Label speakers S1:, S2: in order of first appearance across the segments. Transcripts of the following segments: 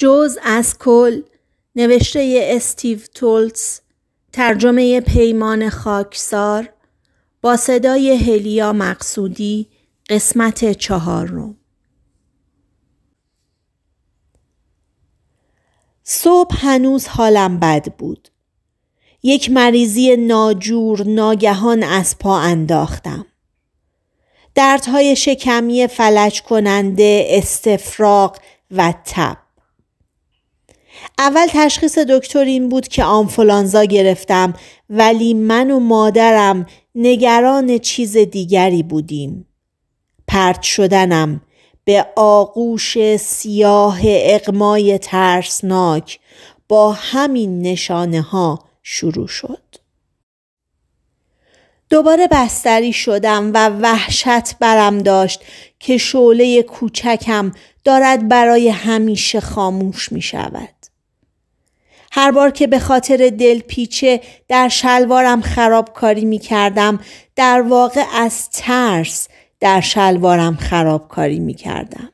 S1: جز از کل نوشته استیو تولتس ترجمه پیمان خاکسار با صدای هلیا مقصودی قسمت چهارم صبح هنوز حالم بد بود یک مریضی ناجور ناگهان از پا انداختم دردهای شکمی فلج کننده استفراغ و تب اول تشخیص دکتر این بود که آنفولانزا گرفتم ولی من و مادرم نگران چیز دیگری بودیم. پرت شدنم به آغوش سیاه اقمای ترسناک با همین نشانه ها شروع شد. دوباره بستری شدم و وحشت برم داشت که شعله کوچکم دارد برای همیشه خاموش می شود. هر بار که به خاطر دلپیچه در شلوارم خرابکاری می کردم در واقع از ترس در شلوارم خرابکاری می کردم.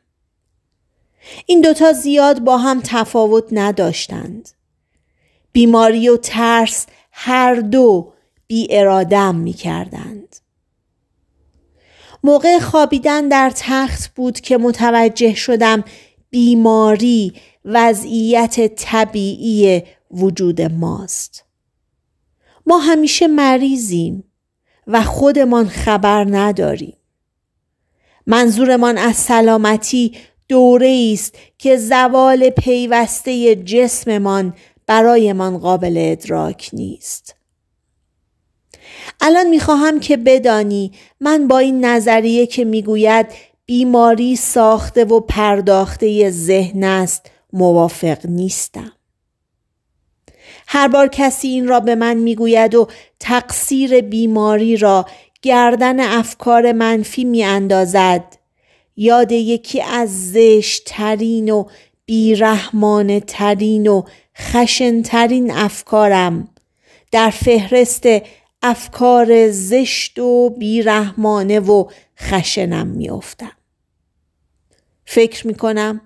S1: این دوتا زیاد با هم تفاوت نداشتند. بیماری و ترس هر دو بی ارادم می کردند. موقع خوابیدن در تخت بود که متوجه شدم بیماری وضعیت طبیعی وجود ماست ما همیشه مریضیم و خودمان خبر نداریم منظورمان از سلامتی دوره است که زوال پیوسته جسممان برایمان قابل ادراک نیست الان میخواهم که بدانی من با این نظریه که میگوید بیماری ساخته و پرداخته ذهن است موافق نیستم هر بار کسی این را به من میگوید و تقصیر بیماری را گردن افکار منفی میاندازد یاد یکی از زشتترین و بیرحمانه ترین و خشنترین افکارم در فهرست افکار زشت و بیرحمانه و خشنم میافتم فکر میکنم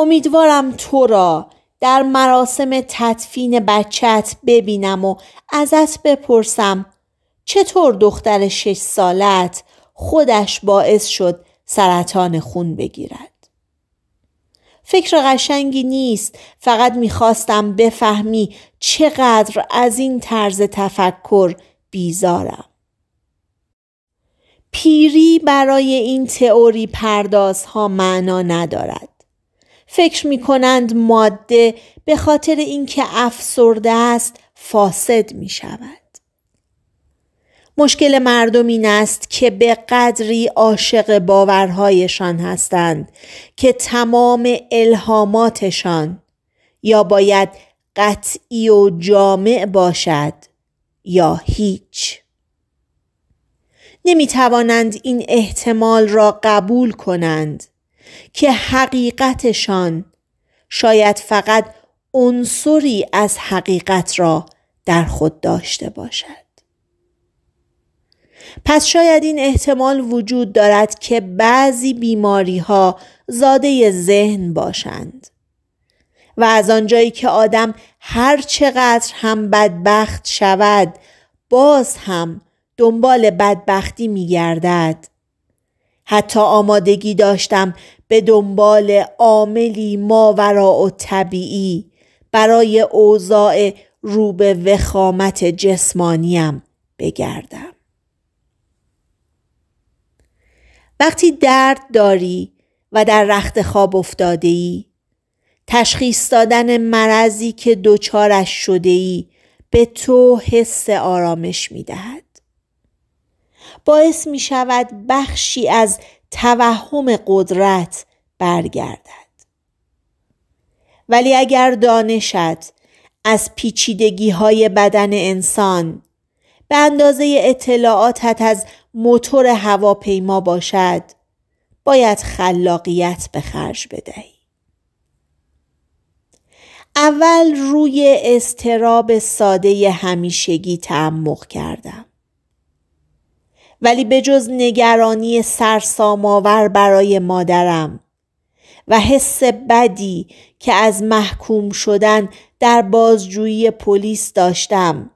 S1: امیدوارم تو را در مراسم تدفین بچت ببینم و ازت بپرسم چطور دختر شش سالت خودش باعث شد سرطان خون بگیرد. فکر قشنگی نیست فقط میخواستم بفهمی چقدر از این طرز تفکر بیزارم. پیری برای این تئوری پردازها معنا ندارد. فکر می کنند ماده به خاطر اینکه افسرده است فاسد می شود. مشکل مردم این است که به قدری عاشق باورهایشان هستند که تمام الهاماتشان یا باید قطعی و جامع باشد یا هیچ نمی توانند این احتمال را قبول کنند که حقیقتشان شاید فقط عنصری از حقیقت را در خود داشته باشد پس شاید این احتمال وجود دارد که بعضی بیماری ها زاده ذهن باشند و از آنجایی که آدم هر چقدر هم بدبخت شود باز هم دنبال بدبختی می گردد. حتی آمادگی داشتم به دنبال عاملی ماورا و طبیعی برای اوضاع رو به وخامت جسمانیم بگردم وقتی درد داری و در رخت خواب افتاده ای تشخیص دادن مرضی که دچارش شده ای به تو حس آرامش می دهد. باعث می شود بخشی از توهم قدرت برگردد ولی اگر دانشت از پیچیدگی های بدن انسان به اندازه اطلاعاتت از موتور هواپیما باشد باید خلاقیت به خرج بدهی اول روی استراب ساده همیشگی تعمق کردم ولی به جز نگرانی سرساماور برای مادرم و حس بدی که از محکوم شدن در بازجویی پلیس داشتم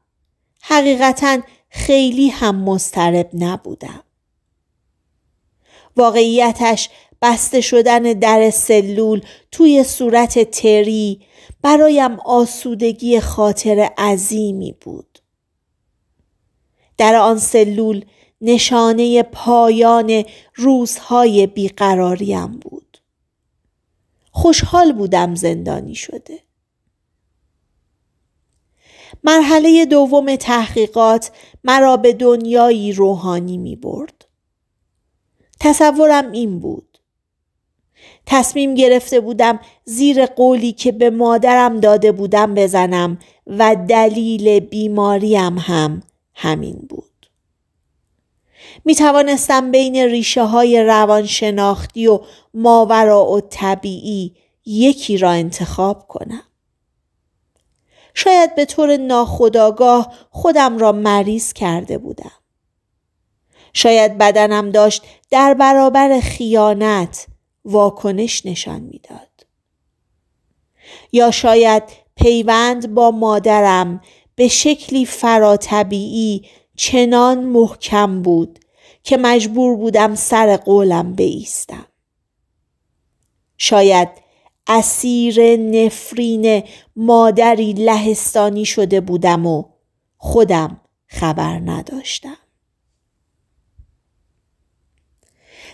S1: حقیقتا خیلی هم مسترب نبودم واقعیتش بسته شدن در سلول توی صورت تری برایم آسودگی خاطر عظیمی بود در آن سلول نشانه پایان روزهای بیقراریم بود. خوشحال بودم زندانی شده. مرحله دوم تحقیقات مرا به دنیایی روحانی می برد. تصورم این بود. تصمیم گرفته بودم زیر قولی که به مادرم داده بودم بزنم و دلیل بیماریم هم همین بود. می توانستم بین ریشه های روانشناختی و ماورا و طبیعی یکی را انتخاب کنم. شاید به طور ناخودآگاه خودم را مریض کرده بودم. شاید بدنم داشت در برابر خیانت واکنش نشان میداد. یا شاید پیوند با مادرم به شکلی فراتبیعی چنان محکم بود که مجبور بودم سر قولم بیستم شاید اسیر نفرین مادری لهستانی شده بودم و خودم خبر
S2: نداشتم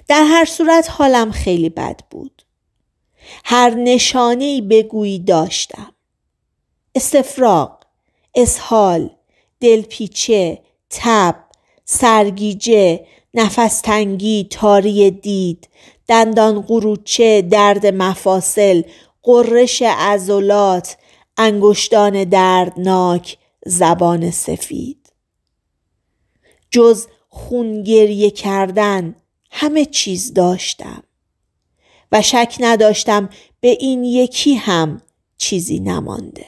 S1: در هر صورت حالم خیلی بد بود هر نشانه ای بگویی داشتم استفراغ اسهال دلپیچه تب سرگیجه نفس تنگی، تاری دید، دندان قروچه، درد مفاصل، قررش ازولات، انگشتان دردناک، زبان سفید. جز خون کردن همه چیز داشتم و شک نداشتم به این یکی هم چیزی نمانده.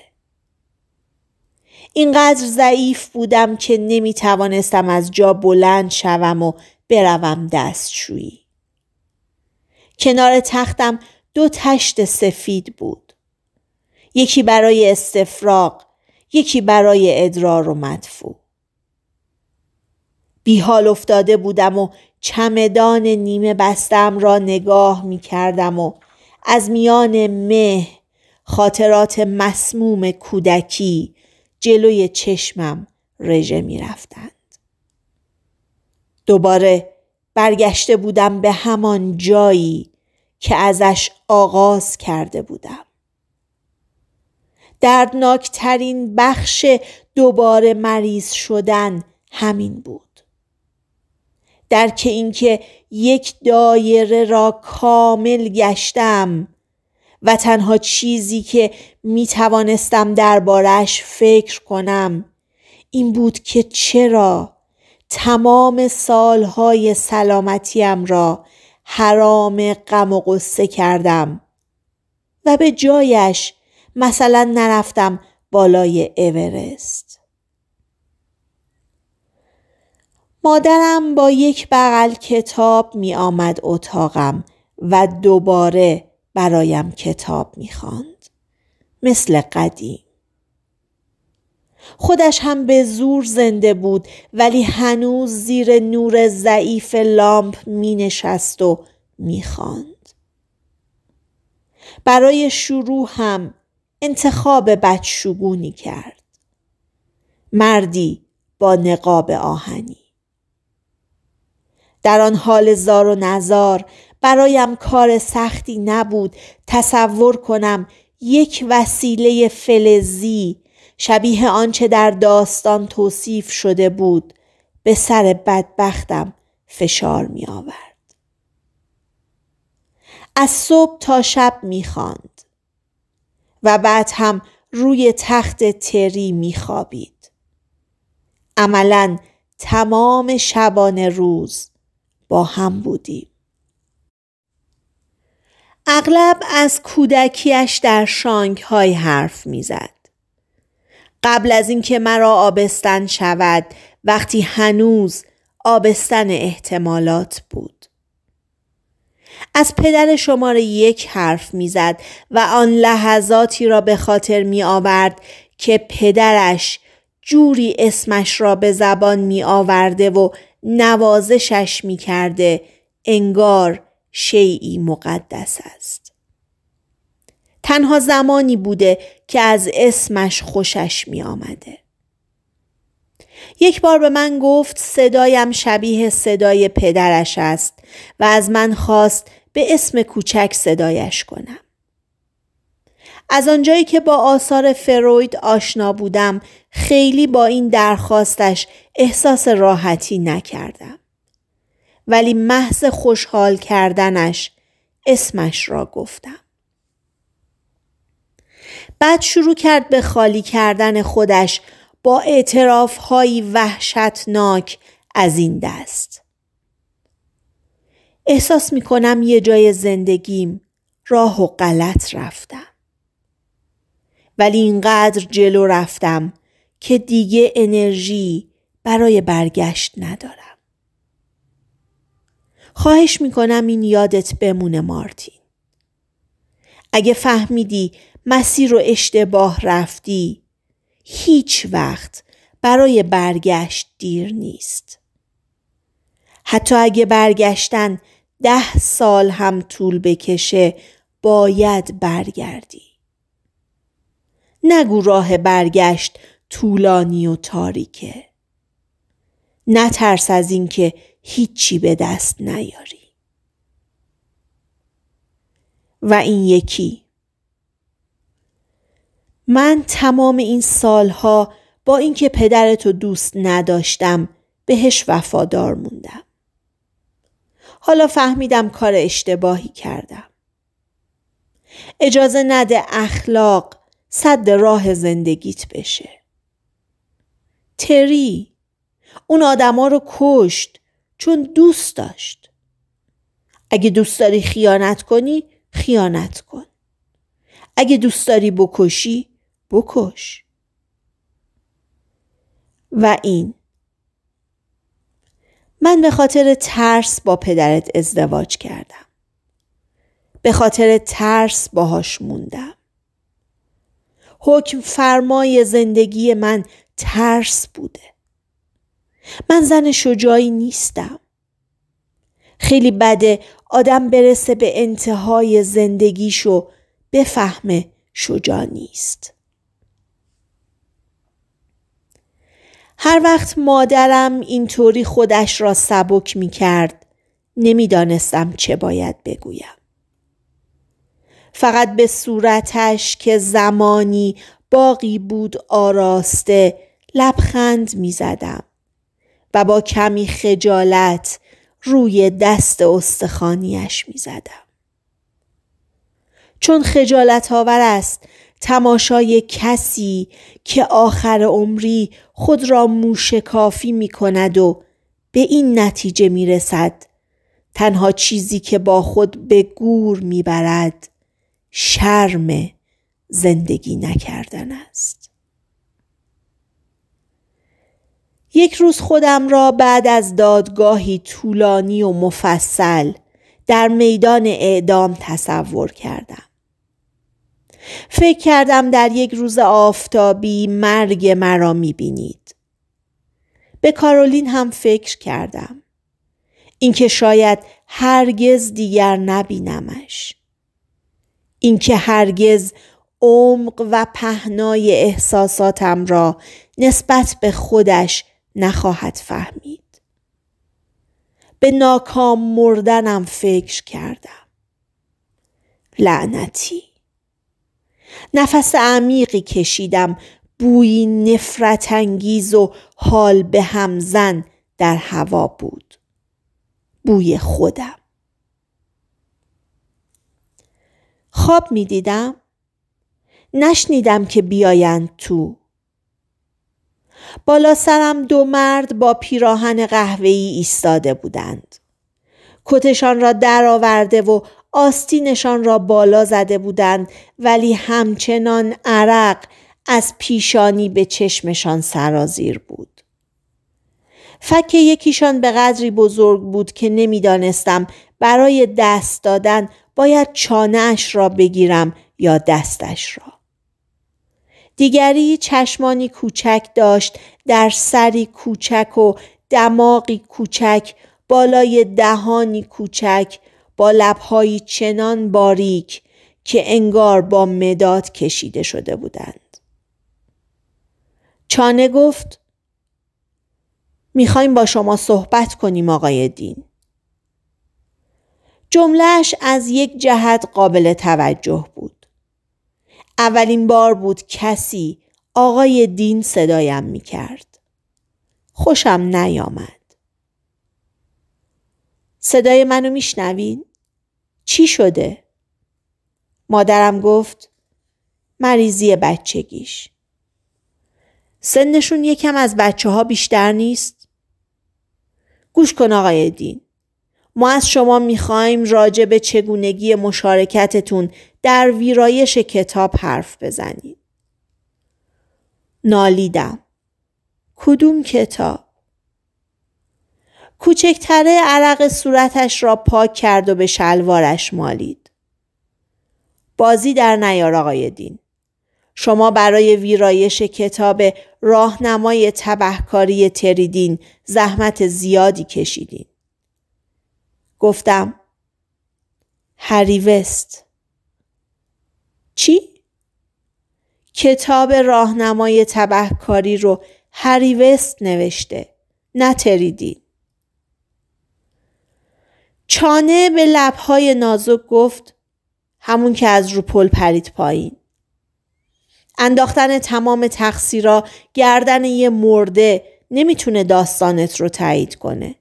S1: اینقدر ضعیف بودم که نمی توانستم از جا بلند شوم و بروم دستشویی. کنار تختم دو تشت سفید بود. یکی برای استفراغ، یکی برای ادرار و مدفوع. بیحال افتاده بودم و چمدان نیمه بستم را نگاه می کردم و از میان مه خاطرات مسموم کودکی جلوی چشمم رژه می رفتند. دوباره برگشته بودم به همان جایی که ازش آغاز کرده بودم. دردناکترین بخش دوباره مریض شدن همین بود. در که اینکه یک دایره را کامل گشتم و تنها چیزی که می توانستم دربارش فکر کنم این بود که چرا تمام سالهای سلامتیم را حرام غم و غصه کردم و به جایش مثلا نرفتم بالای اورست مادرم با یک بغل کتاب می آمد اتاقم و دوباره برایم کتاب میخواند مثل قدیم خودش هم به زور زنده بود ولی هنوز زیر نور ضعیف لامپ می نشست و می برای شروع هم انتخاب بدشگونی کرد. مردی با نقاب آهنی. در آن حال زار و نزار برایم کار سختی نبود تصور کنم یک وسیله فلزی شبیه آنچه در داستان توصیف شده بود به سر بدبختم فشار می آورد. از صبح تا شب می خاند و بعد هم روی تخت تری می خوابید. عملا تمام شبانه روز با هم بودیم. اغلب از کودکیش در شانگهای حرف میزد. قبل از اینکه مرا آبستن شود وقتی هنوز آبستن احتمالات بود. از پدر شماره یک حرف میزد و آن لحظاتی را به خاطر می آورد که پدرش جوری اسمش را به زبان می آورده و نوازشش می کرده انگار شیعی مقدس است. تنها زمانی بوده که از اسمش خوشش می آمده. یک بار به من گفت صدایم شبیه صدای پدرش است و از من خواست به اسم کوچک صدایش کنم. از آنجایی که با آثار فروید آشنا بودم خیلی با این درخواستش احساس راحتی نکردم. ولی محض خوشحال کردنش اسمش را گفتم. بعد شروع کرد به خالی کردن خودش با اعتراف وحشتناک از این دست. احساس می کنم یه جای زندگیم راه و غلط رفتم. ولی اینقدر جلو رفتم که دیگه انرژی برای برگشت ندارم. خواهش میکنم این یادت بمونه مارتین. اگه فهمیدی مسیر رو اشتباه رفتی هیچ وقت برای برگشت دیر نیست. حتی اگه برگشتن ده سال هم طول بکشه باید برگردی. نگو راه برگشت طولانی و تاریکه. ترس از اینکه هیچی به دست نیاری و این یکی من تمام این سالها با اینکه پدرتو دوست نداشتم بهش وفادار موندم حالا فهمیدم کار اشتباهی کردم اجازه نده اخلاق صد راه زندگیت بشه تری اون آدما رو کشت چون دوست داشت اگه دوست داری خیانت کنی خیانت کن اگه دوست داری بکشی بکش و این من به خاطر ترس با پدرت ازدواج کردم به خاطر ترس باهاش موندم حکم فرمای زندگی من ترس بوده من زن شجاعی نیستم خیلی بده آدم برسه به انتهای زندگیشو بفهمه شجاع نیست هر وقت مادرم اینطوری خودش را سبک می کرد نمیدانستم چه باید بگویم فقط به صورتش که زمانی باقی بود آراسته لبخند می زدم و با کمی خجالت روی دست استخانیش می زدم. چون خجالت آور است تماشای کسی که آخر عمری خود را موشکافی می کند و به این نتیجه می رسد تنها چیزی که با خود به گور می برد شرم زندگی نکردن است. یک روز خودم را بعد از دادگاهی طولانی و مفصل در میدان اعدام تصور کردم. فکر کردم در یک روز آفتابی مرگ مرا میبینید. به کارولین هم فکر کردم. اینکه شاید هرگز دیگر نبینمش. اینکه هرگز عمق و پهنای احساساتم را نسبت به خودش نخواهد فهمید به ناکام مردنم فکر کردم لعنتی نفس عمیقی کشیدم بوی نفرت انگیز و حال به همزن در هوا بود بوی خودم خواب می دیدم نشنیدم که بیایند تو بالا سرم دو مرد با پیراهن قهوه‌ای ایستاده بودند. کتشان را درآورده و آستینشان را بالا زده بودند ولی همچنان عرق از پیشانی به چشمشان سرازیر بود. فک یکیشان به قدری بزرگ بود که نمیدانستم برای دست دادن باید چانهاش را بگیرم یا دستش را. دیگری چشمانی کوچک داشت در سری کوچک و دماغی کوچک بالای دهانی کوچک با لبهایی چنان باریک که انگار با مداد کشیده شده بودند. چانه گفت میخوایم با شما صحبت کنیم آقای دین. جملهش از یک جهت قابل توجه بود. اولین بار بود کسی آقای دین صدایم می کرد. خوشم نیامد. صدای منو شنوین؟ چی شده؟ مادرم گفت مریضی بچگیش. سنشون یکم از بچه ها بیشتر نیست؟ گوش کن آقای دین. ما از شما میخوایم راجع به چگونگی مشارکتتون در ویرایش کتاب حرف بزنید. نالیدم. کدوم کتاب؟ کوچکتره عرق صورتش را پاک کرد و به شلوارش مالید. بازی در نیار آقای دین. شما برای ویرایش کتاب راهنمای تبهکاری تریدین زحمت زیادی کشیدین. گفتم هریوست چی؟ کتاب راهنمای تبهکاری رو هریوست نوشته نه تریدین چانه به لبهای نازک گفت همون که از رو پل پرید پایین انداختن تمام تقصیرا گردن یه مرده نمیتونه داستانت رو تایید کنه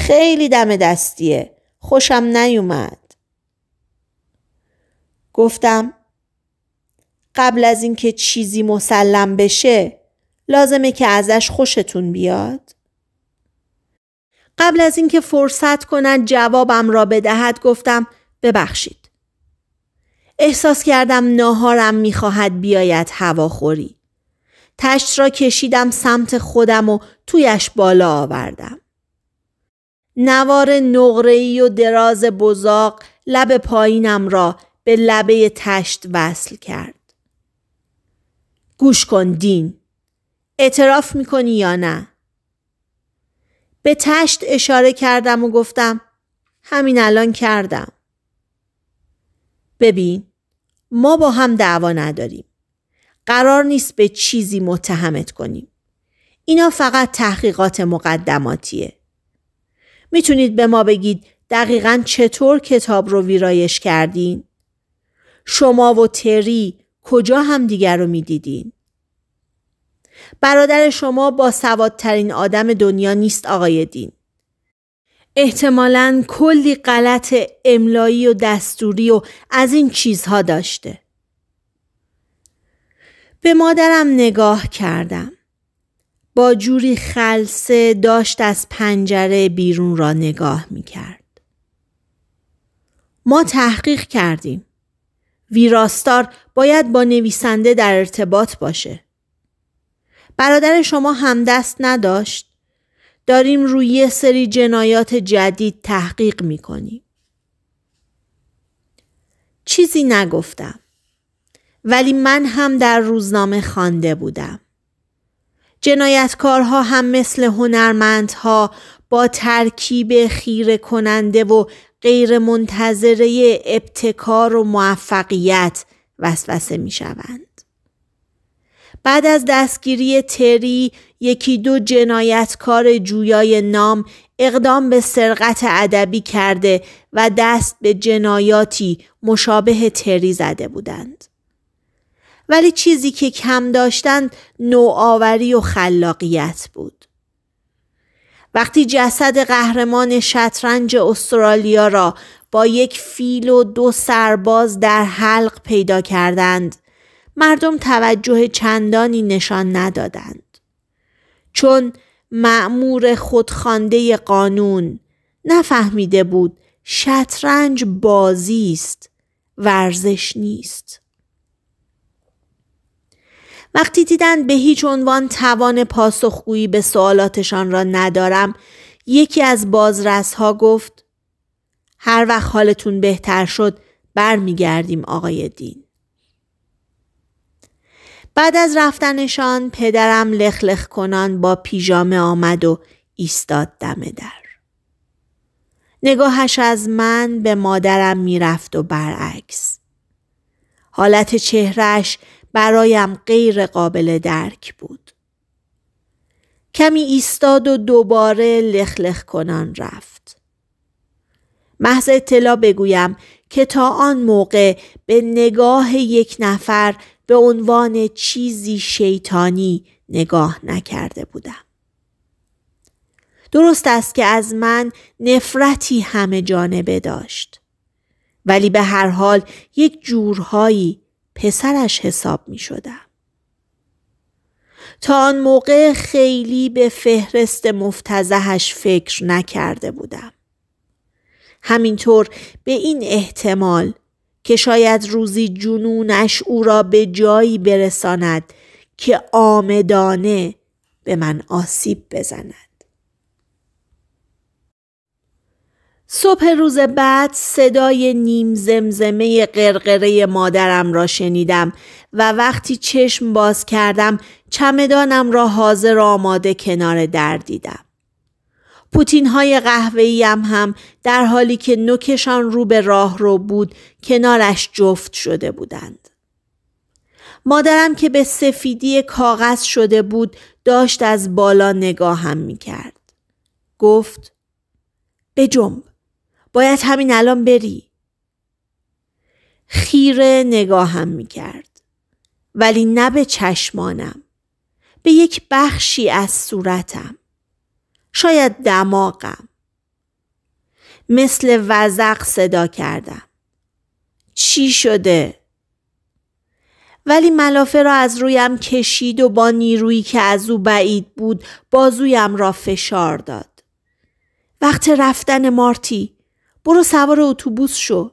S1: خیلی دم دستیه خوشم نیومد گفتم قبل از اینکه چیزی مسلم بشه لازمه که ازش خوشتون بیاد قبل از اینکه فرصت کند جوابم را بدهد گفتم ببخشید احساس کردم ناهارم میخواهد بیاید هواخوری تشت را کشیدم سمت خودم و تویش بالا آوردم نوار نقره‌ای و دراز بزاق لب پایینم را به لبه تشت وصل کرد. گوش کن دین. اعتراف میکنی یا نه؟ به تشت اشاره کردم و گفتم همین الان کردم. ببین ما با هم دعوا نداریم. قرار نیست به چیزی متهمت کنیم. اینا فقط تحقیقات مقدماتیه. میتونید به ما بگید دقیقا چطور کتاب رو ویرایش کردین؟ شما و تری کجا همدیگر رو میدیدین؟ برادر شما با سوادترین آدم دنیا نیست آقای دین. احتمالا کلی غلط املایی و دستوری و از این چیزها داشته. به مادرم نگاه کردم. با جوری خلصه داشت از پنجره بیرون را نگاه می کرد. ما تحقیق کردیم. ویراستار باید با نویسنده در ارتباط باشه. برادر شما همدست نداشت؟ داریم روی یه سری جنایات جدید تحقیق می چیزی نگفتم. ولی من هم در روزنامه خوانده بودم. جنایتکارها هم مثل هنرمندها با ترکیب خیره کننده و غیر منتظره ابتکار و موفقیت وسوسه می شوند. بعد از دستگیری تری یکی دو جنایتکار جویای نام اقدام به سرقت ادبی کرده و دست به جنایاتی مشابه تری زده بودند. ولی چیزی که کم داشتند نوآوری و خلاقیت بود. وقتی جسد قهرمان شطرنج استرالیا را با یک فیل و دو سرباز در حلق پیدا کردند مردم توجه چندانی نشان ندادند چون معمور خودخوانده قانون نفهمیده بود شطرنج بازی است ورزش نیست وقتی دیدن به هیچ عنوان توان پاسخگویی به سوالاتشان را ندارم یکی از بازرس ها گفت هر وقت حالتون بهتر شد برمیگردیم آقای دین. بعد از رفتنشان پدرم لخلخ کنان با پیژامه آمد و ایستاد دم در. نگاهش از من به مادرم میرفت و برعکس. حالت چهرش برایم غیر قابل درک بود. کمی ایستاد و دوباره لخلخ کنان رفت. محض اطلاع بگویم که تا آن موقع به نگاه یک نفر به عنوان چیزی شیطانی نگاه نکرده بودم. درست است که از من نفرتی همه جانبه داشت. ولی به هر حال یک جورهایی پسرش حساب می شدم. تا آن موقع خیلی به فهرست مفتزهش فکر نکرده بودم. همینطور به این احتمال که شاید روزی جنونش او را به جایی برساند که آمدانه به من آسیب بزند. صبح روز بعد صدای نیم زمزمه قرقره مادرم را شنیدم و وقتی چشم باز کردم چمدانم را حاضر آماده کنار در دیدم. پوتین های قهوهیم هم در حالی که نوکشان رو به راه رو بود کنارش جفت شده بودند. مادرم که به سفیدی کاغذ شده بود داشت از بالا نگاهم می کرد. گفت جنب. باید همین الان بری خیره نگاهم کرد، ولی نه به چشمانم به یک بخشی از صورتم شاید دماغم مثل وزق صدا کردم چی شده؟ ولی ملافه را از رویم کشید و با نیرویی که از او بعید بود بازویم را فشار داد. وقت رفتن مارتی برو سوار اتوبوس شو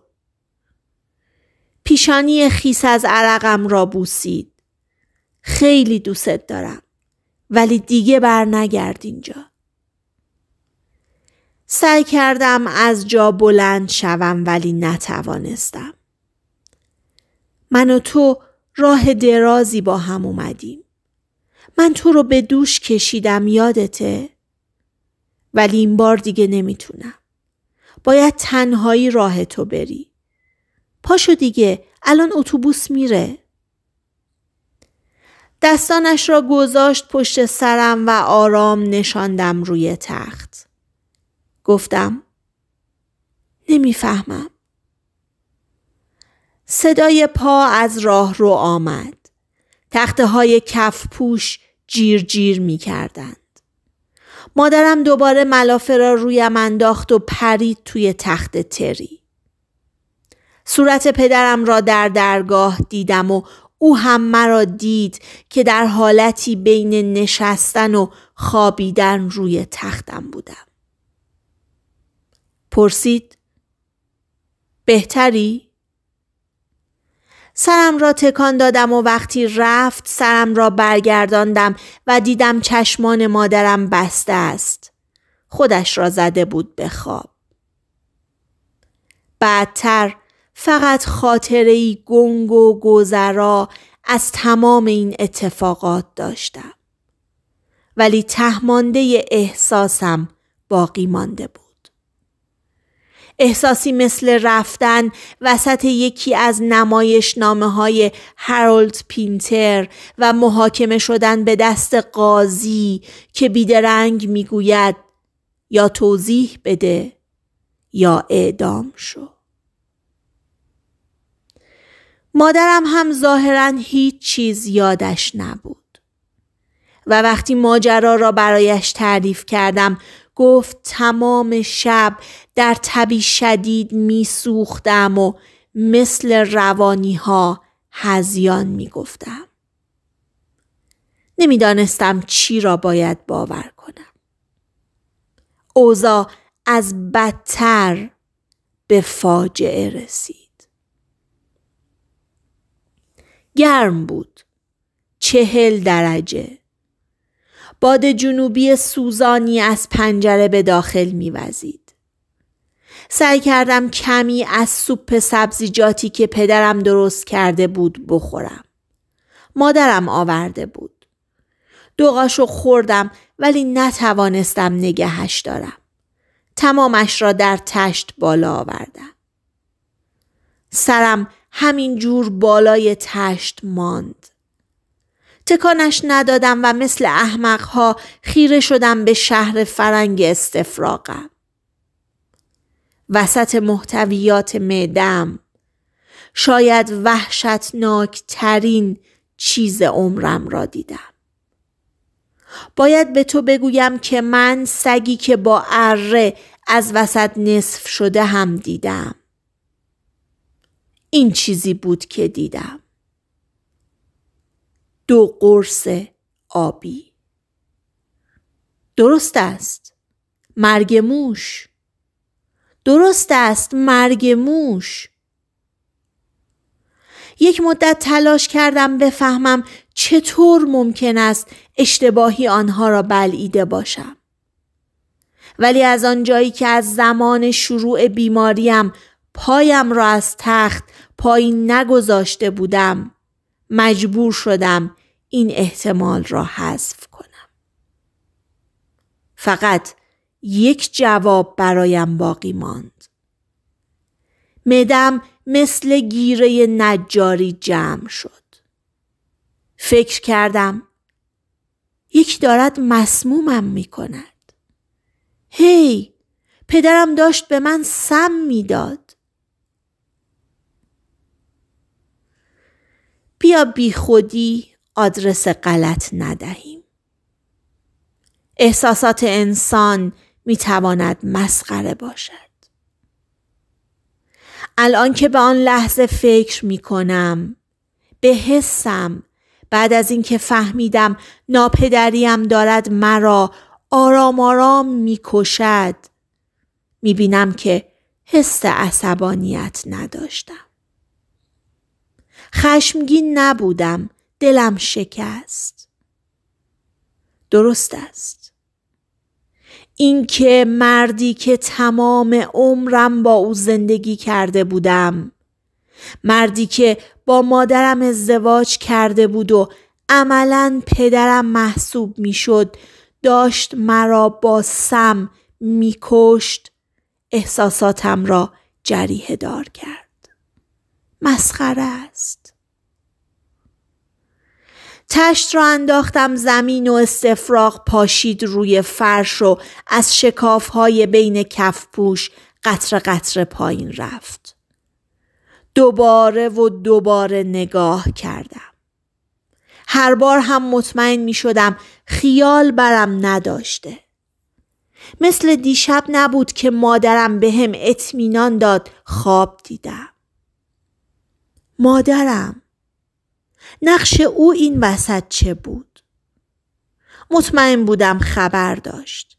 S1: پیشانی خیس از عرقم را بوسید خیلی دوست دارم ولی دیگه بر نگرد اینجا سعی کردم از جا بلند شوم ولی نتوانستم من و تو راه درازی با هم اومدیم من تو رو به دوش کشیدم یادته ولی این بار دیگه نمیتونم باید تنهایی راه تو بری پاشو دیگه الان اتوبوس میره دستانش را گذاشت پشت سرم و آرام نشاندم روی تخت گفتم نمیفهمم صدای پا از راه رو آمد تخته های کف پوش جیر جیر می کردن. مادرم دوباره ملافه را رویم انداخت و پرید توی تخت تری. صورت پدرم را در درگاه دیدم و او هم مرا دید که در حالتی بین نشستن و خوابیدن روی تختم بودم. پرسید بهتری؟ سرم را تکان دادم و وقتی رفت سرم را برگرداندم و دیدم چشمان مادرم بسته است. خودش را زده بود به خواب. بعدتر فقط ای گنگ و گذرا از تمام این اتفاقات داشتم. ولی تهمانده احساسم باقی مانده بود. احساسی مثل رفتن وسط یکی از نمایش نامه های هرولد پینتر و محاکمه شدن به دست قاضی که بیدرنگ میگوید یا توضیح بده یا اعدام شو مادرم هم ظاهرا هیچ چیز یادش نبود و وقتی ماجرا را برایش تعریف کردم گفت تمام شب در تبی شدید می و مثل روانی ها هزیان می گفتم. نمیدانستم چی را باید باور کنم. اوزا از بدتر به فاجعه رسید. گرم بود. چهل درجه. باد جنوبی سوزانی از پنجره به داخل میوزید. سعی کردم کمی از سوپ سبزیجاتی که پدرم درست کرده بود بخورم. مادرم آورده بود. دوغاشو خوردم ولی نتوانستم نگهش دارم. تمامش را در تشت بالا آوردم. سرم همین جور بالای تشت ماند. تکانش ندادم و مثل احمقها خیره شدم به شهر فرنگ استفراغم. وسط محتویات معدم شاید وحشتناک ترین چیز عمرم را دیدم. باید به تو بگویم که من سگی که با اره از وسط نصف شده هم دیدم. این چیزی بود که دیدم. دو قرص آبی درست است مرگ موش درست است مرگ موش یک مدت تلاش کردم بفهمم چطور ممکن است اشتباهی آنها را بلعیده باشم ولی از آنجایی که از زمان شروع بیماریم پایم را از تخت پایین نگذاشته بودم مجبور شدم این احتمال را حذف کنم. فقط یک جواب برایم باقی ماند. مدم مثل گیره نجاری جمع شد. فکر کردم یک دارد مسمومم می کند. هی پدرم داشت به من سم میداد. بیا بی خودی آدرس غلط ندهیم. احساسات انسان می تواند مسخره باشد. الان که به آن لحظه فکر می کنم به حسم بعد از اینکه فهمیدم ناپدریم دارد مرا آرام آرام می کشد می بینم که حس عصبانیت نداشتم. خشمگین نبودم. دلم شکست. درست است. اینکه مردی که تمام عمرم با او زندگی کرده بودم مردی که با مادرم ازدواج کرده بود و عملا پدرم محسوب میشد داشت مرا با سم میکشت احساساتم را جریه دار کرد مسخره است تشت را انداختم زمین و استفراغ پاشید روی فرش و از شکاف های بین کفپوش قطر قطر پایین رفت. دوباره و دوباره نگاه کردم. هر بار هم مطمئن می شدم خیال برم نداشته. مثل دیشب نبود که مادرم به هم اطمینان داد خواب دیدم. مادرم نقش او این وسط چه بود مطمئن بودم خبر داشت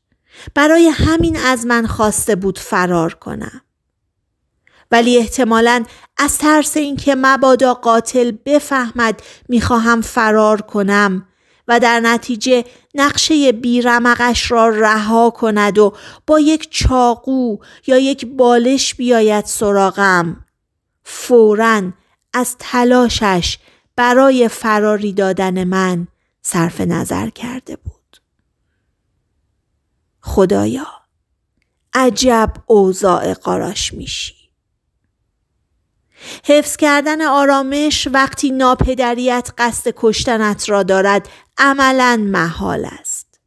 S1: برای همین از من خواسته بود فرار کنم ولی احتمالا از ترس اینکه مبادا قاتل بفهمد میخواهم فرار کنم و در نتیجه نقشه بیرمقش را رها کند و با یک چاقو یا یک بالش بیاید سراغم فورا از تلاشش برای فراری دادن من صرف نظر کرده بود. خدایا عجب اوضاع قاراش میشی. حفظ کردن آرامش وقتی ناپدریت قصد کشتنت را دارد عملا محال است.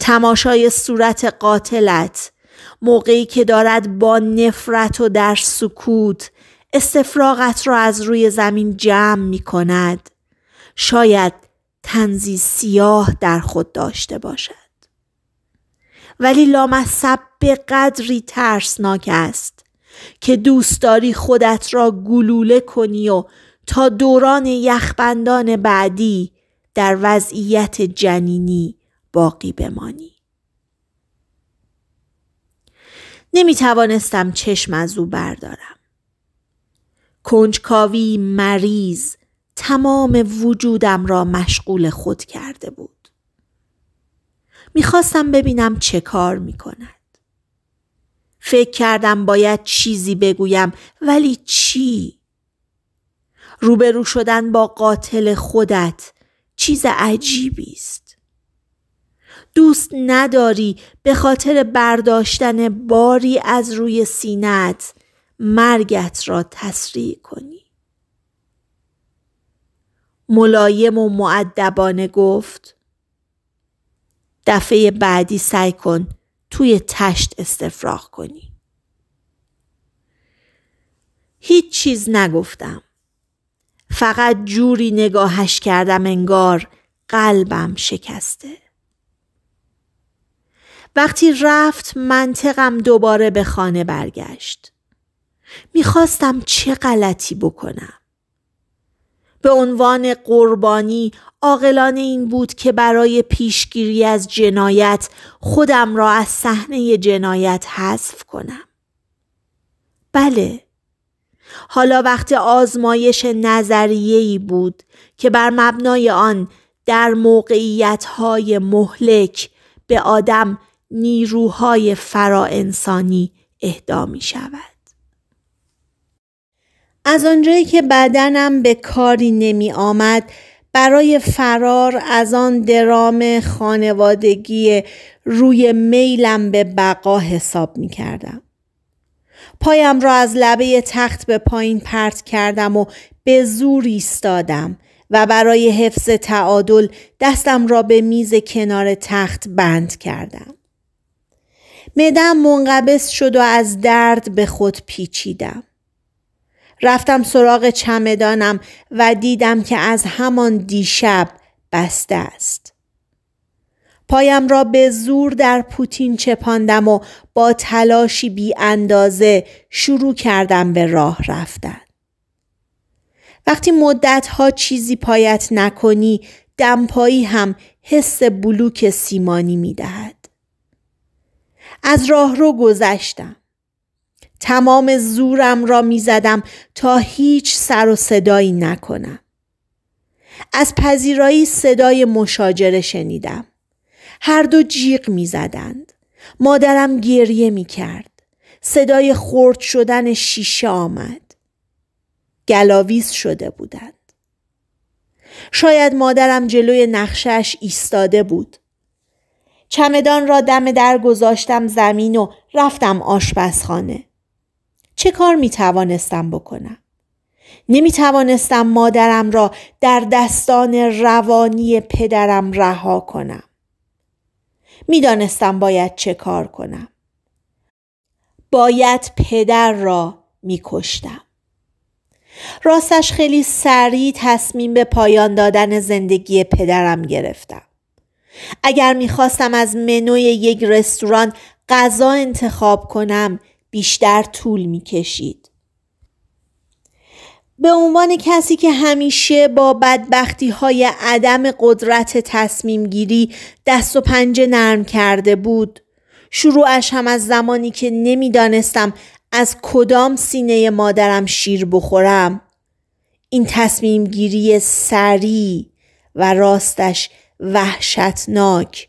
S1: تماشای صورت قاتلت موقعی که دارد با نفرت و در سکوت استفراغت را از روی زمین جمع می کند. شاید تنزی سیاه در خود داشته باشد. ولی لامصب به قدری ترسناک است که دوست داری خودت را گلوله کنی و تا دوران یخبندان بعدی در وضعیت جنینی باقی بمانی. نمی توانستم چشم از او بردارم. کنجکاوی مریض تمام وجودم را مشغول خود کرده بود. میخواستم ببینم چه کار میکند. فکر کردم باید چیزی بگویم ولی چی؟ روبرو شدن با قاتل خودت چیز عجیبی است. دوست نداری به خاطر برداشتن باری از روی سینت مرگت را تسریع کنی ملایم و معدبانه گفت دفعه بعدی سعی کن توی تشت استفراغ کنی هیچ چیز نگفتم فقط جوری نگاهش کردم انگار قلبم شکسته وقتی رفت منطقم دوباره به خانه برگشت میخواستم چه غلطی بکنم به عنوان قربانی عاقلانه این بود که برای پیشگیری از جنایت خودم را از صحنه جنایت حذف کنم بله حالا وقت آزمایش ای بود که بر مبنای آن در موقعیت‌های مهلک به آدم نیروهای انسانی اهدا می شود. از آنجایی که بدنم به کاری نمی آمد برای فرار از آن درام خانوادگی روی میلم به بقا حساب می کردم. پایم را از لبه تخت به پایین پرت کردم و به زور ایستادم و برای حفظ تعادل دستم را به میز کنار تخت بند کردم. مدم منقبض شد و از درد به خود پیچیدم. رفتم سراغ چمدانم و دیدم که از همان دیشب بسته است. پایم را به زور در پوتین چپاندم و با تلاشی بی اندازه شروع کردم به راه رفتن. وقتی مدتها چیزی پایت نکنی دمپایی هم حس بلوک سیمانی می دهد. از راه رو گذشتم. تمام زورم را میزدم تا هیچ سر و صدایی نکنم. از پذیرایی صدای مشاجره شنیدم. هر دو جیغ میزدند. مادرم گریه میکرد. صدای خورد شدن شیشه آمد. گلاویز شده بودند. شاید مادرم جلوی نقشش ایستاده بود. چمدان را دم در گذاشتم زمین و رفتم آشپزخانه. چه کار می توانستم بکنم؟ نمی توانستم مادرم را در دستان روانی پدرم رها کنم. میدانستم باید چه کار کنم. باید پدر را میکشتم. راستش خیلی سریع تصمیم به پایان دادن زندگی پدرم گرفتم. اگر میخواستم از منوی یک رستوران غذا انتخاب کنم بیشتر طول می کشید. به عنوان کسی که همیشه با بدبختی های عدم قدرت تصمیم گیری دست و پنجه نرم کرده بود شروعش هم از زمانی که نمیدانستم از کدام سینه مادرم شیر بخورم این تصمیم گیری سریع و راستش وحشتناک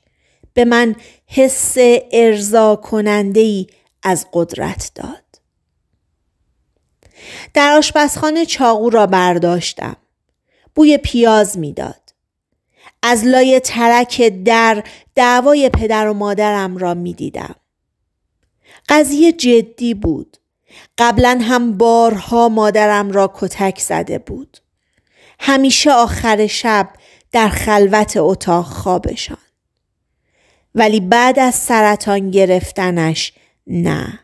S1: به من حس ارزا کننده ای از قدرت داد. در آشپزخانه چاقو را برداشتم. بوی پیاز میداد. از لای ترک در دعوای پدر و مادرم را میدیدم. قضیه جدی بود. قبلا هم بارها مادرم را کتک زده بود. همیشه آخر شب در خلوت اتاق خوابشان. ولی بعد از سرطان گرفتنش نه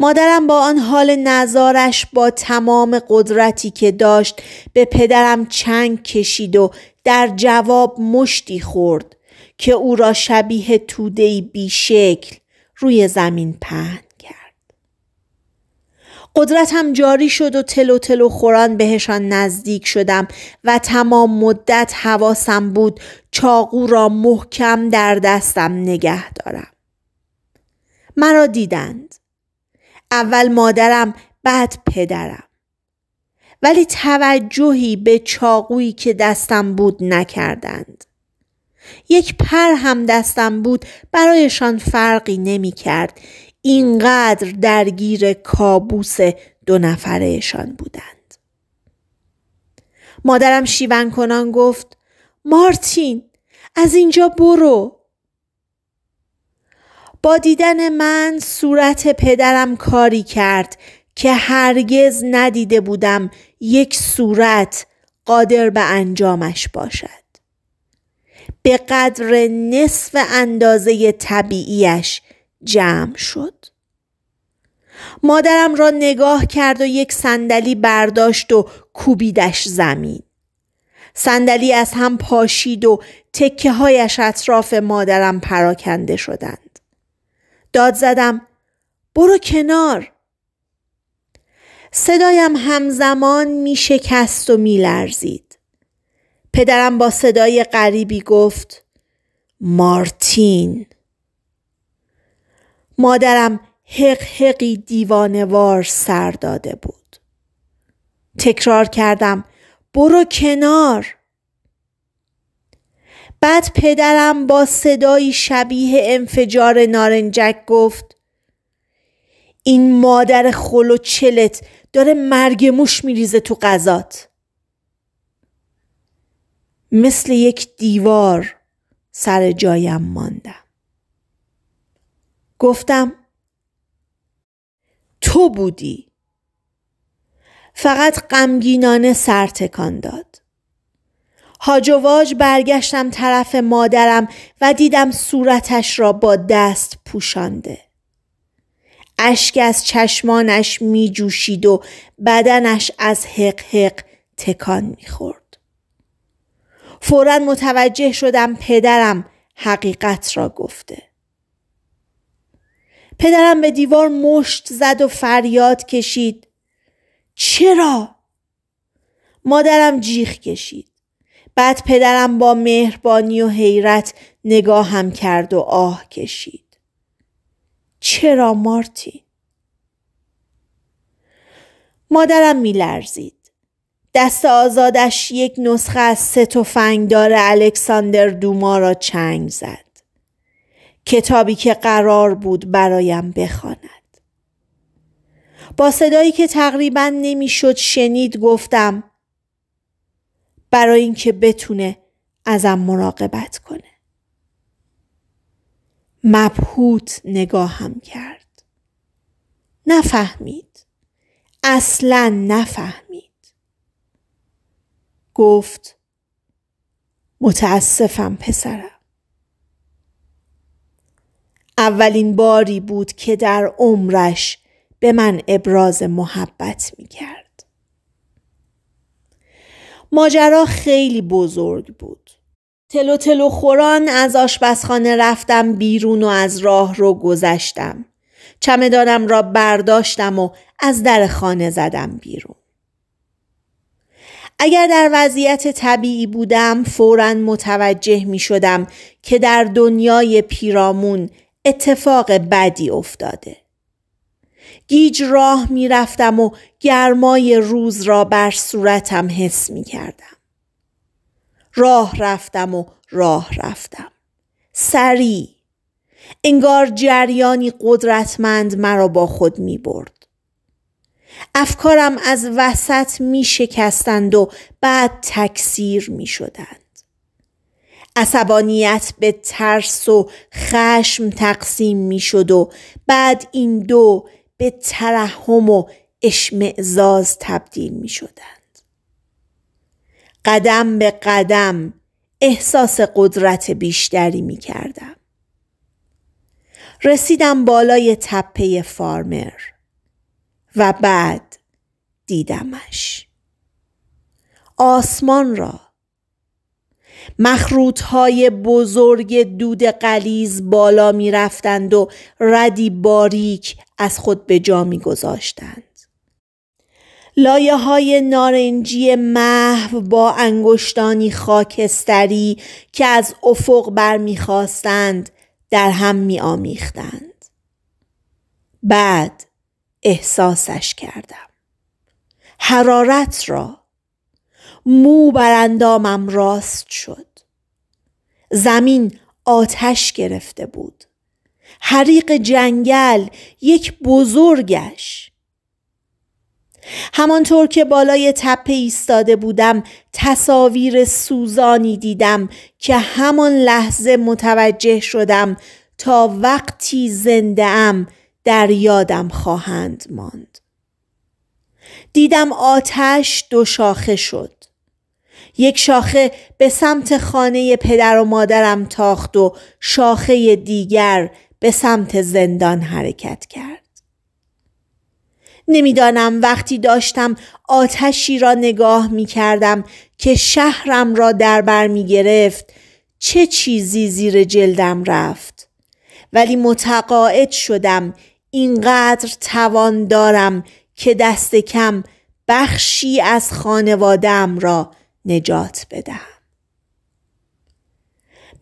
S1: مادرم با آن حال نظارش با تمام قدرتی که داشت به پدرم چنگ کشید و در جواب مشتی خورد که او را شبیه تودهی بیشکل روی زمین پهن کرد. قدرتم جاری شد و تلو تلو خوران بهشان نزدیک شدم و تمام مدت حواسم بود چاقو را محکم در دستم نگه دارم. مرا دیدند اول مادرم بعد پدرم ولی توجهی به چاقویی که دستم بود نکردند یک پر هم دستم بود برایشان فرقی نمی کرد اینقدر درگیر کابوس دو نفرهشان بودند مادرم شیون کنان گفت مارتین از اینجا برو با دیدن من صورت پدرم کاری کرد که هرگز ندیده بودم یک صورت قادر به انجامش باشد به قدر نصف اندازه طبیعیش جمع شد مادرم را نگاه کرد و یک صندلی برداشت و کوبیدش زمین صندلی از هم پاشید و تکه هایش اطراف مادرم پراکنده شدند داد زدم برو کنار صدایم همزمان می شکست و می لرزید. پدرم با صدای غریبی گفت مارتین مادرم حق حقی دیوانوار سر داده بود. تکرار کردم برو کنار بعد پدرم با صدایی شبیه انفجار نارنجک گفت این مادر خل و چلت داره مرگ موش میریزه تو غذات مثل یک دیوار سر جایم ماندم گفتم تو بودی فقط غمگینانه سر تکان داد هاج و واج برگشتم طرف مادرم و دیدم صورتش را با دست پوشانده. اشک از چشمانش می جوشید و بدنش از حق حق تکان می خورد. فورا متوجه شدم پدرم حقیقت را گفته. پدرم به دیوار مشت زد و فریاد کشید. چرا؟ مادرم جیخ کشید. بعد پدرم با مهربانی و حیرت نگاهم کرد و آه کشید. چرا مارتین؟ مادرم میلرزید. دست آزادش یک نسخه از سه داره الکساندر دوما را چنگ زد. کتابی که قرار بود برایم بخواند. با صدایی که تقریبا نمیشد شنید گفتم برای اینکه بتونه ازم مراقبت کنه. مبهوت نگاهم کرد. نفهمید. اصلا نفهمید. گفت متاسفم پسرم. اولین باری بود که در عمرش به من ابراز محبت می کرد. ماجرا خیلی بزرگ بود. تلو تلو خوران از آشپزخانه رفتم بیرون و از راه رو گذشتم. چمدانم را برداشتم و از در خانه زدم بیرون. اگر در وضعیت طبیعی بودم فورا متوجه می شدم که در دنیای پیرامون اتفاق بدی افتاده. گیج راه میرفتم و گرمای روز را بر صورتم حس می کردم. راه رفتم و راه رفتم. سریع. انگار جریانی قدرتمند مرا با خود می برد. افکارم از وسط می شکستند و بعد تکثیر می شدند. عصبانیت به ترس و خشم تقسیم می شد و بعد این دو به ترحم و اشمعزاز تبدیل می شدند. قدم به قدم احساس قدرت بیشتری می کردم. رسیدم بالای تپه فارمر و بعد دیدمش. آسمان را های بزرگ دود قلیز بالا می رفتند و ردی باریک از خود به جا می گذاشتند. لایه های نارنجی محو با انگشتانی خاکستری که از افق برمیخواستند در هم میآمیختند. بعد احساسش کردم. حرارت را مو بر اندامم راست شد زمین آتش گرفته بود حریق جنگل یک بزرگش همانطور که بالای تپه ایستاده بودم تصاویر سوزانی دیدم که همان لحظه متوجه شدم تا وقتی زنده ام در یادم خواهند ماند دیدم آتش دو شاخه شد یک شاخه به سمت خانه پدر و مادرم تاخت و شاخه دیگر به سمت زندان حرکت کرد. نمیدانم وقتی داشتم آتشی را نگاه می کردم که شهرم را در بر می گرفت چه چیزی زیر جلدم رفت ولی متقاعد شدم اینقدر توان دارم که دست کم بخشی از خانوادم را نجات بدهم.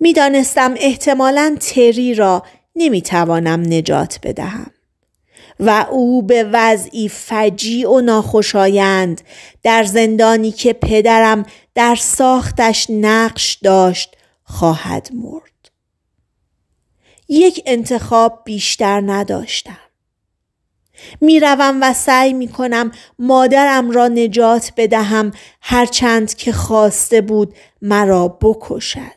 S1: میدانستم احتمالا تری را نمیتوانم نجات بدهم و او به وضعی فجی و ناخوشایند در زندانی که پدرم در ساختش نقش داشت خواهد مرد. یک انتخاب بیشتر نداشتم. میروم و سعی می کنم مادرم را نجات بدهم هرچند که خواسته بود مرا بکشد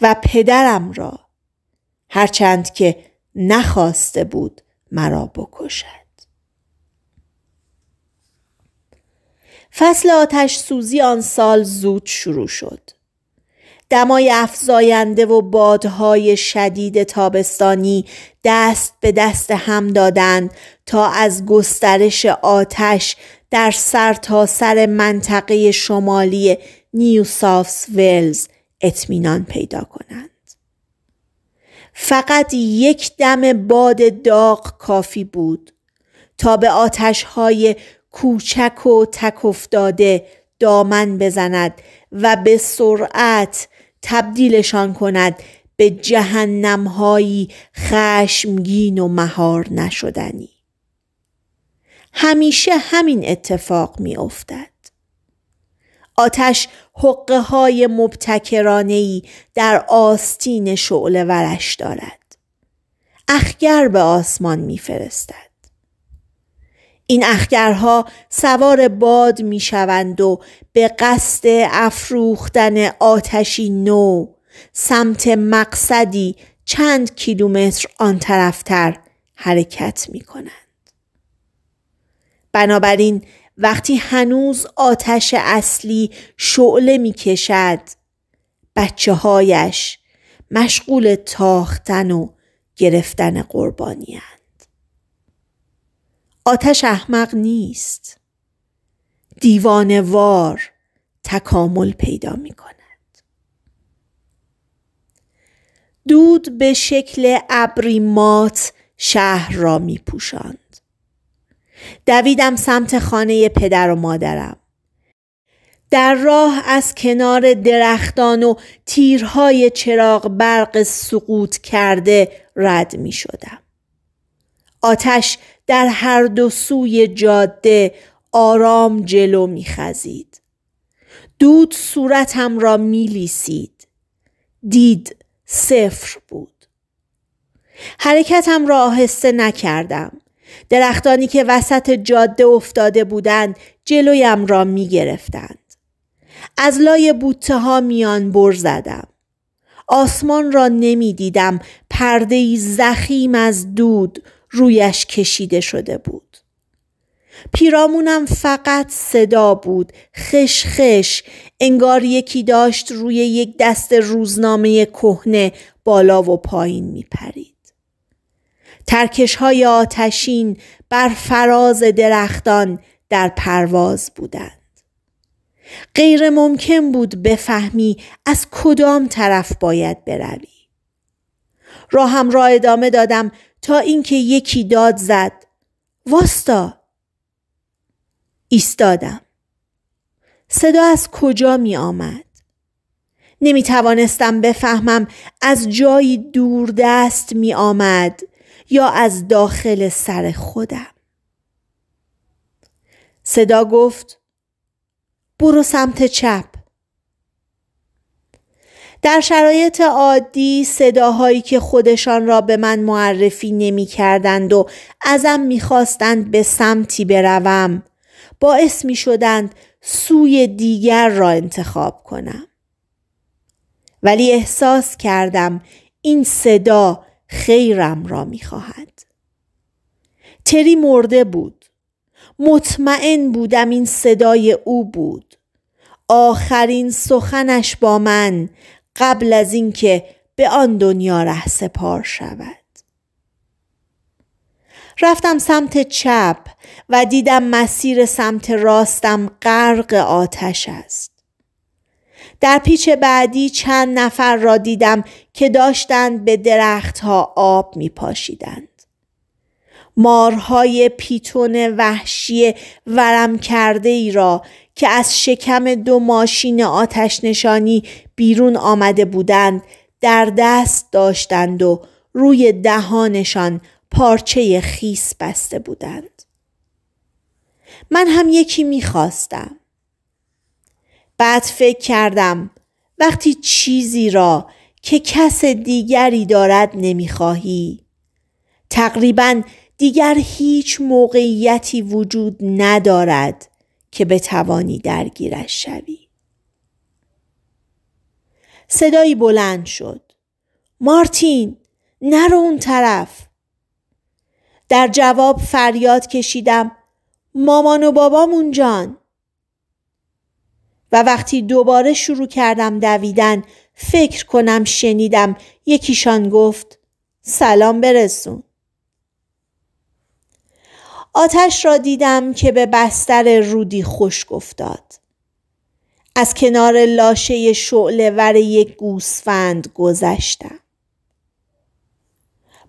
S1: و پدرم را هرچند که نخواسته بود مرا بکشد فصل آتش سوزی آن سال زود شروع شد دمای افزاینده و بادهای شدید تابستانی دست به دست هم دادند تا از گسترش آتش در سرتاسر سر منطقه شمالی نیو سافس ویلز اطمینان پیدا کنند. فقط یک دم باد داغ کافی بود تا به آتشهای کوچک و تک افتاده دامن بزند و به سرعت تبدیلشان کند به جهنمهایی خشمگین و مهار نشدنی همیشه همین اتفاق می افتد. آتش حقه های ای در آستین شعله ورش دارد. اخگر به آسمان میفرستد این اخگرها سوار باد می شوند و به قصد افروختن آتشی نو سمت مقصدی چند کیلومتر آن طرفتر حرکت می کنند. بنابراین وقتی هنوز آتش اصلی شعله می کشد بچه هایش مشغول تاختن و گرفتن قربانی آتش احمق نیست دیوانوار تکامل پیدا می کند دود به شکل مات شهر را می پوشند. دویدم سمت خانه پدر و مادرم در راه از کنار درختان و تیرهای چراغ برق سقوط کرده رد می شدم. آتش در هر دو سوی جاده آرام جلو میخزید دود صورتم را میلیسید دید صفر بود حرکتم را آهسته نکردم درختانی که وسط جاده افتاده بودند جلویم را میگرفتند از لای بوته ها میان بر زدم آسمان را نمیدیدم پرده زخیم از دود رویش کشیده شده بود. پیرامونم فقط صدا بود خشخش انگار یکی داشت روی یک دست روزنامه کهنه بالا و پایین پرید. ترکش های آتشین بر فراز درختان در پرواز بودند غیر ممکن بود بفهمی از کدام طرف باید بروی راهم را ادامه دادم تا اینکه یکی داد زد واستا ایستادم صدا از کجا می آمد نمی توانستم بفهمم از جایی دور دست می آمد یا از داخل سر خودم صدا گفت برو سمت چپ در شرایط عادی صداهایی که خودشان را به من معرفی نمی کردند و ازم می خواستند به سمتی بروم باعث می شدند سوی دیگر را انتخاب کنم ولی احساس کردم این صدا خیرم را می خواهد. تری مرده بود مطمئن بودم این صدای او بود آخرین سخنش با من قبل از اینکه به آن دنیا ره سپار شود رفتم سمت چپ و دیدم مسیر سمت راستم غرق آتش است در پیچ بعدی چند نفر را دیدم که داشتند به درختها آب می پاشیدند. مارهای پیتون وحشی ورم کرده ای را که از شکم دو ماشین آتش نشانی بیرون آمده بودند در دست داشتند و روی دهانشان پارچه خیس بسته بودند. من هم یکی میخواستم. بعد فکر کردم وقتی چیزی را که کس دیگری دارد نمیخواهی تقریبا دیگر هیچ موقعیتی وجود ندارد که بتوانی درگیرش شوی. صدایی بلند شد. مارتین نرو اون طرف. در جواب فریاد کشیدم مامان و بابام اونجان. و وقتی دوباره شروع کردم دویدن فکر کنم شنیدم یکیشان گفت سلام برسون. آتش را دیدم که به بستر رودی خوش گفتاد. از کنار لاشه شعله ور یک گوسفند گذشتم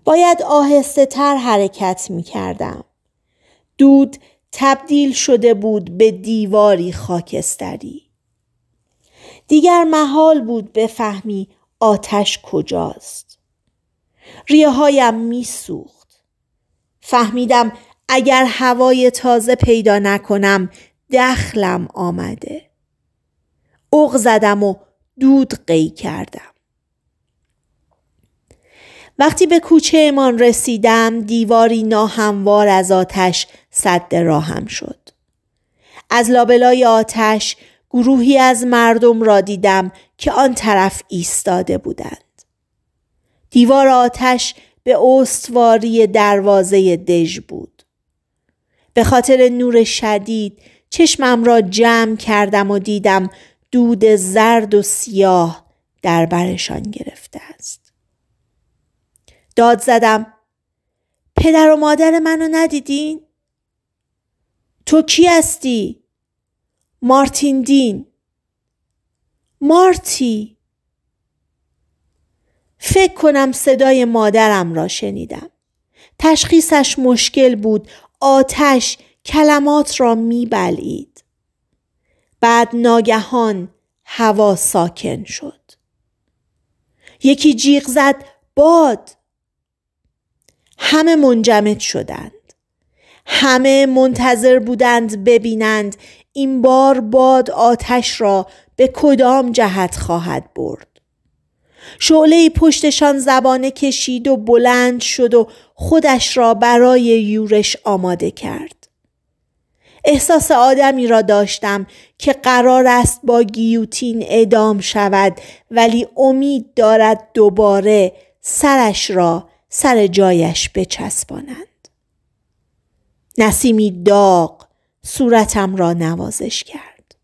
S1: باید آهسته تر حرکت می کردم. دود تبدیل شده بود به دیواری خاکستری. دیگر محال بود بفهمی آتش کجاست. ریه هایم می سوخت. فهمیدم اگر هوای تازه پیدا نکنم دخلم آمده اغ زدم و دود قی کردم وقتی به کوچه امان رسیدم دیواری ناهموار از آتش سد راهم شد از لابلای آتش گروهی از مردم را دیدم که آن طرف ایستاده بودند دیوار آتش به استواری دروازه دژ بود به خاطر نور شدید چشمم را جمع کردم و دیدم دود زرد و سیاه در برشان گرفته است. داد زدم پدر و مادر منو ندیدین؟ تو کی هستی؟ مارتین دین مارتی فکر کنم صدای مادرم را شنیدم تشخیصش مشکل بود آتش کلمات را می بلید بعد ناگهان هوا ساکن شد یکی جیغ زد باد همه منجمد شدند همه منتظر بودند ببینند این بار باد آتش را به کدام جهت خواهد برد شعله پشتشان زبانه کشید و بلند شد و خودش را برای یورش آماده کرد. احساس آدمی را داشتم که قرار است با گیوتین ادام شود ولی امید دارد دوباره سرش را سر جایش بچسبانند. نسیمی داغ صورتم را نوازش کرد.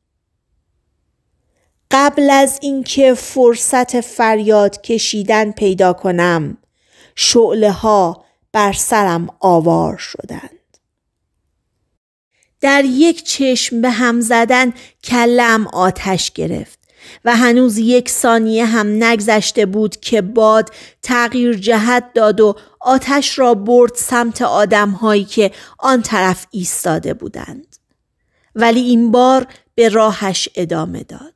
S1: قبل از اینکه فرصت فریاد کشیدن پیدا کنم شعله ها بر سرم آوار شدند. در یک چشم به هم زدن کلم آتش گرفت و هنوز یک ثانیه هم نگذشته بود که باد تغییر جهت داد و آتش را برد سمت هایی که آن طرف ایستاده بودند. ولی این بار به راهش ادامه داد.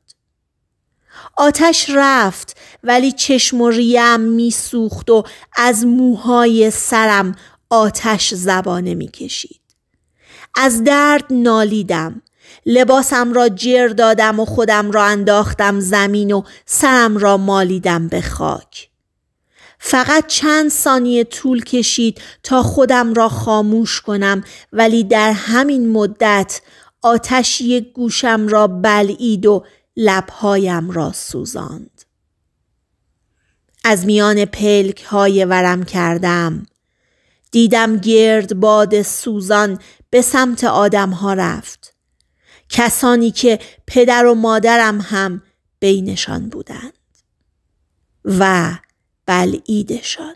S1: آتش رفت ولی چشم و ریم میسوخت و از موهای سرم آتش زبانه میکشید از درد نالیدم لباسم را جر دادم و خودم را انداختم زمین و سرم را مالیدم به خاک فقط چند ثانیه طول کشید تا خودم را خاموش کنم ولی در همین مدت آتش یک گوشم را بلعید و لبهایم را سوزاند. از میان پلک های ورم کردم. دیدم گرد باد سوزان به سمت آدم ها رفت. کسانی که پدر و مادرم هم بینشان بودند. و بلعیدشان.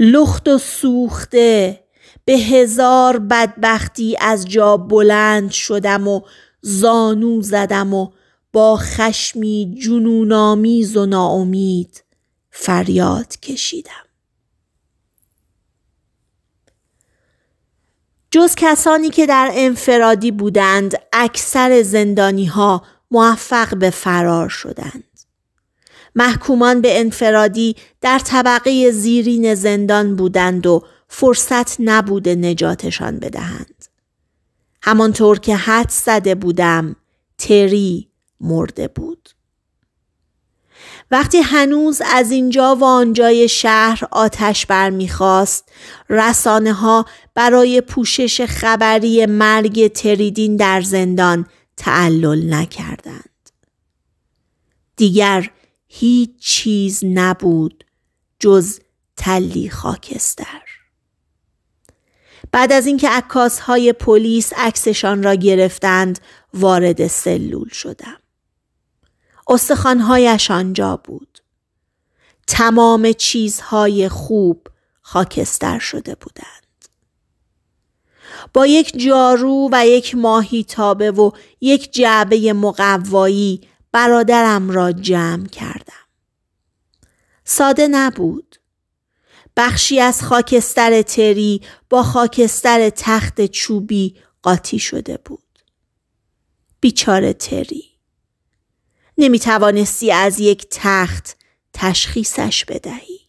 S1: لخت و سوخته به هزار بدبختی از جا بلند شدم و زانو زدم و با خشمی جنونآمیز و ناامید فریاد کشیدم جز کسانی که در انفرادی بودند اکثر زندانی ها موفق به فرار شدند محکومان به انفرادی در طبقه زیرین زندان بودند و فرصت نبوده نجاتشان بدهند همانطور که حد زده بودم تری مرده بود. وقتی هنوز از اینجا و آنجای شهر آتش برمیخواست رسانه ها برای پوشش خبری مرگ تریدین در زندان تعلل نکردند. دیگر هیچ چیز نبود جز تلی خاکستر. بعد از اینکه عکاس های پلیس عکسشان را گرفتند وارد سلول شدم. استخوانهایش آنجا بود. تمام چیزهای خوب خاکستر شده بودند. با یک جارو و یک ماهی تابه و یک جعبه مقوایی برادرم را جمع کردم. ساده نبود. بخشی از خاکستر تری با خاکستر تخت چوبی قاطی شده بود. بیچاره تری. نمی توانستی از یک تخت تشخیصش بدهی.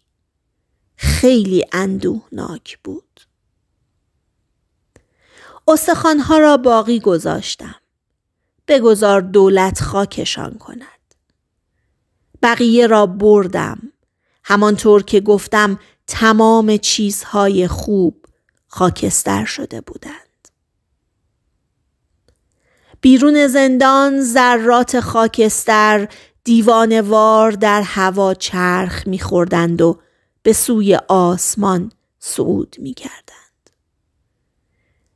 S1: خیلی اندوهناک بود. استخوانها را باقی گذاشتم. بگذار دولت خاکشان کند. بقیه را بردم. همانطور که گفتم تمام چیزهای خوب خاکستر شده بودند. بیرون زندان ذرات خاکستر دیوانوار در هوا چرخ میخوردند و به سوی آسمان صعود میکردند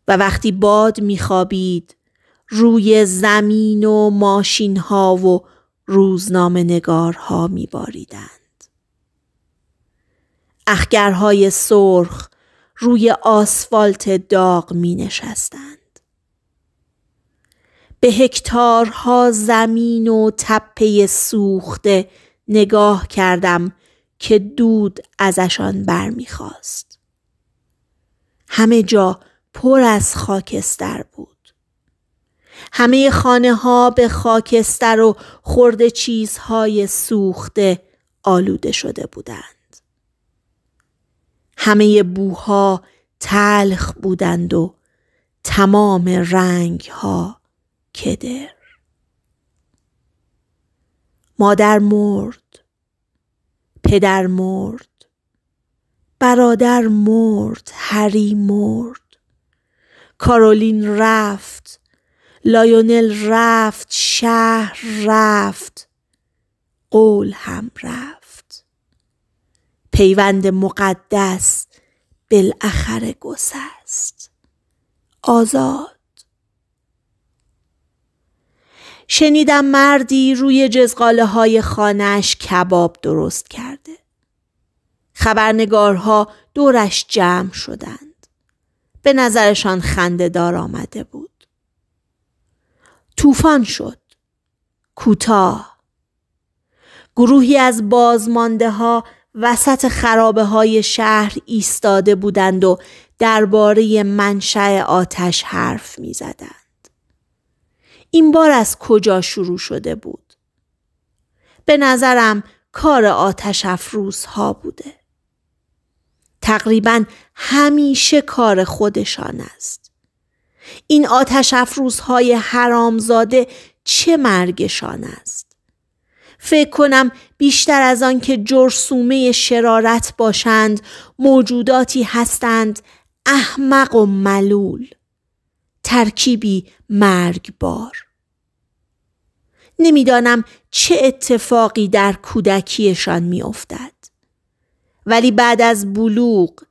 S1: و وقتی باد میخوابید روی زمین و ماشین و روزنامه نگارها میباریدند اخگرهای سرخ روی آسفالت داغ می نشستند. به هکتارها زمین و تپه سوخته نگاه کردم که دود ازشان برمیخواست. همه جا پر از خاکستر بود. همه خانه ها به خاکستر و خورده چیزهای سوخته آلوده شده بودند. همه بوها تلخ بودند و تمام رنگ ها کدر مادر مرد پدر مرد برادر مرد هری مرد کارولین رفت لایونل رفت شهر رفت قول هم رفت پیوند مقدس بالاخره گسست آزاد شنیدم مردی روی جزغاله های خانش کباب درست کرده خبرنگارها دورش جمع شدند به نظرشان دار آمده بود طوفان شد کوتاه گروهی از بازمانده ها وسط خرابه های شهر ایستاده بودند و درباره منشأ آتش حرف می زدند. این بار از کجا شروع شده بود؟ به نظرم کار آتش افروز ها بوده. تقریبا همیشه کار خودشان است. این آتش افروز های حرامزاده چه مرگشان است؟ فکر کنم بیشتر از آن که جرسومه شرارت باشند موجوداتی هستند احمق و ملول ترکیبی مرگبار نمیدانم چه اتفاقی در کودکیشان میافتد ولی بعد از بلوغ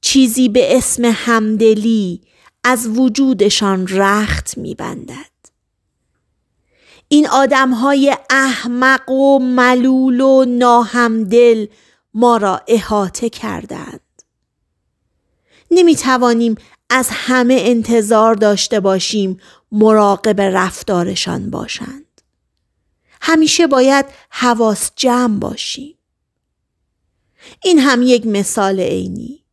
S1: چیزی به اسم همدلی از وجودشان رخت میبندد این آدم های احمق و ملول و ناهمدل ما را احاطه کردند. نمی توانیم از همه انتظار داشته باشیم مراقب رفتارشان باشند. همیشه باید حواس جمع باشیم. این هم یک مثال عینی.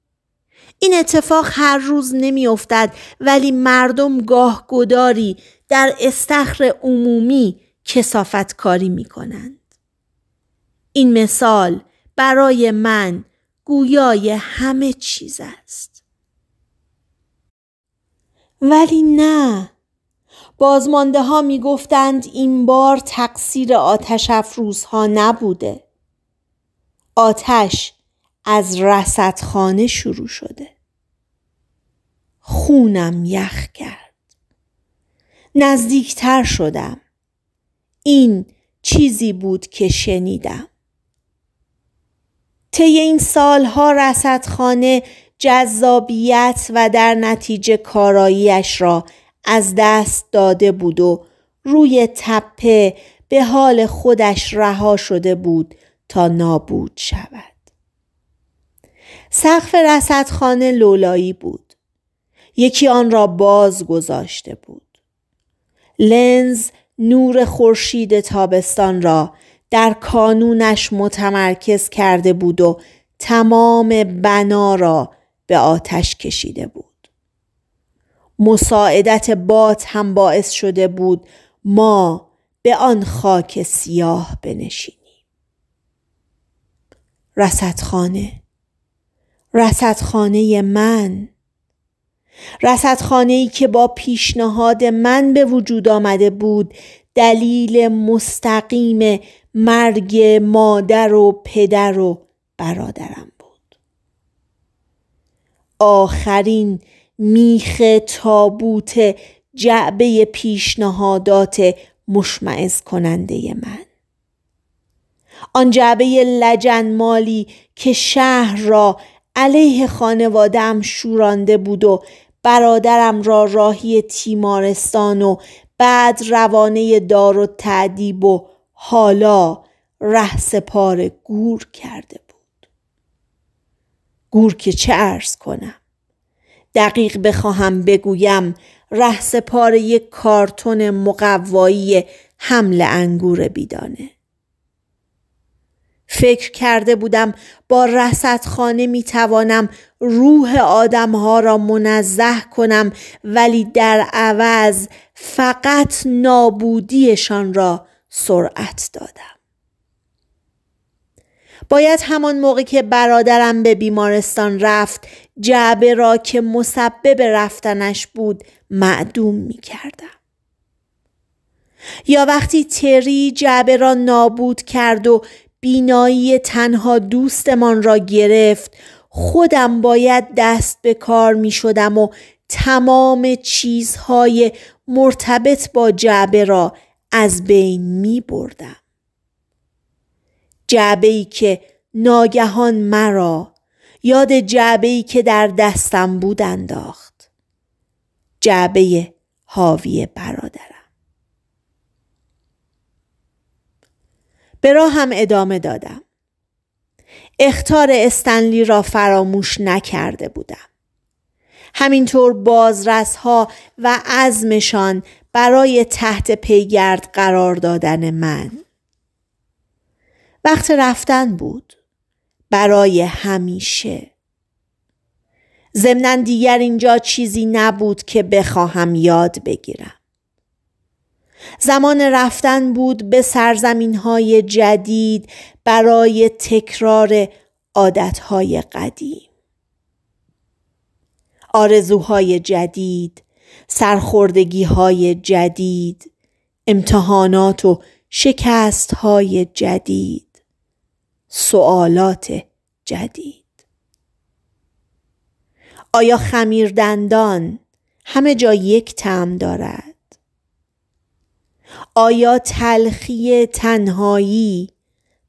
S1: این اتفاق هر روز نمی افتد ولی مردم گاه گداری در استخر عمومی کسافت کاری می کنند. این مثال برای من گویای همه چیز است. ولی نه بازمانده ها می گفتند این بار تقصیر آتش افروز ها نبوده. آتش از رستخانه شروع شده. خونم یخ کرد. نزدیکتر شدم این چیزی بود که شنیدم طی این سالها رصدخانه جذابیت و در نتیجه کاراییش را از دست داده بود و روی تپه به حال خودش رها شده بود تا نابود شود سقف رصدخانه لولایی بود یکی آن را باز گذاشته بود لنز نور خورشید تابستان را در کانونش متمرکز کرده بود و تمام بنا را به آتش کشیده بود. مساعدت باد هم باعث شده بود ما به آن خاک سیاه بنشینیم. رصدخانه رصدخانه من رصدخانه‌ای که با پیشنهاد من به وجود آمده بود دلیل مستقیم مرگ مادر و پدر و برادرم بود آخرین میخ تابوت جعبه پیشنهادات مشمعز کننده من آن جعبه لجن مالی که شهر را علیه خانوادم شورانده بود و برادرم را راهی تیمارستان و بعد روانه دار و تعدیب و حالا ره سپار گور کرده بود گور که چه ارز کنم دقیق بخواهم بگویم ره سپار یک کارتون مقوایی حمل انگور بیدانه فکر کرده بودم با رصدخانه می توانم روح آدم ها را منزه کنم ولی در عوض فقط نابودیشان را سرعت دادم. باید همان موقع که برادرم به بیمارستان رفت جعبه را که مسبب رفتنش بود معدوم می کردم. یا وقتی تری جعبه را نابود کرد و بینایی تنها دوستمان را گرفت خودم باید دست به کار می شدم و تمام چیزهای مرتبط با جعبه را از بین می بردم. جعبه ای که ناگهان مرا یاد جعبه ای که در دستم بود انداخت. جعبه حاوی برادر به راه هم ادامه دادم. اختار استنلی را فراموش نکرده بودم. همینطور بازرس ها و عزمشان برای تحت پیگرد قرار دادن من. وقت رفتن بود. برای همیشه. ضمنا دیگر اینجا چیزی نبود که بخواهم یاد بگیرم. زمان رفتن بود به سرزمین های جدید برای تکرار عادت های قدیم. آرزوهای جدید، سرخوردگی های جدید، امتحانات و شکست های جدید، سوالات جدید. آیا خمیر دندان همه جا یک تعم دارد؟ آیا تلخی تنهایی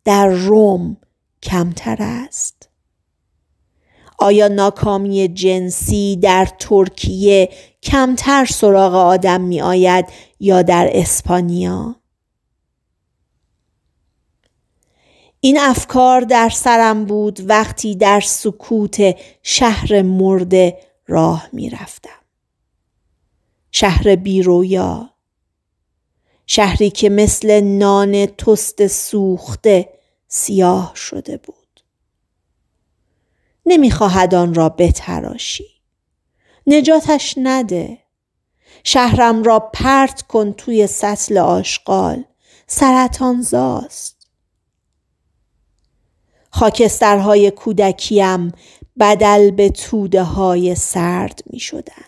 S1: در روم کمتر است؟ آیا ناکامی جنسی در ترکیه کمتر سراغ آدم می آید یا در اسپانیا؟ این افکار در سرم بود وقتی در سکوت شهر مرده راه می رفتم. شهر بیرویا شهری که مثل نان تست سوخته سیاه شده بود نمیخواهد آن را بتراشی نجاتش نده شهرم را پرت کن توی سطل آشغال سرطان زاست خاکسترهای کودکیم بدل به توده های سرد می شدن.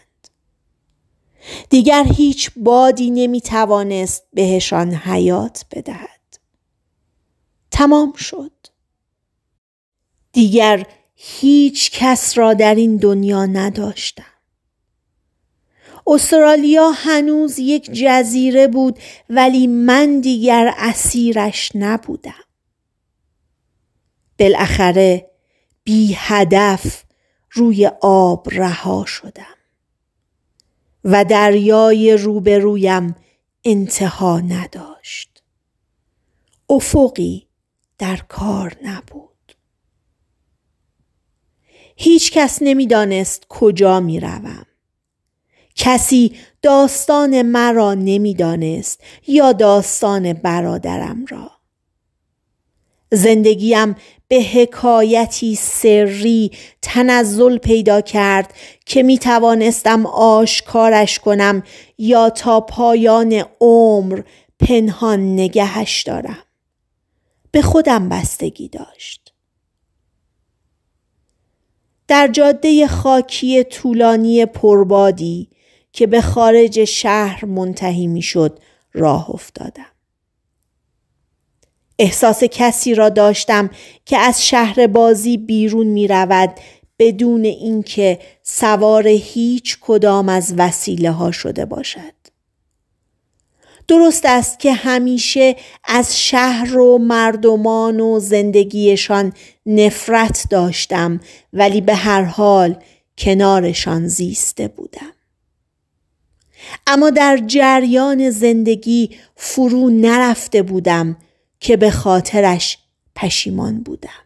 S1: دیگر هیچ بادی نمی توانست بهشان حیات بدهد. تمام شد. دیگر هیچ کس را در این دنیا نداشتم. استرالیا هنوز یک جزیره بود ولی من دیگر اسیرش نبودم. بالاخره بی هدف روی آب رها شدم. و دریای روبرویم انتها نداشت افقی در کار نبود هیچ کس نمیدانست کجا می روم. کسی داستان مرا نمیدانست یا داستان برادرم را زندگیم به حکایتی سری تنزل پیدا کرد که می توانستم آشکارش کنم یا تا پایان عمر پنهان نگهش دارم. به خودم بستگی داشت. در جاده خاکی طولانی پربادی که به خارج شهر منتهی می شد راه افتادم. احساس کسی را داشتم که از شهر بازی بیرون می رود بدون اینکه سوار هیچ کدام از وسیله ها شده باشد. درست است که همیشه از شهر و مردمان و زندگیشان نفرت داشتم ولی به هر حال کنارشان زیسته بودم. اما در جریان زندگی فرو نرفته بودم که به خاطرش پشیمان بودم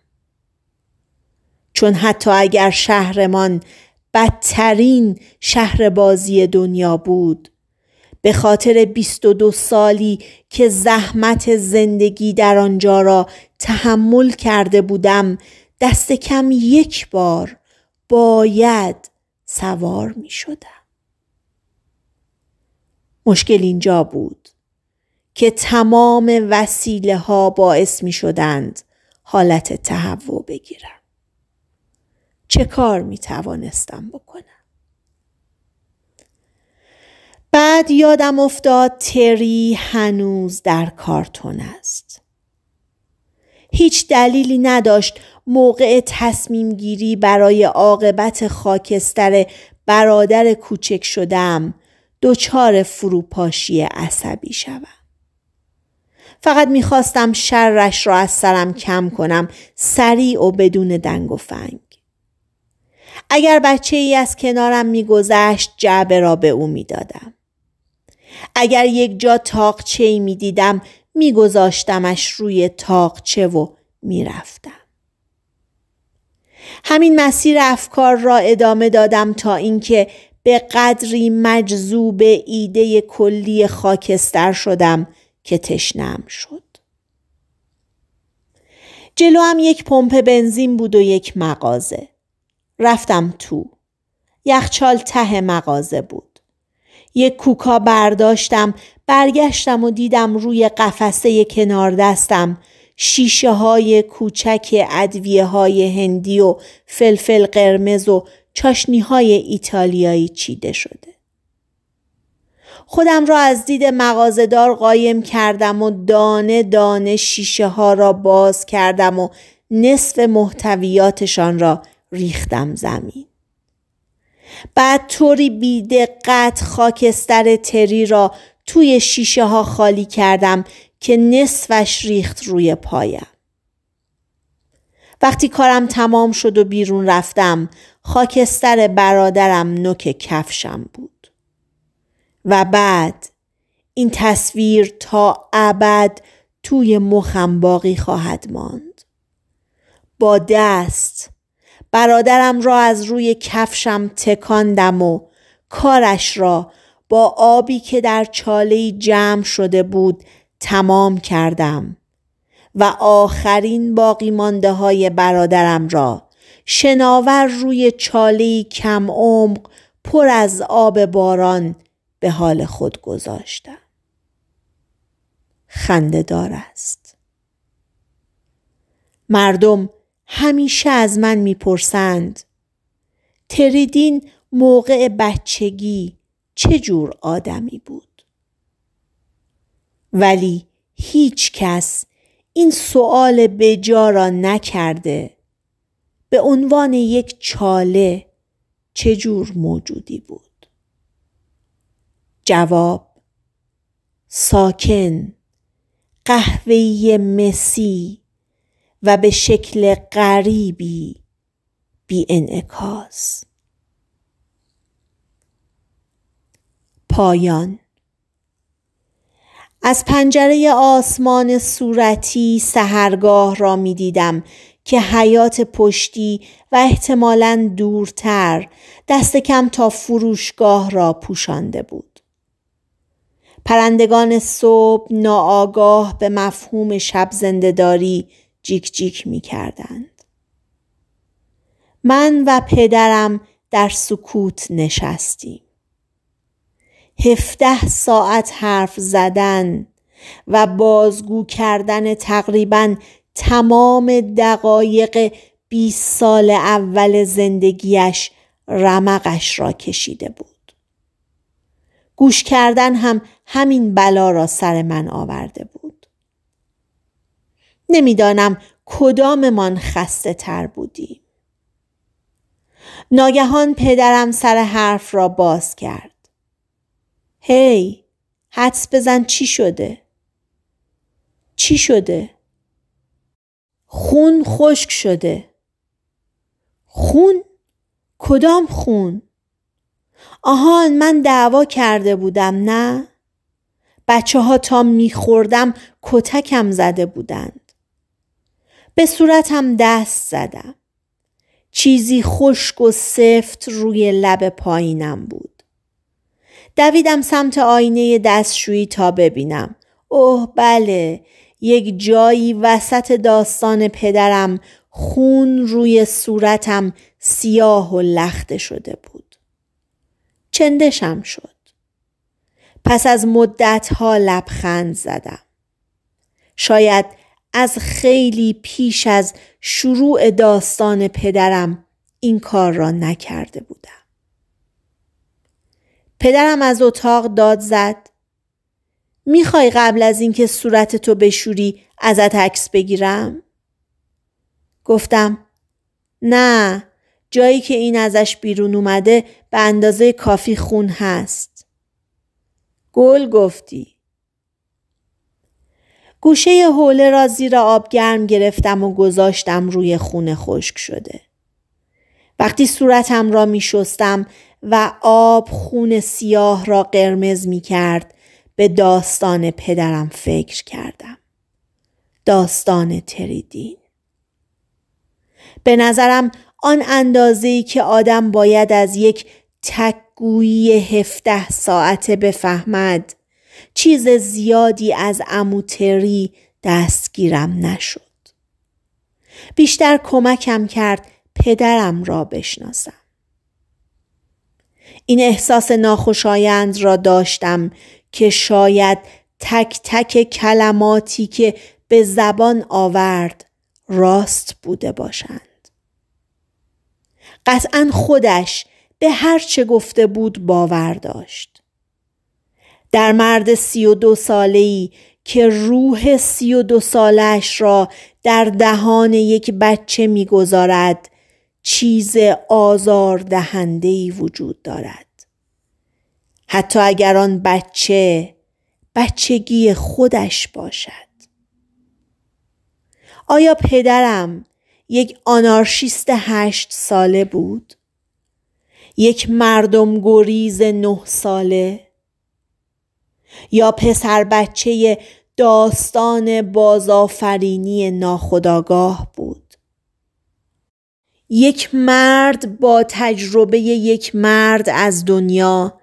S1: چون حتی اگر شهرمان بدترین شهر بازی دنیا بود به خاطر دو سالی که زحمت زندگی در آنجا را تحمل کرده بودم دست کم یک بار باید سوار می شدم. مشکل اینجا بود. که تمام وسیله ها باعث می شدند حالت تهوع بگیرم. چه کار می توانستم بکنم؟ بعد یادم افتاد تری هنوز در کارتون است. هیچ دلیلی نداشت موقع تصمیم گیری برای عاقبت خاکستر برادر کوچک شدم دچار فروپاشی عصبی شوم. فقط میخواستم شرش را از سرم کم کنم سریع و بدون دنگ و فنگ. اگر بچه ای از کنارم میگذشت جعبه را به او میدادم. اگر یک جا تاقچه ای میدیدم، میگذاشتمش روی تاقچه و میرفتم. همین مسیر افکار را ادامه دادم تا اینکه به قدری مجذوب ایده کلی خاکستر شدم که تشنم شد. جلو هم یک پمپ بنزین بود و یک مغازه. رفتم تو. یخچال ته مغازه بود. یک کوکا برداشتم برگشتم و دیدم روی قفسه کنار دستم شیشه های کوچک ادویه های هندی و فلفل قرمز و چاشنی های ایتالیایی چیده شده. خودم را از دید مغازدار قایم کردم و دانه دانه شیشه ها را باز کردم و نصف محتویاتشان را ریختم زمین. بعد طوری بی دقت خاکستر تری را توی شیشه ها خالی کردم که نصفش ریخت روی پایم. وقتی کارم تمام شد و بیرون رفتم خاکستر برادرم نوک کفشم بود. و بعد این تصویر تا ابد توی مخم باقی خواهد ماند با دست برادرم را از روی کفشم تکاندم و کارش را با آبی که در چاله جمع شده بود تمام کردم و آخرین باقی مانده های برادرم را شناور روی چاله کم عمق پر از آب باران به حال خود گذاشتم. دار است. مردم همیشه از من میپرسند تریدین موقع بچگی چه جور آدمی بود؟ ولی هیچ کس این سؤال بجا را نکرده به عنوان یک چاله چه جور موجودی بود؟ جواب ساکن قهوهی مسی و به شکل غریبی بی انعکاس پایان از پنجره آسمان صورتی سهرگاه را می دیدم که حیات پشتی و احتمالا دورتر دست کم تا فروشگاه را پوشانده بود. پرندگان صبح ناآگاه به مفهوم شب زندهداری جیک جیک می کردند. من و پدرم در سکوت نشستیم. هفته ساعت حرف زدن و بازگو کردن تقریبا تمام دقایق 20 سال اول زندگیش رمقش را کشیده بود. گوش کردن هم همین بلا را سر من آورده بود. نمیدانم کداممان خسته تر بودیم. ناگهان پدرم سر حرف را باز کرد. هی، hey, حدس بزن چی شده؟ چی شده؟ خون خشک شده. خون؟ کدام خون؟ آهان من دعوا کرده بودم نه؟ بچه ها تا میخوردم کتکم زده بودند. به صورتم دست زدم. چیزی خشک و سفت روی لب پایینم بود. دویدم سمت آینه دستشویی تا ببینم. اوه بله یک جایی وسط داستان پدرم خون روی صورتم سیاه و لخته شده بود. چندشم شد. پس از ها لبخند زدم. شاید از خیلی پیش از شروع داستان پدرم این کار را نکرده بودم. پدرم از اتاق داد زد. میخوای قبل از اینکه صورت تو بشوری ازت عکس بگیرم؟ گفتم نه جایی که این ازش بیرون اومده به اندازه کافی خون هست. گل گفتی. گوشه حوله را زیر آب گرم گرفتم و گذاشتم روی خون خشک شده. وقتی صورتم را می شستم و آب خون سیاه را قرمز می کرد به داستان پدرم فکر کردم. داستان تریدین. به نظرم آن اندازه‌ای که آدم باید از یک تکگویی هفته ساعته بفهمد چیز زیادی از اموتری دستگیرم نشد بیشتر کمکم کرد پدرم را بشناسم این احساس ناخوشایند را داشتم که شاید تک تک کلماتی که به زبان آورد راست بوده باشند قطعا خودش به هر چه گفته بود باور داشت. در مرد سی و دو سالهی که روح سی و دو سالش را در دهان یک بچه میگذارد چیز آزار دهندهی وجود دارد. حتی اگر آن بچه بچگی خودش باشد. آیا پدرم یک آنارشیست هشت ساله بود یک مردم گریز نه ساله یا پسر بچه داستان بازآفرینی ناخداگاه بود یک مرد با تجربه یک مرد از دنیا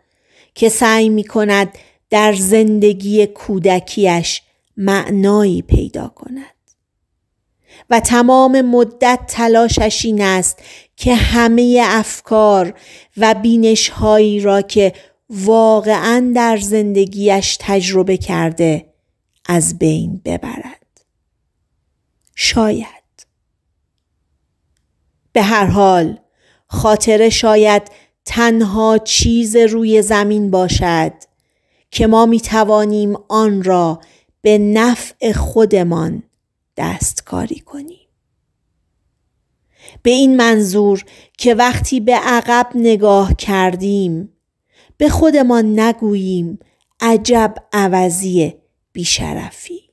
S1: که سعی می کند در زندگی کودکیش معنایی پیدا کند و تمام مدت تلاشش این است که همه افکار و بینش هایی را که واقعا در زندگیش تجربه کرده از بین ببرد. شاید. به هر حال خاطره شاید تنها چیز روی زمین باشد که ما می توانیم آن را به نفع خودمان دستکاری کنیم به این منظور که وقتی به عقب نگاه کردیم به خودمان نگوییم عجب عوضی بیشرفی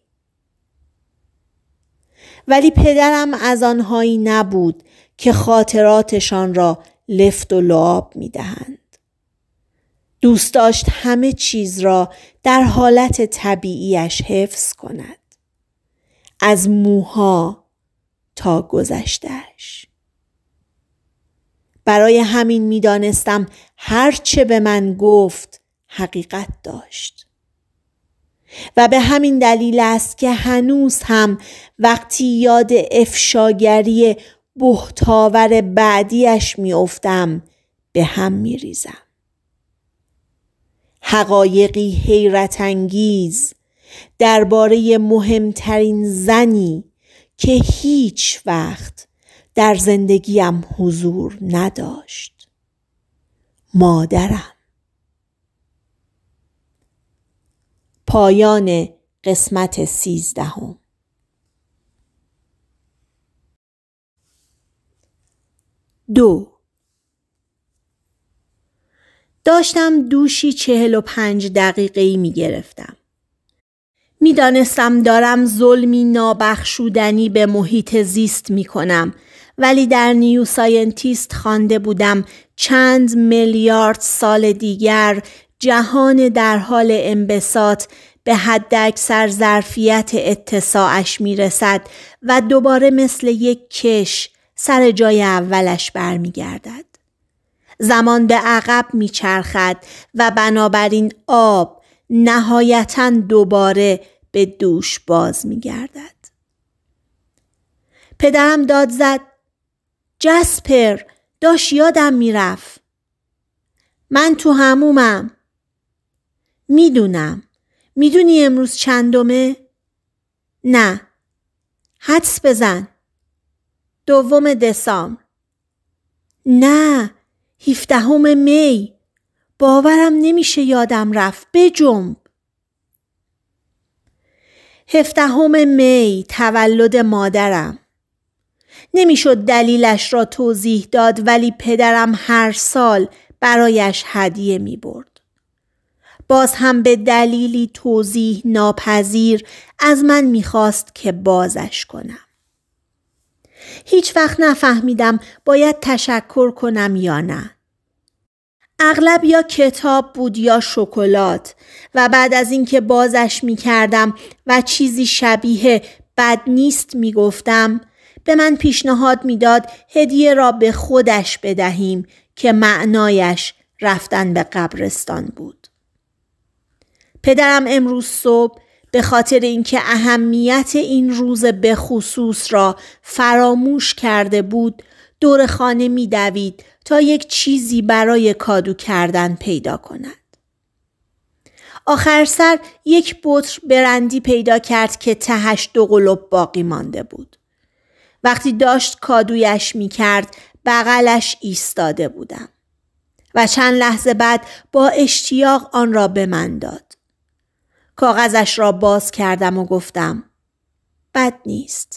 S1: ولی پدرم از آنهایی نبود که خاطراتشان را لفت و لعاب می دهند. دوست داشت همه چیز را در حالت طبیعیش حفظ کند. از موها تا گذشتش برای همین میدانستم هرچه به من گفت حقیقت داشت و به همین دلیل است که هنوز هم وقتی یاد افشاگری بهتاور بعدیش میافتم به هم میریزم حقایقی حیرت انگیز درباره مهمترین زنی که هیچ وقت در زندگیم حضور نداشت مادرم پایان قسمت سیزدهم دو داشتم دوشی چهل و پنج دقیقه ای می گرفتم. میدانستم دارم ظلمی نابخشودنی به محیط زیست می کنم ولی در نیو ساینتیست خوانده بودم چند میلیارد سال دیگر جهان در حال انبساط به حد اکثر ظرفیت اتساعش می رسد و دوباره مثل یک کش سر جای اولش برمیگردد. زمان به عقب میچرخد و بنابراین آب نهایتا دوباره به دوش باز می گردد. پدرم داد زد جسپر داشت یادم میرفت من تو همومم میدونم میدونی امروز چندمه نه حدس بزن دوم دسام نه هیفدهم می باورم نمیشه یادم رفت بجنب هفدهم می تولد مادرم نمیشد دلیلش را توضیح داد ولی پدرم هر سال برایش هدیه می برد. باز هم به دلیلی توضیح ناپذیر از من میخواست که بازش کنم. هیچ وقت نفهمیدم باید تشکر کنم یا نه. اغلب یا کتاب بود یا شکلات و بعد از اینکه بازش می کردم و چیزی شبیه بد نیست می گفتم به من پیشنهاد میداد هدیه را به خودش بدهیم که معنایش رفتن به قبرستان بود. پدرم امروز صبح به خاطر اینکه اهمیت این روز به خصوص را فراموش کرده بود دور خانه دوید تا یک چیزی برای کادو کردن پیدا کند. آخر سر یک بطر برندی پیدا کرد که تهش دو قلوب باقی مانده بود. وقتی داشت کادویش می کرد بغلش ایستاده بودم. و چند لحظه بعد با اشتیاق آن را به من داد. کاغذش را باز کردم و گفتم بد نیست.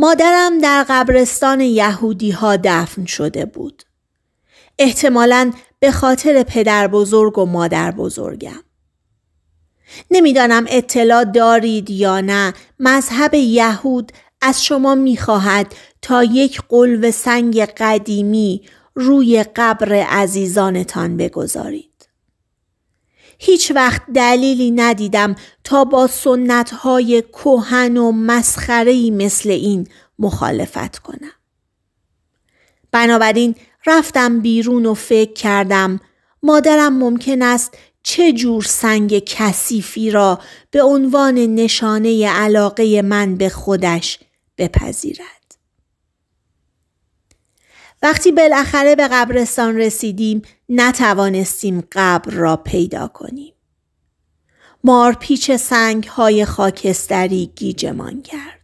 S1: مادرم در قبرستان یهودی ها دفن شده بود. احتمالا به خاطر پدر بزرگ و مادر بزرگم. نمیدانم اطلاع دارید یا نه مذهب یهود از شما میخواهد تا یک قلو سنگ قدیمی روی قبر عزیزانتان بگذارید. هیچ وقت دلیلی ندیدم تا با سنت های کوهن و مسخری مثل این مخالفت کنم. بنابراین رفتم بیرون و فکر کردم مادرم ممکن است چه جور سنگ کثیفی را به عنوان نشانه علاقه من به خودش بپذیرد. وقتی بالاخره به قبرستان رسیدیم نتوانستیم قبر را پیدا کنیم. مارپیچ سنگ های خاکستری گیجمان کرد.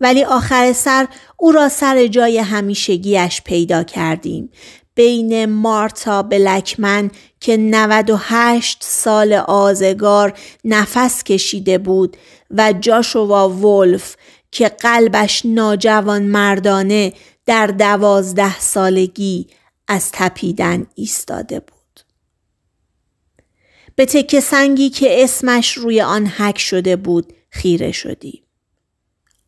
S1: ولی آخر سر او را سر جای همیشگیش پیدا کردیم بین مارتا بلکمن که 98 سال آزگار نفس کشیده بود و جاشوا ولف که قلبش ناجوان مردانه در دوازده سالگی از تپیدن ایستاده بود. به تکه سنگی که اسمش روی آن حک شده بود خیره شدی.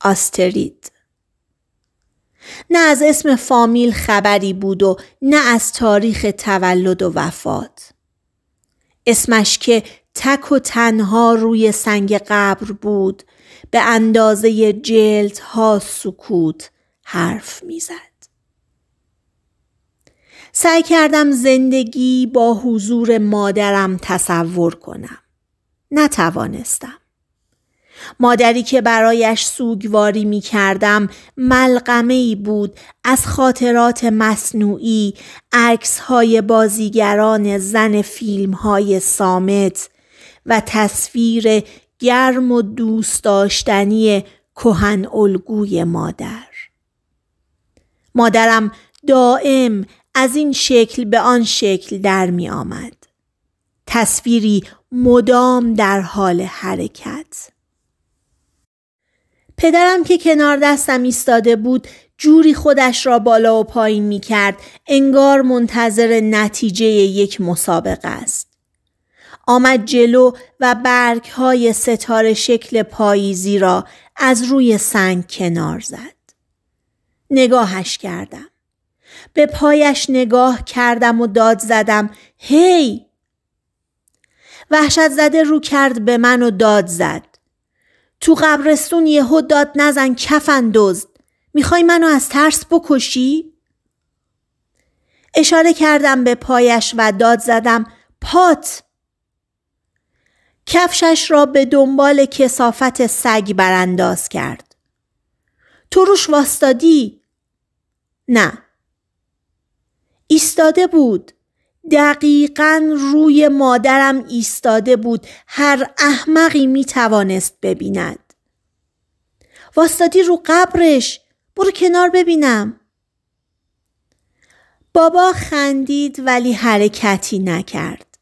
S1: آسترید نه از اسم فامیل خبری بود و نه از تاریخ تولد و وفات. اسمش که تک و تنها روی سنگ قبر بود به اندازه جلد ها سکوت حرف میزد. سعی کردم زندگی با حضور مادرم تصور کنم. نتوانستم. مادری که برایش سوگواری می کردم ملغمه ای بود از خاطرات مصنوعی عکس های بازیگران زن فیلم های سامت و تصویر گرم و دوست داشتنی کهن الگوی مادر. مادرم دائم از این شکل به آن شکل در می آمد. تصویری مدام در حال حرکت. پدرم که کنار دستم ایستاده بود جوری خودش را بالا و پایین می کرد انگار منتظر نتیجه یک مسابقه است. آمد جلو و برگ های ستاره شکل پاییزی را از روی سنگ کنار زد. نگاهش کردم. به پایش نگاه کردم و داد زدم هی وحشت زده رو کرد به من و داد زد تو قبرستون یهو داد نزن کفن دزد میخوای منو از ترس بکشی؟ اشاره کردم به پایش و داد زدم پات کفشش را به دنبال کسافت سگ برانداز کرد تو روش واستادی نه. ایستاده بود. دقیقا روی مادرم ایستاده بود. هر احمقی می توانست ببیند. واستادی رو قبرش. برو کنار ببینم. بابا خندید ولی حرکتی نکرد.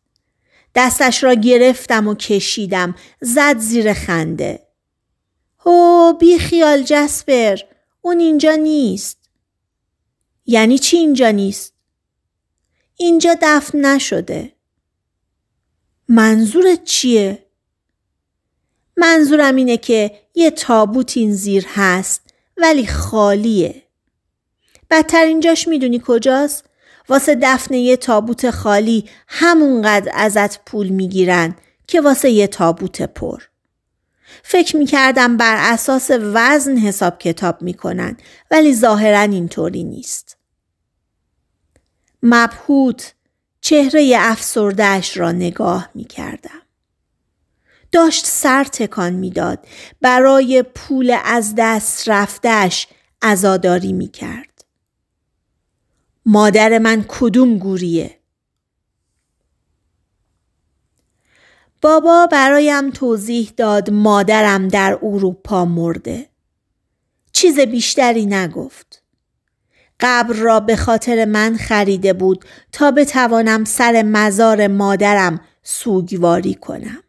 S1: دستش را گرفتم و کشیدم. زد زیر خنده. او بی خیال جسپر. اون اینجا نیست. یعنی چی اینجا نیست؟ اینجا دفن نشده. منظورت چیه؟ منظورم اینه که یه تابوت این زیر هست ولی خالیه. بدتر اینجاش میدونی کجاست؟ واسه دفن یه تابوت خالی همونقدر ازت پول میگیرن که واسه یه تابوت پر. فکر میکردم بر اساس وزن حساب کتاب میکنن ولی ظاهرا اینطوری نیست. مبهوت چهره افسردهش را نگاه می کردم. داشت سر تکان میداد برای پول از دست رفتش ازاداری می کرد. مادر من کدوم گوریه؟ بابا برایم توضیح داد مادرم در اروپا مرده. چیز بیشتری نگفت. قبر را به خاطر من خریده بود تا بتوانم سر مزار مادرم سوگواری کنم.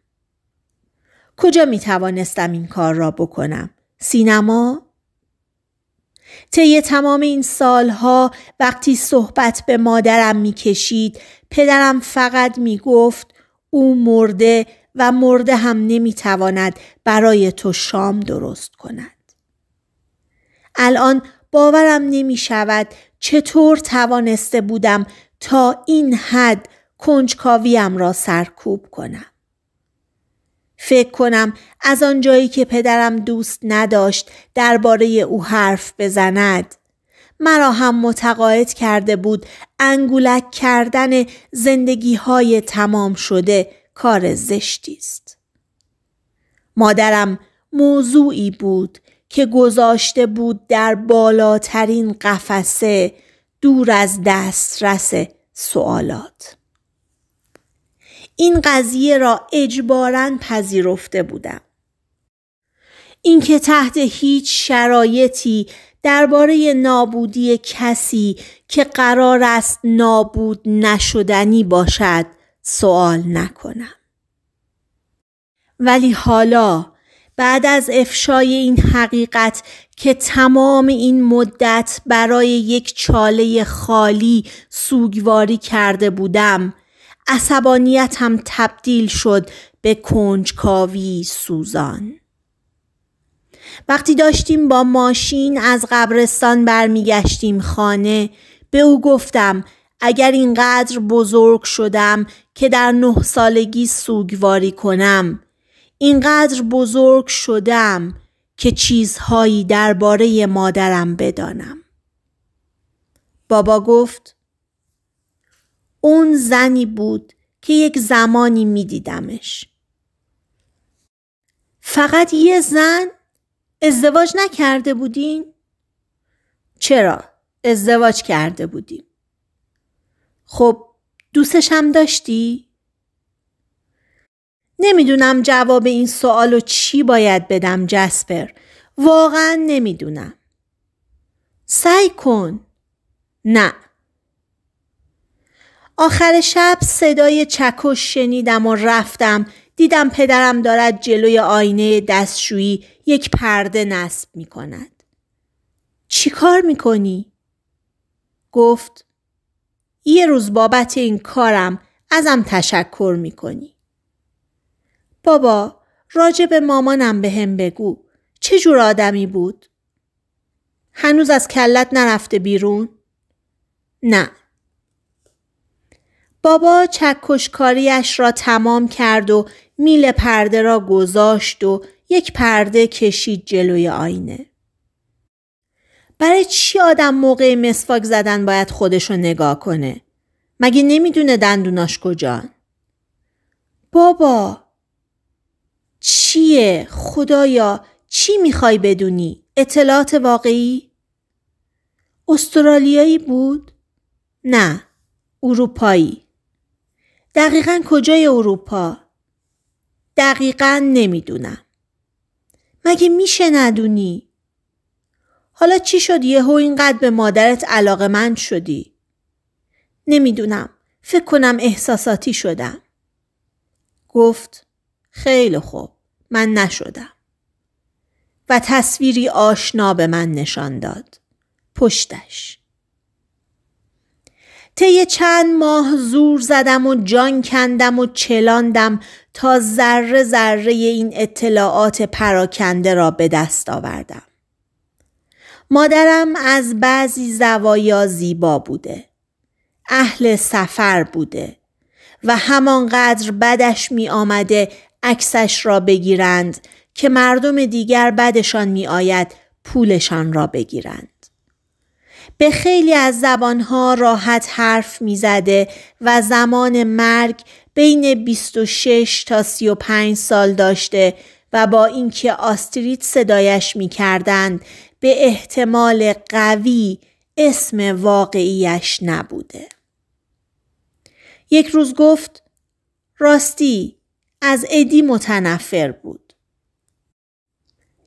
S1: کجا می توانستم این کار را بکنم؟ سینما؟ طی تمام این سالها وقتی صحبت به مادرم میکشید پدرم فقط میگفت او مرده و مرده هم نمیتواند برای تو شام درست کند الان باورم نمی شود چطور توانسته بودم تا این حد کنجکاویم را سرکوب کنم. فکر کنم از آنجایی که پدرم دوست نداشت درباره او حرف بزند مرا هم متقاعد کرده بود انگولک کردن زندگی های تمام شده کار زشتی است مادرم موضوعی بود که گذاشته بود در بالاترین قفسه دور از دسترس سوالات این قضیه را اجبارا پذیرفته بودم اینکه تحت هیچ شرایطی درباره نابودی کسی که قرار است نابود نشدنی باشد سوال نکنم ولی حالا بعد از افشای این حقیقت که تمام این مدت برای یک چاله خالی سوگواری کرده بودم عصبانیتم تبدیل شد به کنجکاوی سوزان وقتی داشتیم با ماشین از قبرستان برمیگشتیم خانه به او گفتم اگر اینقدر بزرگ شدم که در نه سالگی سوگواری کنم اینقدر بزرگ شدم که چیزهایی درباره مادرم بدانم. بابا گفت اون زنی بود که یک زمانی می دیدمش. فقط یه زن ازدواج نکرده بودین؟ چرا؟ ازدواج کرده بودیم. خب دوستش هم داشتی؟ نمیدونم جواب این و چی باید بدم جسپر. واقعا نمیدونم. سعی کن. نه. آخر شب صدای چکش شنیدم و رفتم دیدم پدرم دارد جلوی آینه دستشویی یک پرده نصب می کند. چی کار می کنی؟ گفت یه روز بابت این کارم ازم تشکر می کنی. بابا راجع به مامانم به هم بگو. چه جور آدمی بود؟ هنوز از کلت نرفته بیرون؟ نه. بابا چکشکاریش را تمام کرد و میل پرده را گذاشت و یک پرده کشید جلوی آینه. برای چی آدم موقع مسواک زدن باید خودش نگاه کنه؟ مگه نمیدونه دندوناش کجان؟ بابا چیه خدایا چی میخوای بدونی؟ اطلاعات واقعی؟ استرالیایی بود؟ نه اروپایی دقیقا کجای اروپا؟ دقیقا نمیدونم مگه میشه ندونی؟ حالا چی شد یهو اینقدر به مادرت علاقه من شدی؟ نمیدونم فکر کنم احساساتی شدم گفت خیلی خوب من نشدم. و تصویری آشنا به من نشان داد. پشتش. طی چند ماه زور زدم و جان کندم و چلاندم تا ذره ذره این اطلاعات پراکنده را به دست آوردم. مادرم از بعضی زوایا زیبا بوده. اهل سفر بوده و همانقدر بدش می آمده عکسش را بگیرند که مردم دیگر بدشان می آید پولشان را بگیرند. به خیلی از زبانها راحت حرف میزده و زمان مرگ بین 26 تا 35 سال داشته و با اینکه آستریت صدایش میکردند به احتمال قوی اسم واقعیش نبوده. یک روز گفت راستی از ادی متنفر بود.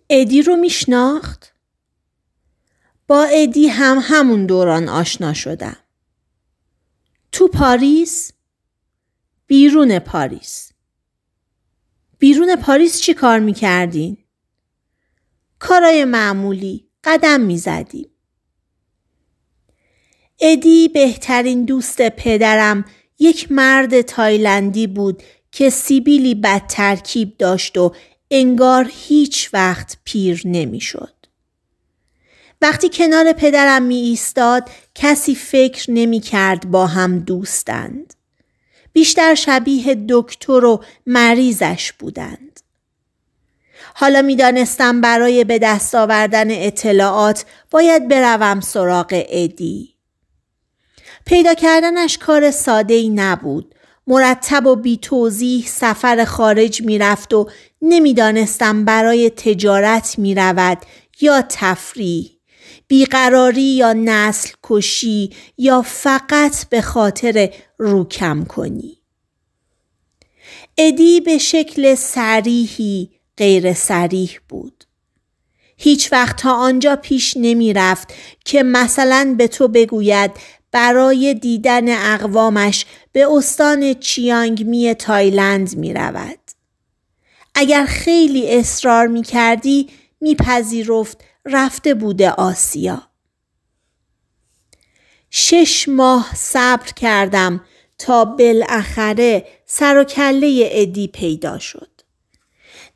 S1: ادی رو میشناخت؟ با ادی هم همون دوران آشنا شدم. تو پاریس؟ بیرون پاریس. بیرون پاریس چی کار میکردین؟ کارای معمولی قدم میزدیم. ادی بهترین دوست پدرم یک مرد تایلندی بود که سیبیلی بد ترکیب داشت و انگار هیچ وقت پیر نمیشد. وقتی کنار پدرم می ایستاد کسی فکر نمی کرد با هم دوستند. بیشتر شبیه دکتر و مریضش بودند. حالا دانستم برای به دست آوردن اطلاعات باید بروم سراغ ادی. پیدا کردنش کار ساده ای نبود. مرتب و بی توضیح سفر خارج می رفت و نمیدانستم برای تجارت می رود یا تفریح بیقراری یا نسل کشی یا فقط به خاطر روکم کنی ادی به شکل سریحی غیر سریح بود هیچ وقت تا آنجا پیش نمی رفت که مثلا به تو بگوید برای دیدن اقوامش به استان چیانگ می تایلند می رود. اگر خیلی اصرار می کردی میپذیرفت رفته بوده آسیا. شش ماه صبر کردم تا بالاخره سر و کله ادی پیدا شد.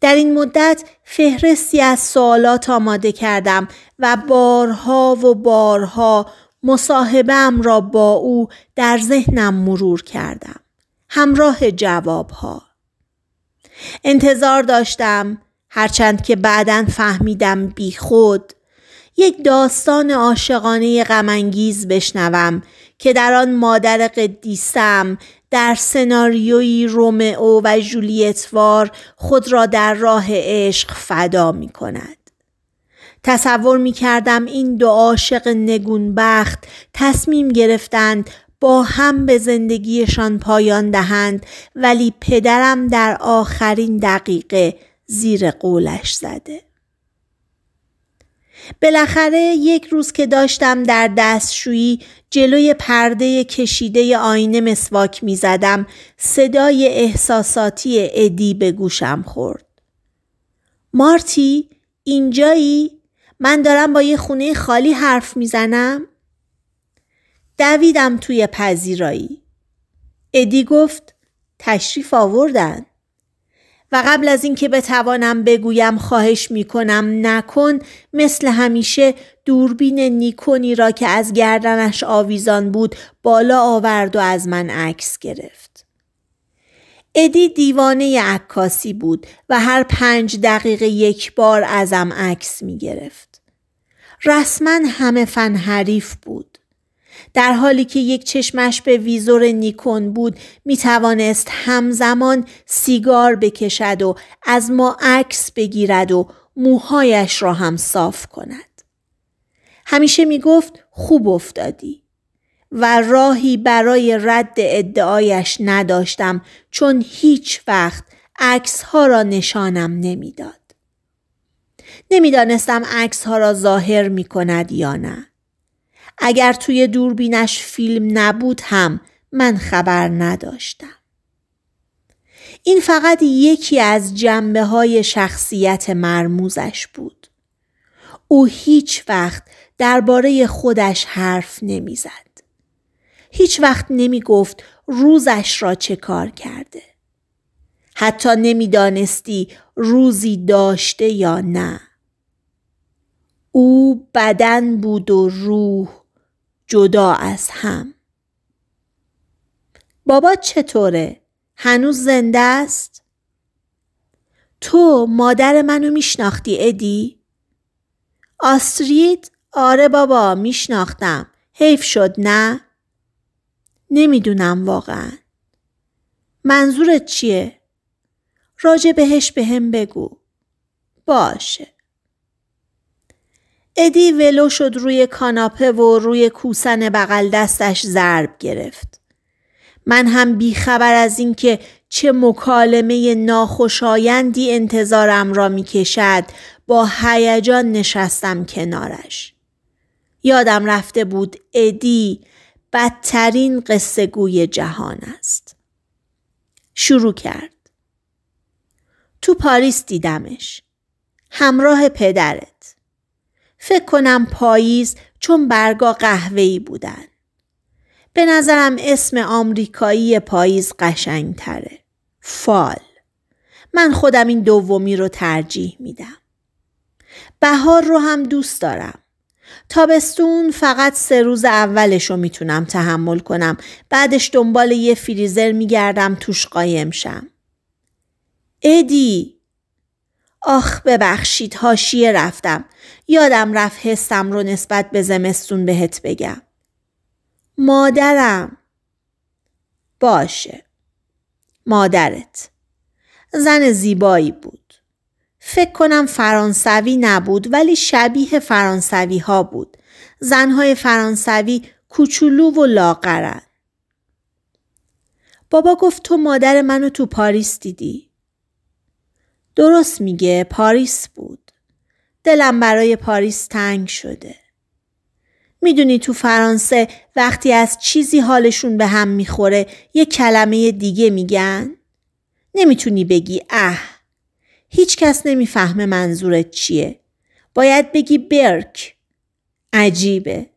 S1: در این مدت فهرستی از سوالات آماده کردم و بارها و بارها مصاحبم را با او در ذهنم مرور کردم. همراه جوابها. انتظار داشتم هرچند که بعدا فهمیدم بیخود یک داستان عاشقانه غمانگیز بشنوم که در آن مادر قدیسم در سناریوی رومئو و جولیتوار خود را در راه عشق فدا می کند. تصور می کردم این دو عاشق نگون تصمیم گرفتند با هم به زندگیشان پایان دهند ولی پدرم در آخرین دقیقه زیر قولش زده. بالاخره یک روز که داشتم در دستشویی جلوی پرده کشیده آینه مسواک می زدم صدای احساساتی ادی به گوشم خورد. مارتی اینجایی؟ من دارم با یه خونه خالی حرف میزنم؟ دویدم توی پذیرایی. ادی گفت تشریف آوردن. و قبل از اینکه بتوانم بگویم خواهش میکنم نکن مثل همیشه دوربین نیکونی را که از گردنش آویزان بود بالا آورد و از من عکس گرفت. ادی دیوانه عکاسی بود و هر پنج دقیقه یک بار ازم عکس می گرفت. رسما همه فن حریف بود. در حالی که یک چشمش به ویزور نیکون بود می توانست همزمان سیگار بکشد و از ما عکس بگیرد و موهایش را هم صاف کند. همیشه می گفت خوب افتادی و راهی برای رد ادعایش نداشتم چون هیچ وقت عکس ها را نشانم نمیداد. نمیدانستم عکس ها را ظاهر می کند یا نه. اگر توی دوربینش فیلم نبود هم من خبر نداشتم. این فقط یکی از جنبه های شخصیت مرموزش بود. او هیچ وقت درباره خودش حرف نمیزد. هیچ وقت نمی گفت روزش را چه کار کرده. حتی نمیدانستی روزی داشته یا نه. او بدن بود و روح جدا از هم بابا چطوره؟ هنوز زنده است؟ تو مادر منو میشناختی ادی؟ آسترید؟ آره بابا میشناختم حیف شد نه؟ نمیدونم واقعا منظورت چیه؟ راجع بهش به هم بگو باشه ادی ولو شد روی کاناپه و روی کوسن بغل دستش ضرب گرفت. من هم بیخبر از اینکه چه مکالمه ناخوشایندی انتظارم را میکشد با هیجان نشستم کنارش. یادم رفته بود ادی بدترین قصه گوی جهان است. شروع کرد. تو پاریس دیدمش. همراه پدرت. فکر کنم پاییز چون برگا قهوه‌ای بودن. به نظرم اسم آمریکایی پاییز قشنگتره. فال. من خودم این دومی رو ترجیح میدم. بهار رو هم دوست دارم. تابستون فقط سه روز اولش رو میتونم تحمل کنم. بعدش دنبال یه فریزر میگردم توش قایم شم. ادی آخ ببخشید هاشیه رفتم یادم رفت حسم رو نسبت به زمستون بهت بگم. مادرم باشه مادرت زن زیبایی بود فکر کنم فرانسوی نبود ولی شبیه فرانسوی ها بود زنهای فرانسوی کوچولو و لاغرن بابا گفت تو مادر منو تو پاریس دیدی درست میگه پاریس بود دلم برای پاریس تنگ شده. میدونی تو فرانسه وقتی از چیزی حالشون به هم میخوره یه کلمه دیگه میگن؟ نمیتونی بگی اه. هیچ کس نمیفهمه منظورت چیه. باید بگی برک. عجیبه.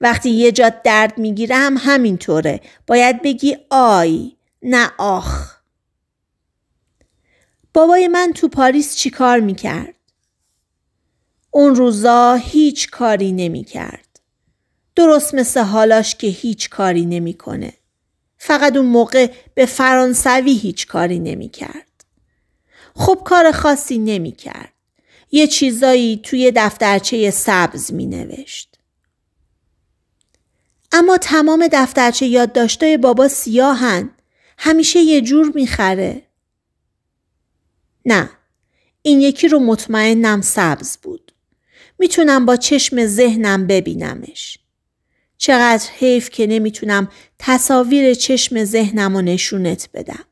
S1: وقتی یه جا درد میگیره هم همینطوره. باید بگی آی نه آخ. بابای من تو پاریس چیکار میکرد؟ اون روزا هیچ کاری نمی کرد. درست مثل حالاش که هیچ کاری کنه. فقط اون موقع به فرانسوی هیچ کاری نمی کرد. خب کار خاصی نمی کرد. یه چیزایی توی دفترچه سبز می نوشت. اما تمام دفترچه یادداشتای بابا سیاهن. همیشه یه جور میخره. نه. این یکی رو مطمئنم سبز بود. میتونم با چشم ذهنم ببینمش. چقدر حیف که نمیتونم تصاویر چشم ذهنم و نشونت بدم.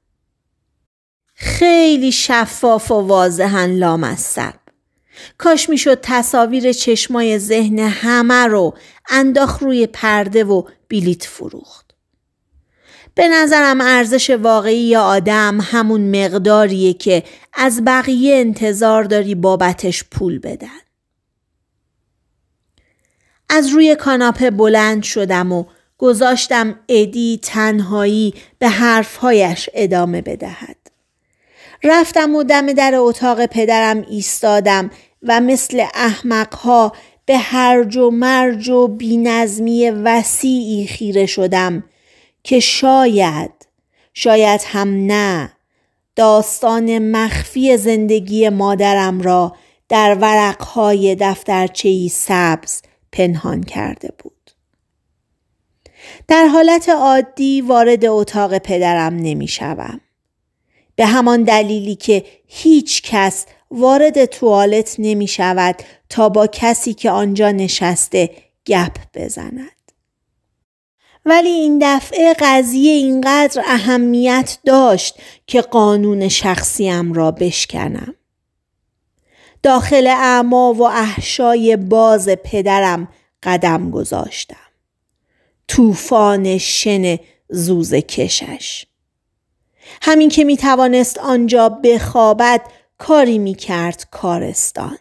S1: خیلی شفاف و واضحن لام کاش میشد تصاویر چشمای ذهن همه رو انداخ روی پرده و بلیت فروخت. به نظرم ارزش واقعی آدم همون مقداریه که از بقیه انتظار داری بابتش پول بدن. از روی کاناپه بلند شدم و گذاشتم ادی تنهایی به حرفهایش ادامه بدهد. رفتم و دم در اتاق پدرم ایستادم و مثل احمقها به هرج و مرج و بینظمی وسیعی خیره شدم که شاید شاید هم نه داستان مخفی زندگی مادرم را در ورقهای دفترچهی سبز پنهان کرده بود. در حالت عادی وارد اتاق پدرم نمی به همان دلیلی که هیچ کس وارد توالت نمی شود تا با کسی که آنجا نشسته گپ بزند. ولی این دفعه قضیه اینقدر اهمیت داشت که قانون شخصیم را بشکنم. داخل اعما و احشای باز پدرم قدم گذاشتم طوفان شن زوز کشش همین که می توانست آنجا بخوابد کاری می کرد کارستان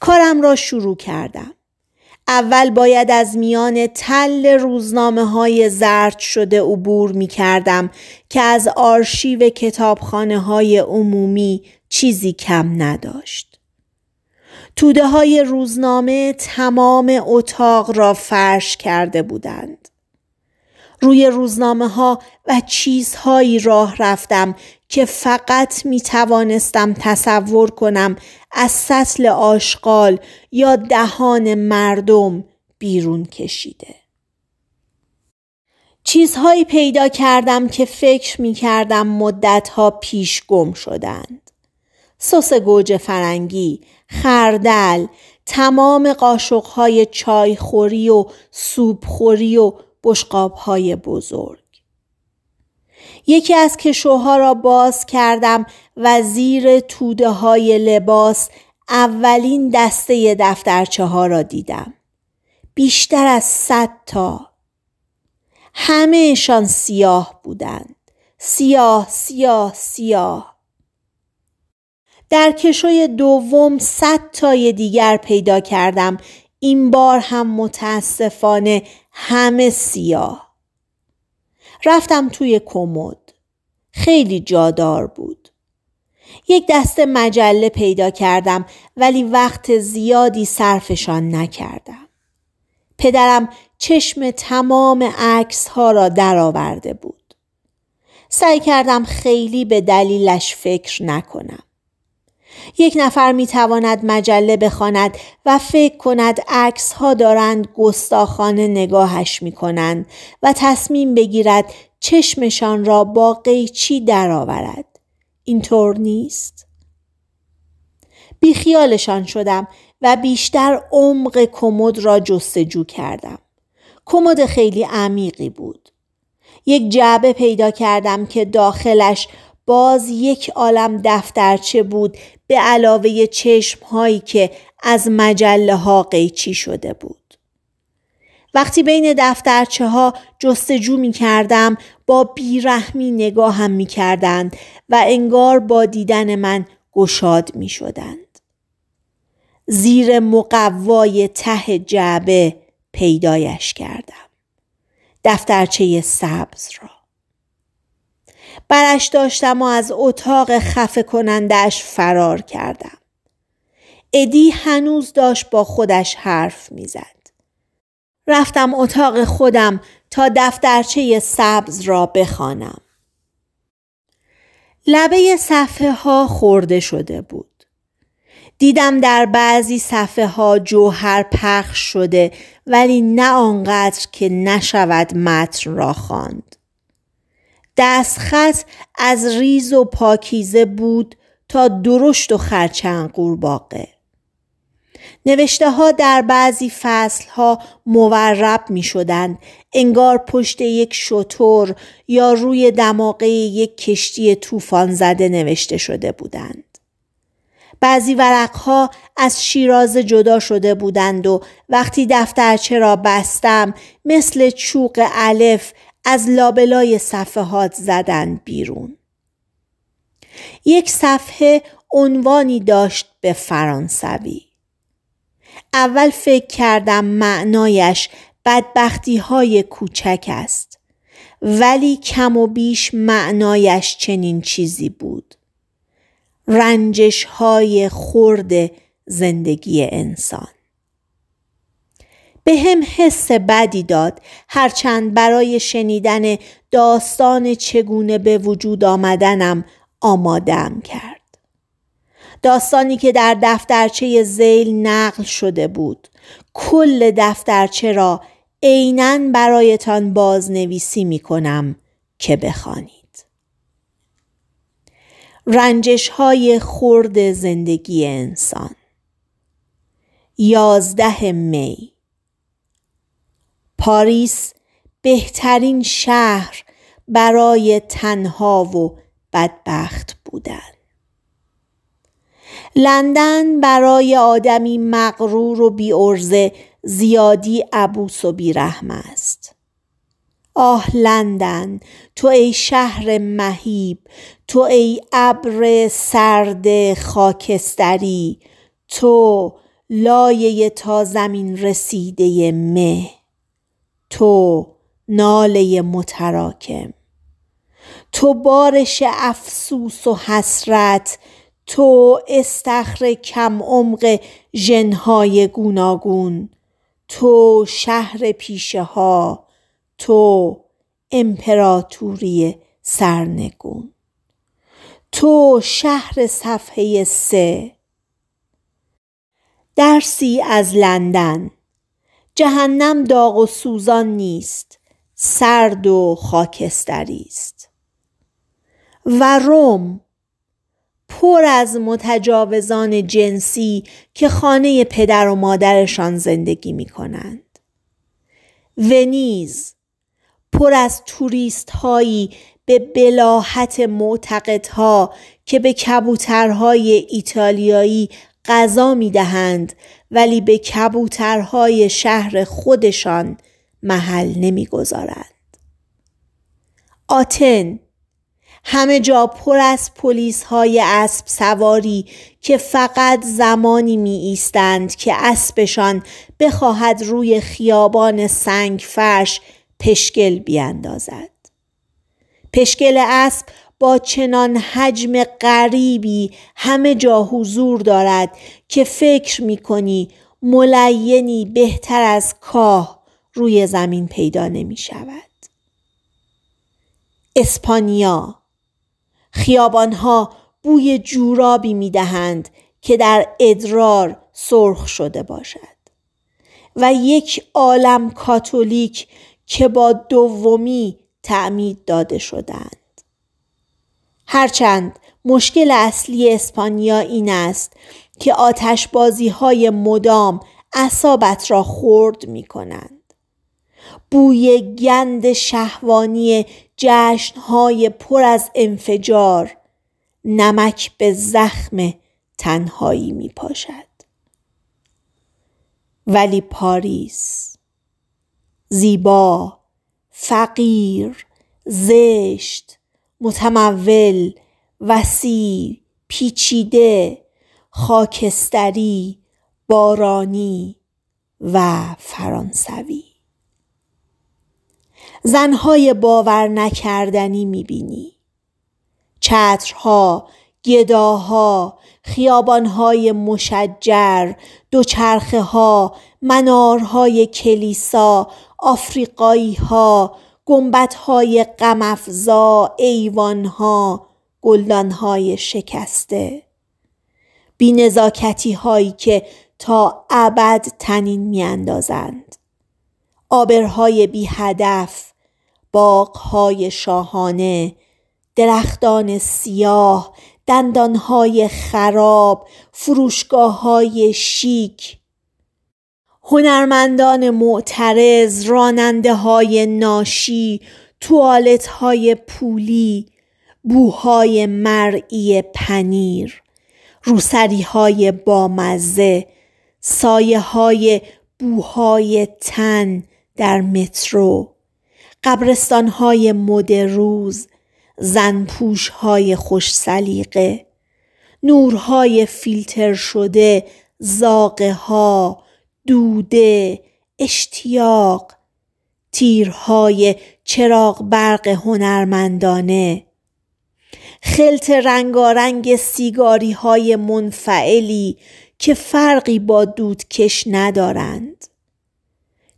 S1: کارم را شروع کردم اول باید از میان تل روزنامه های زرد شده عبور می کردم که از آرشیو کتابخانه های عمومی چیزی کم نداشت. توده های روزنامه تمام اتاق را فرش کرده بودند. روی روزنامه ها و چیزهایی راه رفتم که فقط می توانستم تصور کنم از سطل آشغال یا دهان مردم بیرون کشیده چیزهایی پیدا کردم که فکر می کردم مدتها پیش گم شدند. سس گوجه فرنگی، خردل، تمام قاشقهای خوری و خوری و بشقابهای بزرگ. یکی از کشوها را باز کردم و زیر توده های لباس اولین دسته دفترچه ها را دیدم. بیشتر از صد تا. همهشان سیاه بودند. سیاه سیاه سیاه. در کشوی دوم صد تای دیگر پیدا کردم این بار هم متاسفانه همه سیاه رفتم توی کمد. خیلی جادار بود. یک دسته مجله پیدا کردم ولی وقت زیادی صرفشان نکردم. پدرم چشم تمام عکس ها را درآورده بود. سعی کردم خیلی به دلیلش فکر نکنم. یک نفر می تواند مجله بخواند و فکر کند عکس ها دارند گستاخانه نگاهش می کنند و تصمیم بگیرد چشمشان را با قیچی درآورد. اینطور نیست؟ بیخیالشان شدم و بیشتر عمق کمد را جستجو کردم. کمد خیلی عمیقی بود. یک جعبه پیدا کردم که داخلش باز یک عالم دفترچه بود به علاوه چشم هایی که از مجله ها قیچی شده بود. وقتی بین دفترچه ها جستجو می کردم با بیرحمی نگاهم می کردند و انگار با دیدن من گشاد می شدند. زیر مقوای ته جعبه پیدایش کردم. دفترچه سبز را. برش داشتم و از اتاق خفه کنندش فرار کردم. ادی هنوز داشت با خودش حرف میزد. رفتم اتاق خودم تا دفترچه سبز را بخوانم. لبه صفحه ها خورده شده بود. دیدم در بعضی صفحه ها جوهر پخش شده ولی نه آنقدر که نشود متن را خواند. دستخط از ریز و پاکیزه بود تا درشت و خرچنگ قورباغه نوشته ها در بعضی فصل ها مورب می شدن. انگار پشت یک شطور یا روی دماغه یک کشتی طوفان زده نوشته شده بودند. بعضی ورقها از شیراز جدا شده بودند و وقتی دفترچه را بستم مثل چوق علف، از لابلای صفحات زدن بیرون یک صفحه عنوانی داشت به فرانسوی اول فکر کردم معنایش بدبختی های کوچک است ولی کم و بیش معنایش چنین چیزی بود رنجش های خرد زندگی انسان به هم حس بدی داد هرچند برای شنیدن داستان چگونه به وجود آمدنم آمادم کرد. داستانی که در دفترچه زیل نقل شده بود کل دفترچه را عینا برایتان بازنویسی می کنم که بخوانید. رنجش های خورد زندگی انسان یازده می پاریس بهترین شهر برای تنها و بدبخت بودن لندن برای آدمی مغرور و ارزه زیادی عبوس و بیرحم است آه لندن تو ای شهر مهیب تو ای ابر سرد خاکستری تو لایه تا زمین رسیده مه تو ناله متراکم تو بارش افسوس و حسرت تو استخر کم عمق ژنهای گوناگون تو شهر پیشه ها تو امپراتوری سرنگون تو شهر صفحه سه درسی از لندن جهنم داغ و سوزان نیست سرد و خاکستری است و روم پر از متجاوزان جنسی که خانه پدر و مادرشان زندگی می کنند. ونیز پر از توریست هایی به بلاحت معتقدها که به کبوترهای ایتالیایی غذا می دهند ولی به کبوترهای شهر خودشان محل نمیگذارند. آتن همه جا پر از پلیس های اسب سواری که فقط زمانی می ایستند که اسبشان بخواهد روی خیابان سنگ فرش پشکل بیاندازد. پشکل اسب با چنان حجم غریبی همه جا حضور دارد که فکر می کنی ملینی بهتر از کاه روی زمین پیدا نمی شود. اسپانیا خیابانها بوی جورابی می دهند که در ادرار سرخ شده باشد و یک عالم کاتولیک که با دومی تعمید داده شدند. هرچند مشکل اصلی اسپانیا این است که آتشبازی های مدام اصابت را خورد می کنند. بوی گند شهوانی های پر از انفجار نمک به زخم تنهایی می پاشد. ولی پاریس زیبا، فقیر، زشت، متمول وسیع پیچیده خاکستری بارانی و فرانسوی زنهای باور نکردنی میبینی چترها گداها خیابانهای مشجر دوچرخه ها منارهای کلیسا آفریقایی ها گنبتهای غمافزا ایوانها گلدانهای شکسته بی هایی که تا ابد تنین میاندازند آبرهای بی هدف باغهای شاهانه درختان سیاه دندانهای خراب فروشگاه های شیک هنرمندان معترض، راننده های ناشی، توالت های پولی، بوهای مرعی پنیر، روسری های بامزه، سایه های بوهای تن در مترو، قبرستان های مد زنپوش های خوش سلیقه، نورهای فیلتر شده، زاقه ها، دوده اشتیاق تیرهای چراغ برق هنرمندانه خلط رنگارنگ سیگاری های منفعلی که فرقی با دودکش ندارند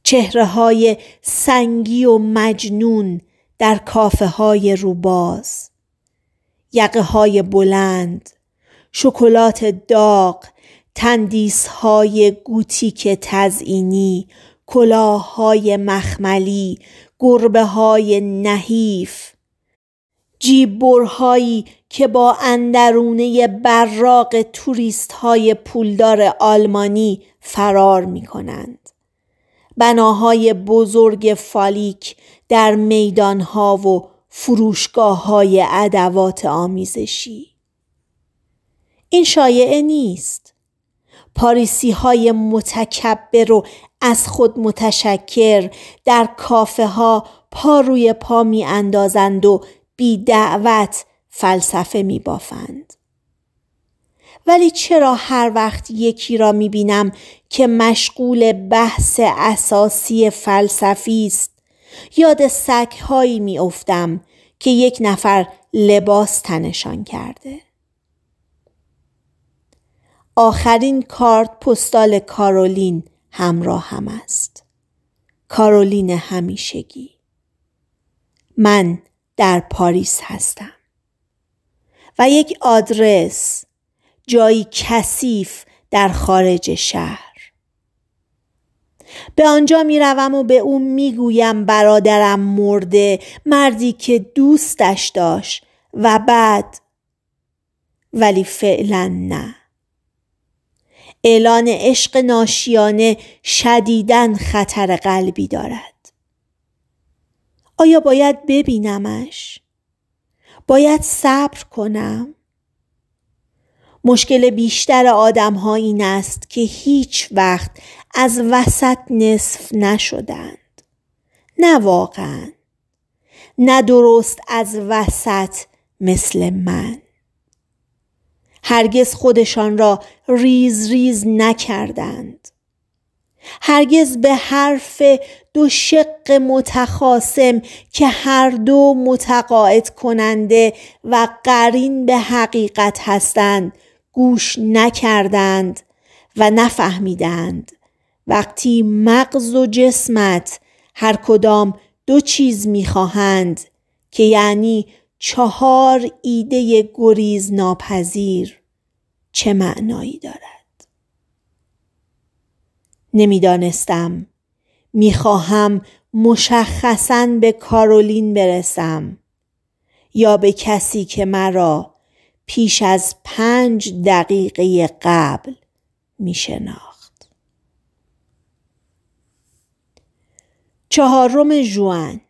S1: چهره های سنگی و مجنون در کافه های روباز یقه های بلند شکلات داغ تندیس های گوتیک تزئینی کلاه مخملی گربه های نحیف جیببرهایی که با اندرونه براق توریست های پولدار آلمانی فرار می کنند. بناهای بزرگ فالیک در میدانها و فروشگاه های ادوات آمیزشی. این شایعه نیست. پاریسی های متکبر و از خود متشکر در کافه ها پا روی پا می اندازند و بی دعوت فلسفه می بافند. ولی چرا هر وقت یکی را می بینم که مشغول بحث اساسی فلسفی است یاد سک هایی می افتم که یک نفر لباس تنشان کرده. آخرین کارت پستال کارولین همراه هم است. کارولین همیشگی. من در پاریس هستم. و یک آدرس جایی کثیف در خارج شهر. به آنجا می روم و به اون می گویم برادرم مرده مردی که دوستش داشت و بعد ولی فعلا نه. اعلان عشق ناشیانه شدیدن خطر قلبی دارد آیا باید ببینمش؟ باید صبر کنم؟ مشکل بیشتر آدم ها این است که هیچ وقت از وسط نصف نشدند. نه واقعا. نه درست از وسط مثل من. هرگز خودشان را ریز ریز نکردند هرگز به حرف دو شق متخاسم که هر دو متقاعد کننده و قرین به حقیقت هستند گوش نکردند و نفهمیدند وقتی مغز و جسمت هر کدام دو چیز میخواهند که یعنی چهار ایده گریز ناپذیر چه معنایی دارد نمیدانستم میخواهم مشخصا به کارولین برسم یا به کسی که مرا پیش از پنج دقیقه قبل میشناخت. چهارم جوان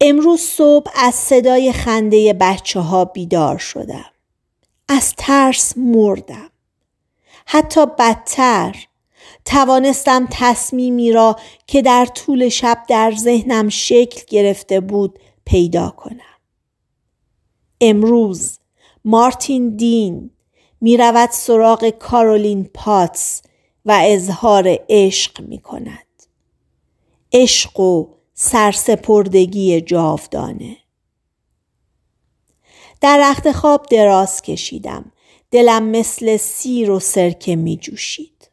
S1: امروز صبح از صدای خنده بچه ها بیدار شدم. از ترس مردم. حتی بدتر توانستم تصمیمی را که در طول شب در ذهنم شکل گرفته بود پیدا کنم. امروز مارتین دین می رود سراغ کارولین پاتس و اظهار عشق می کند. عشق و سرسپردگی جاودانه در رخت خواب دراز کشیدم دلم مثل سیر و سرکه می جوشید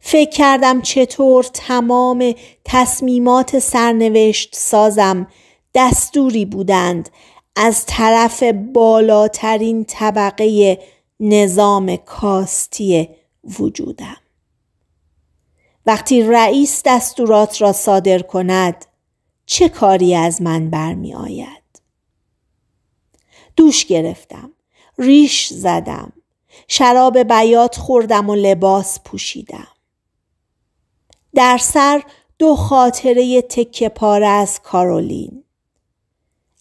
S1: فکر کردم چطور تمام تصمیمات سرنوشت سازم دستوری بودند از طرف بالاترین طبقه نظام کاستی وجودم وقتی رئیس دستورات را صادر کند چه کاری از من برمی آید؟ دوش گرفتم. ریش زدم. شراب بیات خوردم و لباس پوشیدم. در سر دو خاطره تکه پاره از کارولین.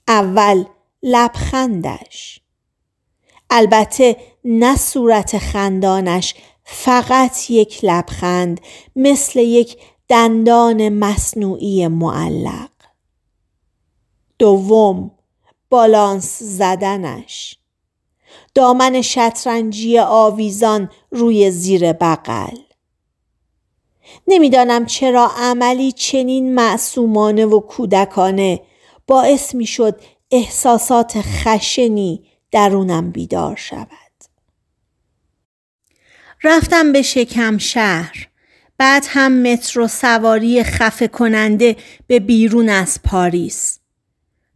S1: اول لبخندش. البته نه صورت خندانش فقط یک لبخند مثل یک دندان مصنوعی معلق دوم بالانس زدنش دامن شطرنجی آویزان روی زیر بغل نمیدانم چرا عملی چنین معصومانه و کودکانه باعث میشد احساسات خشنی درونم بیدار شود رفتم به شکم شهر بعد هم مترو سواری خفه کننده به بیرون از پاریس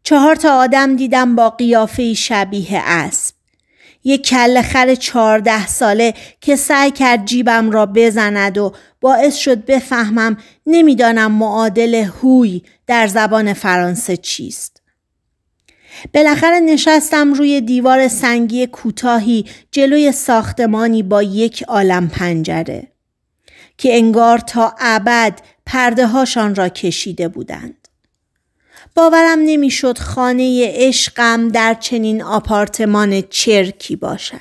S1: چهار تا آدم دیدم با قیافه شبیه اسب یک کل خر چهارده ساله که سعی کرد جیبم را بزند و باعث شد بفهمم نمیدانم معادل هوی در زبان فرانسه چیست بالاخره نشستم روی دیوار سنگی کوتاهی جلوی ساختمانی با یک عالم پنجره که انگار تا ابد پرده هاشان را کشیده بودند. باورم نمیشد خانه عشقم در چنین آپارتمان چرکی باشد.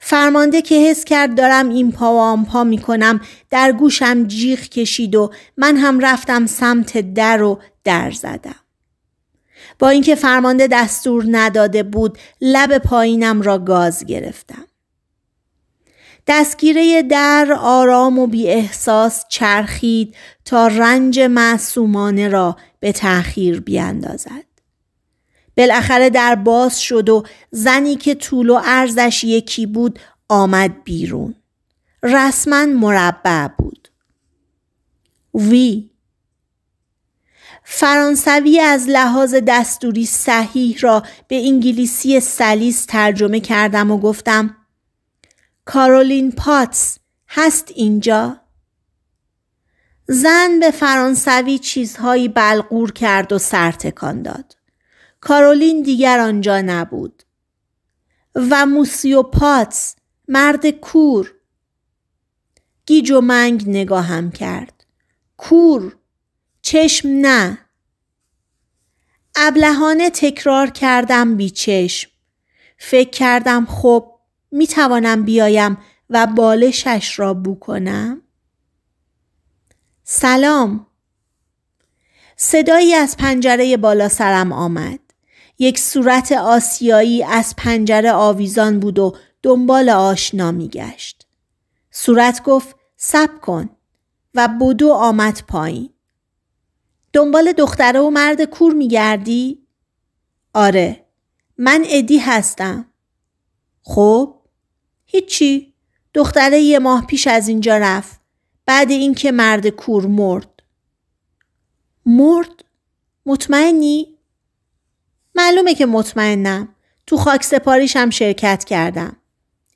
S1: فرمانده که حس کرد دارم این پا و آن پا می کنم در گوشم جیغ کشید و من هم رفتم سمت در و در زدم. با اینکه فرمانده دستور نداده بود لب پایینم را گاز گرفتم دستگیره در آرام و بی احساس چرخید تا رنج معصومانه را به تأخیر بیاندازد. بالاخره در باز شد و زنی که طول و ارزش یکی بود آمد بیرون. رسما مربع بود. وی فرانسوی از لحاظ دستوری صحیح را به انگلیسی سلیس ترجمه کردم و گفتم کارولین پاتس هست اینجا؟ زن به فرانسوی چیزهایی بلغور کرد و سرتکان داد. کارولین دیگر آنجا نبود. و موسیو پاتس مرد کور گیج و منگ نگاهم کرد. کور چشم نه ابلهانه تکرار کردم بی چشم فکر کردم خب می توانم بیایم و بالشش را بو کنم سلام صدایی از پنجره بالا سرم آمد یک صورت آسیایی از پنجره آویزان بود و دنبال آشنا می گشت. صورت گفت سب کن و بدو آمد پایین دنبال دختره و مرد کور میگردی؟ آره من ادی هستم خب هیچی دختره یه ماه پیش از اینجا رفت بعد اینکه مرد کور مرد مرد مطمئنی معلومه که مطمئنم تو خاک سپاریش هم شرکت کردم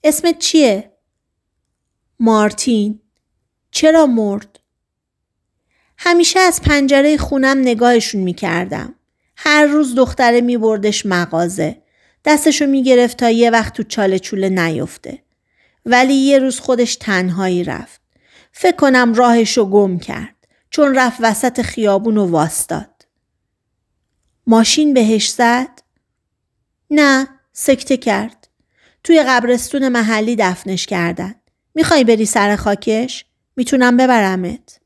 S1: اسمت چیه مارتین چرا مرد همیشه از پنجره خونم نگاهشون میکردم. هر روز دختره میبردش مغازه. دستشو میگرفت تا یه وقت تو چاله چوله نیفته. ولی یه روز خودش تنهایی رفت. فکر کنم راهشو گم کرد. چون رفت وسط خیابون و واستاد. ماشین بهش زد؟ نه سکته کرد. توی قبرستون محلی دفنش کردن. میخوای بری سر خاکش؟ میتونم ببرمت.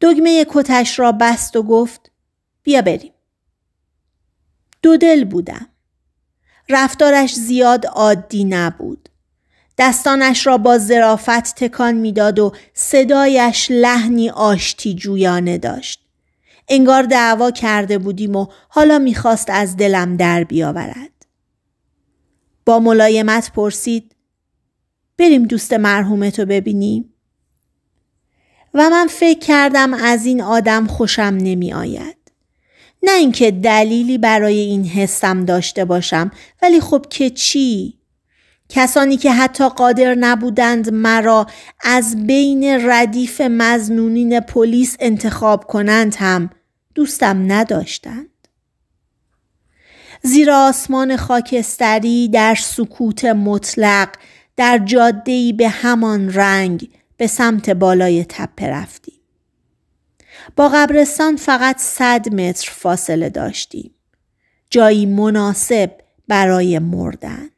S1: دگمه کتش را بست و گفت بیا بریم. دو دل بودم. رفتارش زیاد عادی نبود. دستانش را با زرافت تکان میداد و صدایش لحنی آشتی جویانه داشت. انگار دعوا کرده بودیم و حالا میخواست از دلم در بیاورد. با ملایمت پرسید بریم دوست مرحومتو ببینیم؟ و من فکر کردم از این آدم خوشم نمی آید. نه اینکه دلیلی برای این حسم داشته باشم ولی خب که چی؟ کسانی که حتی قادر نبودند مرا از بین ردیف مزنونین پلیس انتخاب کنند هم دوستم نداشتند. زیرا آسمان خاکستری در سکوت مطلق در جادهی به همان رنگ به سمت بالای تپه رفتیم. با قبرستان فقط 100 متر فاصله داشتیم. جایی مناسب برای مردن.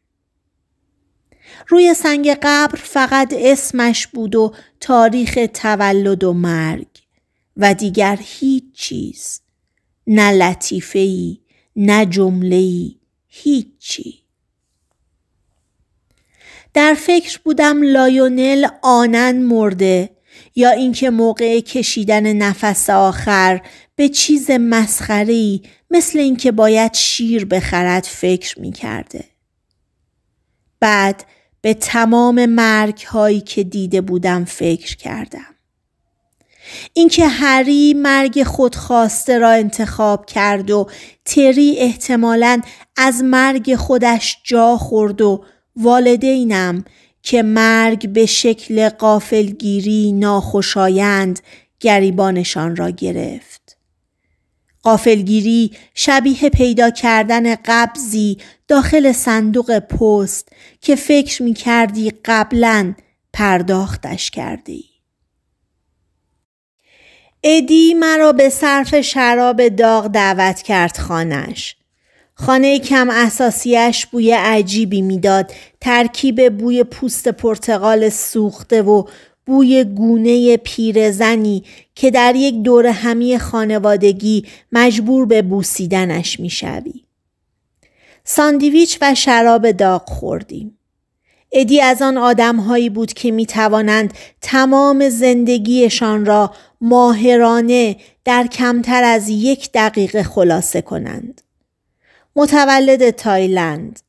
S1: روی سنگ قبر فقط اسمش بود و تاریخ تولد و مرگ و دیگر هیچ چیز نه لطیفه‌ای، نه جمله هیچ چیز در فکر بودم لایونل آنن مرده یا اینکه موقع کشیدن نفس آخر به چیز مسخری مثل اینکه باید شیر بخرد فکر می کرده. بعد به تمام مرگ هایی که دیده بودم فکر کردم. اینکه هری مرگ خودخواسته را انتخاب کرد و تری احتمالا از مرگ خودش جا خورد و والدینم که مرگ به شکل قافلگیری ناخوشایند گریبانشان را گرفت. قافلگیری شبیه پیدا کردن قبضی داخل صندوق پست که فکر می کردی قبلا پرداختش کردی ادی مرا به صرف شراب داغ دعوت کرد خانش. خانه کم اساسیش بوی عجیبی میداد ترکیب بوی پوست پرتقال سوخته و بوی گونه پیرزنی که در یک دور همی خانوادگی مجبور به بوسیدنش میشوی ساندیویچ و شراب داغ خوردیم ادی از آن آدمهایی بود که می توانند تمام زندگیشان را ماهرانه در کمتر از یک دقیقه خلاصه کنند. متولد تایلند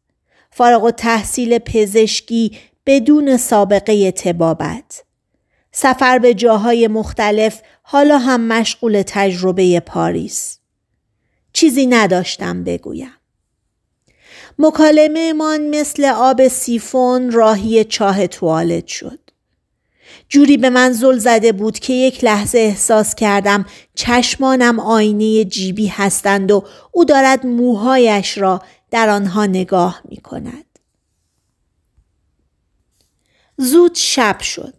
S1: فارغ و تحصیل پزشکی بدون سابقه تبابت سفر به جاهای مختلف حالا هم مشغول تجربه پاریس چیزی نداشتم بگویم مکالمه من مثل آب سیفون راهی چاه توالت شد جوری به من زل زده بود که یک لحظه احساس کردم چشمانم آینه جیبی هستند و او دارد موهایش را در آنها نگاه می کند. زود شب شد.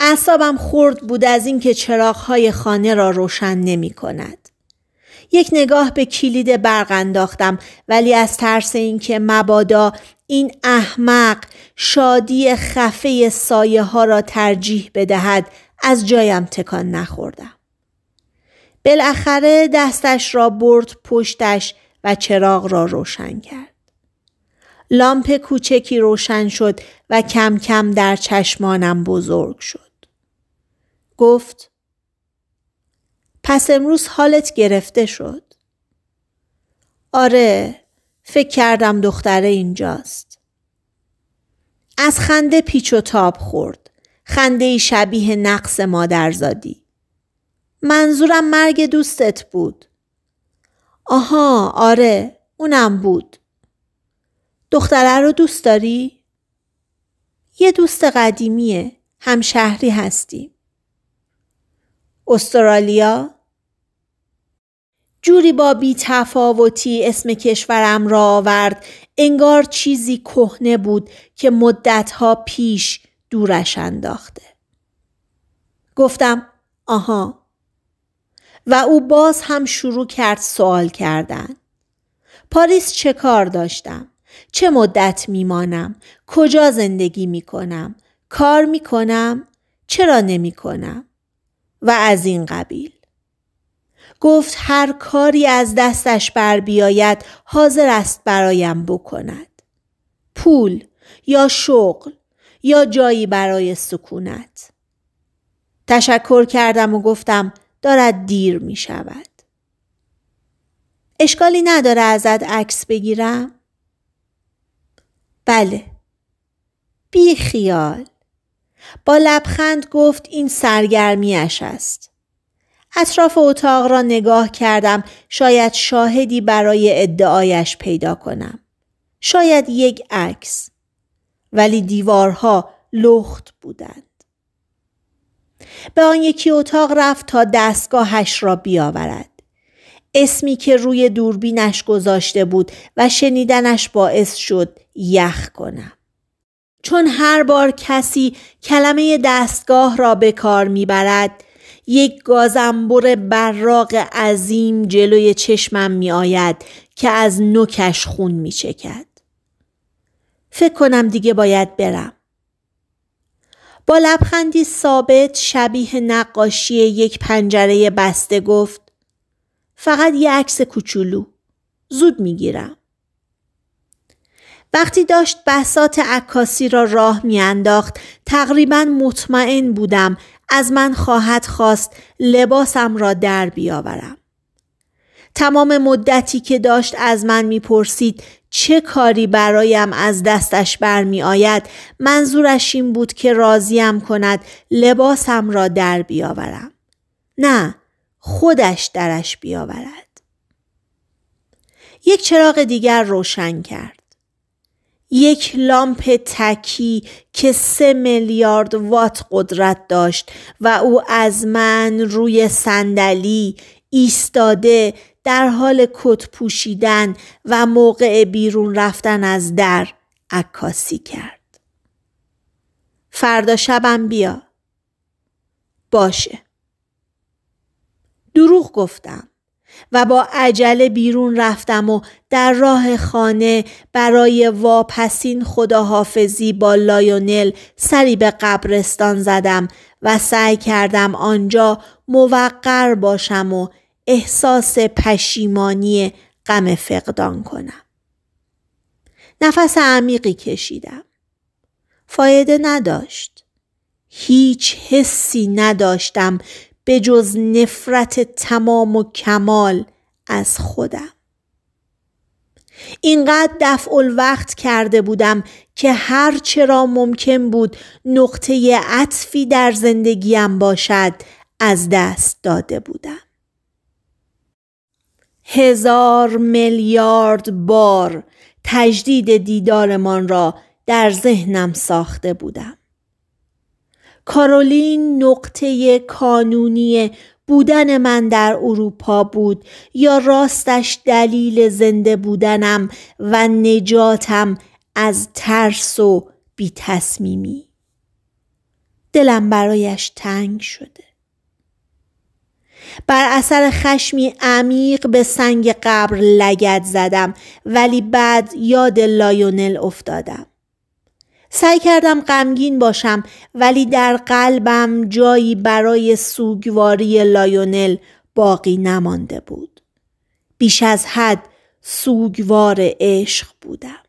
S1: اعصابم خورد بود از اینکه چراغهای خانه را روشن نمی کند. یک نگاه به کلید برق انداختم ولی از ترس اینکه مبادا این احمق شادی خفه سایه ها را ترجیح بدهد از جایم تکان نخوردم. بالاخره دستش را برد پشتش و چراغ را روشن کرد. لامپ کوچکی روشن شد و کم کم در چشمانم بزرگ شد. گفت پس امروز حالت گرفته شد. آره فکر کردم دختره اینجاست. از خنده پیچ و تاب خورد. خنده شبیه نقص مادرزادی. منظورم مرگ دوستت بود. آها آره اونم بود. دختره رو دوست داری؟ یه دوست قدیمیه. همشهری هستیم. استرالیا جوری با تفاوتی اسم کشورم را آورد انگار چیزی کهنه بود که مدتها پیش دورش انداخته گفتم آها و او باز هم شروع کرد سوال کردن پاریس چه کار داشتم چه مدت میمانم کجا زندگی میکنم کار میکنم چرا نمیکنم و از این قبیل گفت هر کاری از دستش بر بیاید حاضر است برایم بکند پول یا شغل یا جایی برای سکونت تشکر کردم و گفتم دارد دیر می شود اشکالی نداره ازت عکس بگیرم؟ بله بی خیال با لبخند گفت این سرگرمیش است اطراف اتاق را نگاه کردم شاید شاهدی برای ادعایش پیدا کنم. شاید یک عکس. ولی دیوارها لخت بودند. به آن یکی اتاق رفت تا دستگاهش را بیاورد. اسمی که روی دوربینش گذاشته بود و شنیدنش باعث شد یخ کنم. چون هر بار کسی کلمه دستگاه را به کار میبرد یک گازنبر براق عظیم جلوی چشمم می آید که از نوکش خون می چکد. فکر کنم دیگه باید برم. با لبخندی ثابت شبیه نقاشی یک پنجره بسته گفت فقط یه عکس کوچولو زود میگیرم وقتی داشت بسات عکاسی را راه میانداخت تقریبا مطمئن بودم از من خواهد خواست لباسم را در بیاورم. تمام مدتی که داشت از من میپرسید چه کاری برایم از دستش برمی آید منظورش این بود که راضیم کند لباسم را در بیاورم. نه خودش درش بیاورد. یک چراغ دیگر روشن کرد. یک لامپ تکی که سه میلیارد وات قدرت داشت و او از من روی صندلی ایستاده در حال کت پوشیدن و موقع بیرون رفتن از در عکاسی کرد. فردا شبم بیا. باشه. دروغ گفتم. و با عجله بیرون رفتم و در راه خانه برای واپسین خداحافظی با لایونل سری به قبرستان زدم و سعی کردم آنجا موقر باشم و احساس پشیمانی غم فقدان کنم. نفس عمیقی کشیدم. فایده نداشت. هیچ حسی نداشتم به جز نفرت تمام و کمال از خودم اینقدر دفع الوقت کرده بودم که هر چرا ممکن بود نقطه عطفی در زندگیم باشد از دست داده بودم هزار میلیارد بار تجدید دیدارمان را در ذهنم ساخته بودم کارولین نقطه کانونی بودن من در اروپا بود یا راستش دلیل زنده بودنم و نجاتم از ترس و بی تصمیمی. دلم برایش تنگ شده. بر اثر خشمی عمیق به سنگ قبر لگت زدم ولی بعد یاد لایونل افتادم. سعی کردم غمگین باشم ولی در قلبم جایی برای سوگواری لایونل باقی نمانده بود. بیش از حد سوگوار عشق بودم.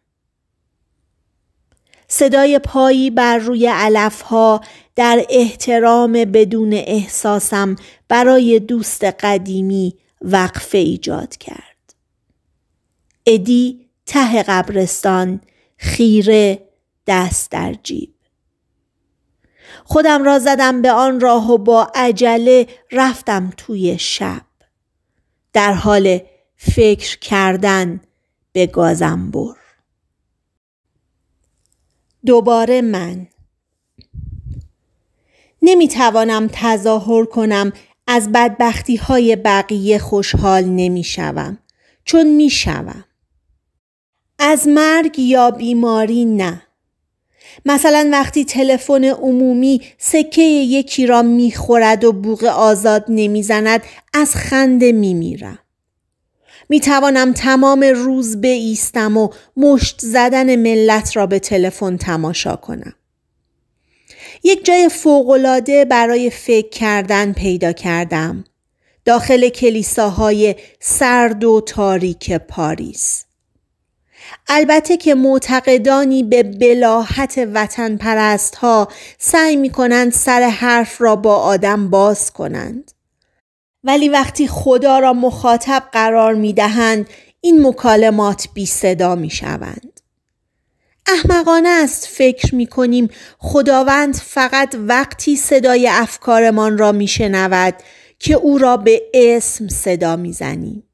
S1: صدای پایی بر روی علفها در احترام بدون احساسم برای دوست قدیمی وقفه ایجاد کرد. ادی ته قبرستان خیره دست در جیب خودم را زدم به آن راه و با عجله رفتم توی شب در حال فکر کردن به گازم بر دوباره من نمیتوانم تظاهر کنم از بدبختی های بقیه خوشحال نمیشوم چون میشوم از مرگ یا بیماری نه مثلا وقتی تلفن عمومی سکه یکی را میخورد و بوغ آزاد نمیزند از خنده میمیرم می توانم تمام روز بایستم و مشت زدن ملت را به تلفن تماشا کنم. یک جای فوقالعاده برای فکر کردن پیدا کردم. داخل کلیساهای سرد و تاریک پاریس. البته که معتقدانی به بلاحت وطن پرست ها سعی می کنند سر حرف را با آدم باز کنند. ولی وقتی خدا را مخاطب قرار می دهند این مکالمات بی صدا می شوند. احمقانه است فکر می کنیم خداوند فقط وقتی صدای افکارمان را می شنود که او را به اسم صدا می زنیم.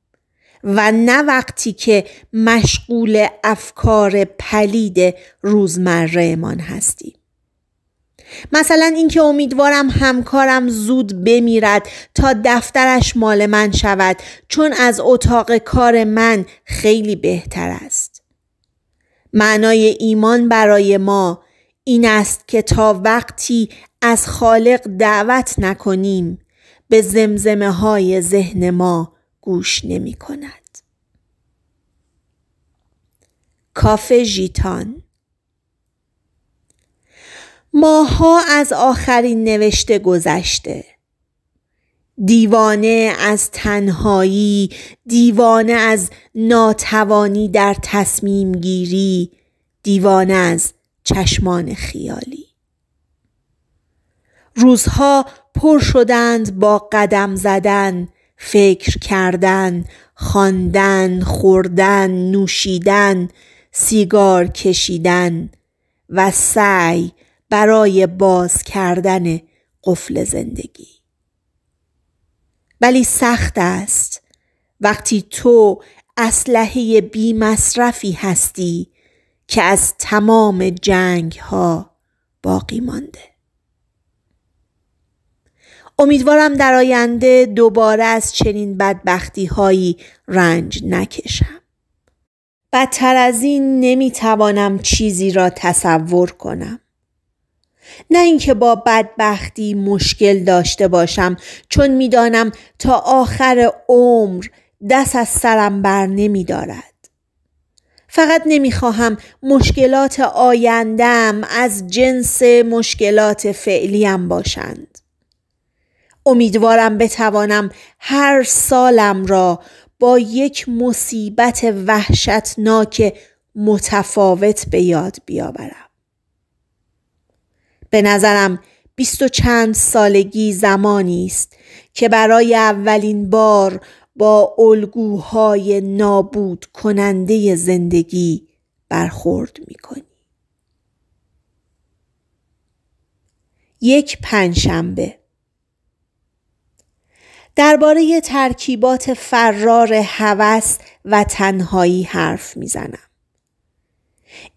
S1: و نه وقتی که مشغول افکار پلید روزمرهمان هستیم مثلا اینکه امیدوارم همکارم زود بمیرد تا دفترش مال من شود چون از اتاق کار من خیلی بهتر است معنای ایمان برای ما این است که تا وقتی از خالق دعوت نکنیم به زمزمه های ذهن ما گوش نمی کند. کاف ژیتان ماها از آخرین نوشته گذشته دیوانه از تنهایی دیوانه از ناتوانی در تصمیم گیری دیوانه از چشمان خیالی روزها پر شدند با قدم زدن فکر کردن خواندن خوردن نوشیدن سیگار کشیدن و سعی برای باز کردن قفل زندگی ولی سخت است وقتی تو اسلحه بی مصرفی هستی که از تمام جنگ ها باقی مانده امیدوارم در آینده دوباره از چنین بدبختی هایی رنج نکشم. بدتر از این نمیتوانم چیزی را تصور کنم. نه اینکه با بدبختی مشکل داشته باشم چون میدانم تا آخر عمر دست از سرم بر نمی دارد. فقط نمیخواهم مشکلات آیندم از جنس مشکلات فعلیم باشند. امیدوارم بتوانم هر سالم را با یک مصیبت وحشتناک متفاوت به یاد بیاورم. به نظرم بیست و چند سالگی زمانی است که برای اولین بار با الگوهای نابود کننده زندگی برخورد می کنی. یک پنجشنبه درباره ترکیبات فرار هوس و تنهایی حرف میزنم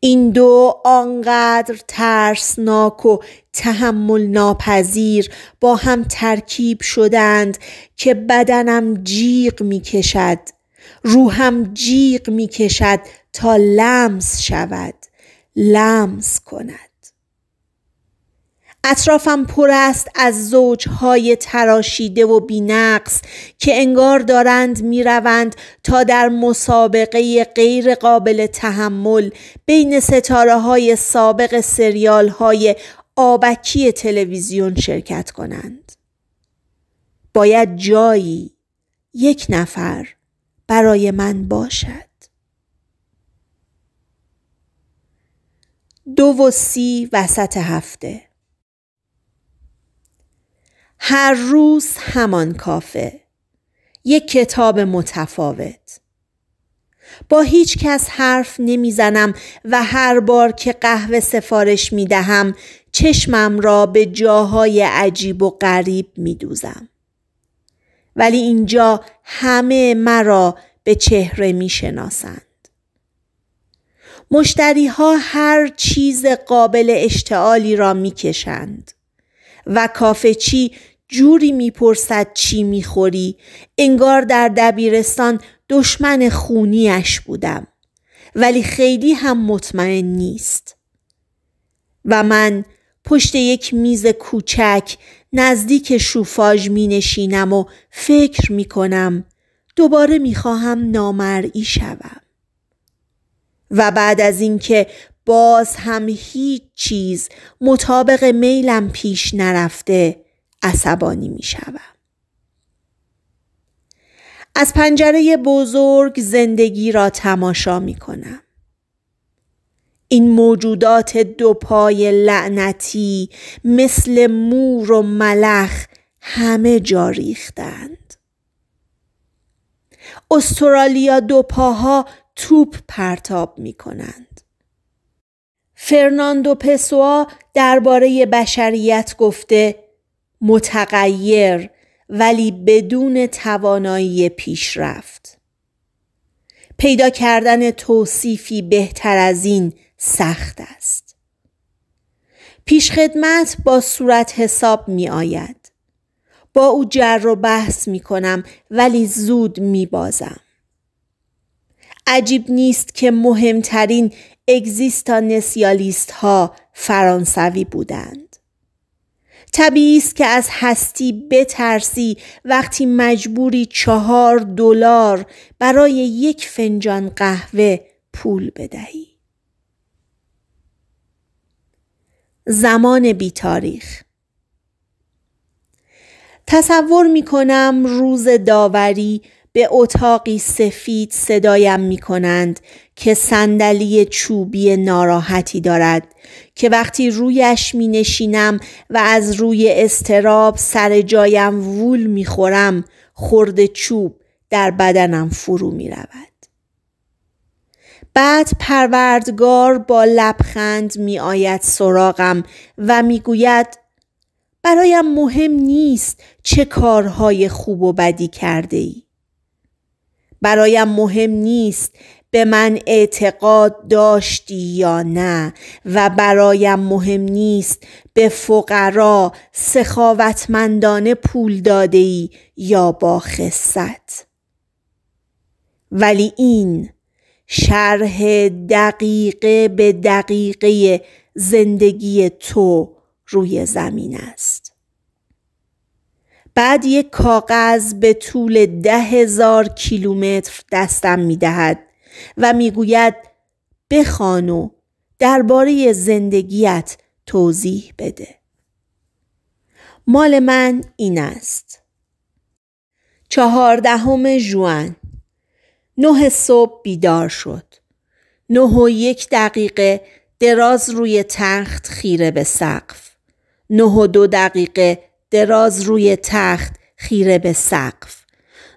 S1: این دو آنقدر ترسناک و تحمل ناپذیر با هم ترکیب شدند که بدنم جیغ میکشد روحم جیغ میکشد تا لمس شود لمس کند اطرافم پر است از زوجهای تراشیده و بینقص که انگار دارند میروند تا در مسابقه غیر قابل تحمل بین ستاره های سابق سریال های آبکی تلویزیون شرکت کنند. باید جایی یک نفر برای من باشد. دو و سی وسط هفته هر روز همان کافه یک کتاب متفاوت با هیچ کس حرف نمیزنم و هر بار که قهوه سفارش می دهم چشمم را به جاهای عجیب و غریب می دوزم. ولی اینجا همه مرا به چهره می شناسند. مشتری ها هر چیز قابل اشتعالی را می کشند. و کافچی جوری میپرسد چی میخوری انگار در دبیرستان دشمن خونیش بودم ولی خیلی هم مطمئن نیست و من پشت یک میز کوچک نزدیک شوفاژ می و فکر می دوباره می خواهم نامرئی شوم و بعد از اینکه باز هم هیچ چیز مطابق میلم پیش نرفته عصبانی می از پنجره بزرگ زندگی را تماشا می کنم. این موجودات دو پای لعنتی مثل مور و ملخ همه جا ریختند. استرالیا دو پاها توپ پرتاب می کنند. فرناندو پسوا درباره بشریت گفته متغیر ولی بدون توانایی پیشرفت پیدا کردن توصیفی بهتر از این سخت است پیشخدمت با صورت حساب می آید با او جر و بحث می کنم ولی زود می بازم عجیب نیست که مهمترین اگزیستانسیالیست ها فرانسوی بودند. طبیعی است که از هستی بترسی وقتی مجبوری چهار دلار برای یک فنجان قهوه پول بدهی. زمان بیتاریخ تصور می کنم روز داوری به اتاقی سفید صدایم می کنند که صندلی چوبی ناراحتی دارد که وقتی رویش می نشینم و از روی استراب سر جایم وول می خورم خورد چوب در بدنم فرو می رود. بعد پروردگار با لبخند می آید سراغم و می گوید برایم مهم نیست چه کارهای خوب و بدی کرده ای. برایم مهم نیست به من اعتقاد داشتی یا نه و برایم مهم نیست به فقرا سخاوتمندانه پول داده ای یا با خصت ولی این شرح دقیقه به دقیقه زندگی تو روی زمین است بعد یک کاغذ به طول ده هزار کیلومتر دستم میدهد و میگوید بخوان و درباره زندگیت توضیح بده مال من این است چهاردهم جوان نه صبح بیدار شد نه و یک دقیقه دراز روی تخت خیره به سقف نه و دو دقیقه دراز روی تخت خیره به سقف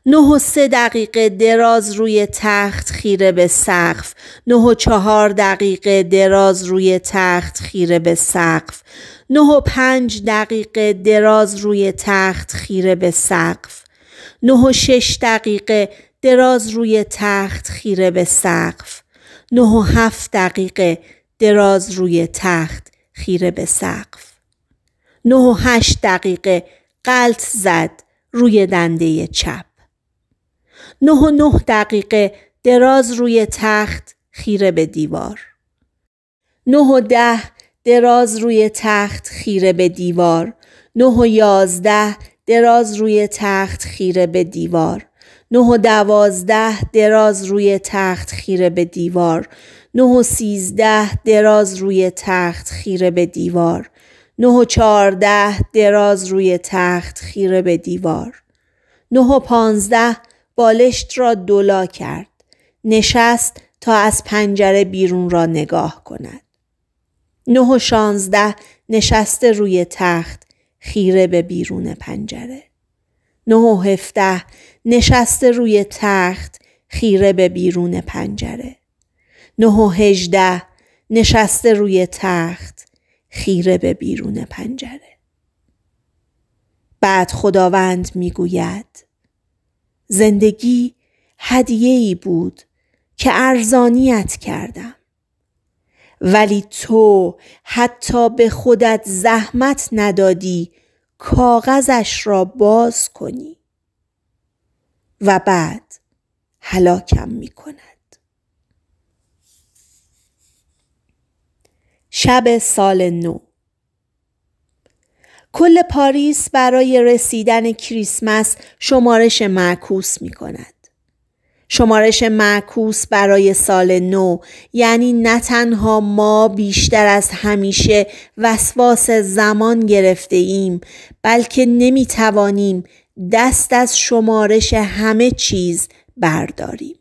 S1: نه و سه دقیقه دراز روی تخت خیره به سقف نه و چهار دقیقه دراز روی تخت خیره به سقف نه و پنج دقیقه دراز روی تخت خیره به سقف نه و شش دقیقه دراز روی تخت خیره به سقف نه و هفت دقیقه دراز روی تخت خیره به سقف نه و هشت دقیقه قلط زد روی دنده چپ. نه و نه دقیقه دراز روی تخت خیره به دیوار. نه و ده دراز روی تخت خیره به دیوار. نه و یازده دراز روی تخت خیره به دیوار. نه و دوازده دراز روی تخت خیره به دیوار. نه و سیزده دراز روی تخت خیره به دیوار. نه و چارده دراز روی تخت خیره به دیوار. نه و پانزده بالشت را دولا کرد. نشست تا از پنجره بیرون را نگاه کند. نه و شانزده نشسته روی تخت خیره به بیرون پنجره. نه و هفته نشسته روی تخت خیره به بیرون پنجره. نه و هجده نشسته روی تخت خیره به بیرون پنجره بعد خداوند میگوید زندگی هدیه ای بود که ارزانیت کردم ولی تو حتی به خودت زحمت ندادی کاغذش را باز کنی و بعد هلاکم می کند. شب سال نو کل پاریس برای رسیدن کریسمس شمارش معکوس می کند. شمارش معکوس برای سال نو یعنی نه تنها ما بیشتر از همیشه وسواس زمان گرفته ایم بلکه نمی توانیم دست از شمارش همه چیز برداریم.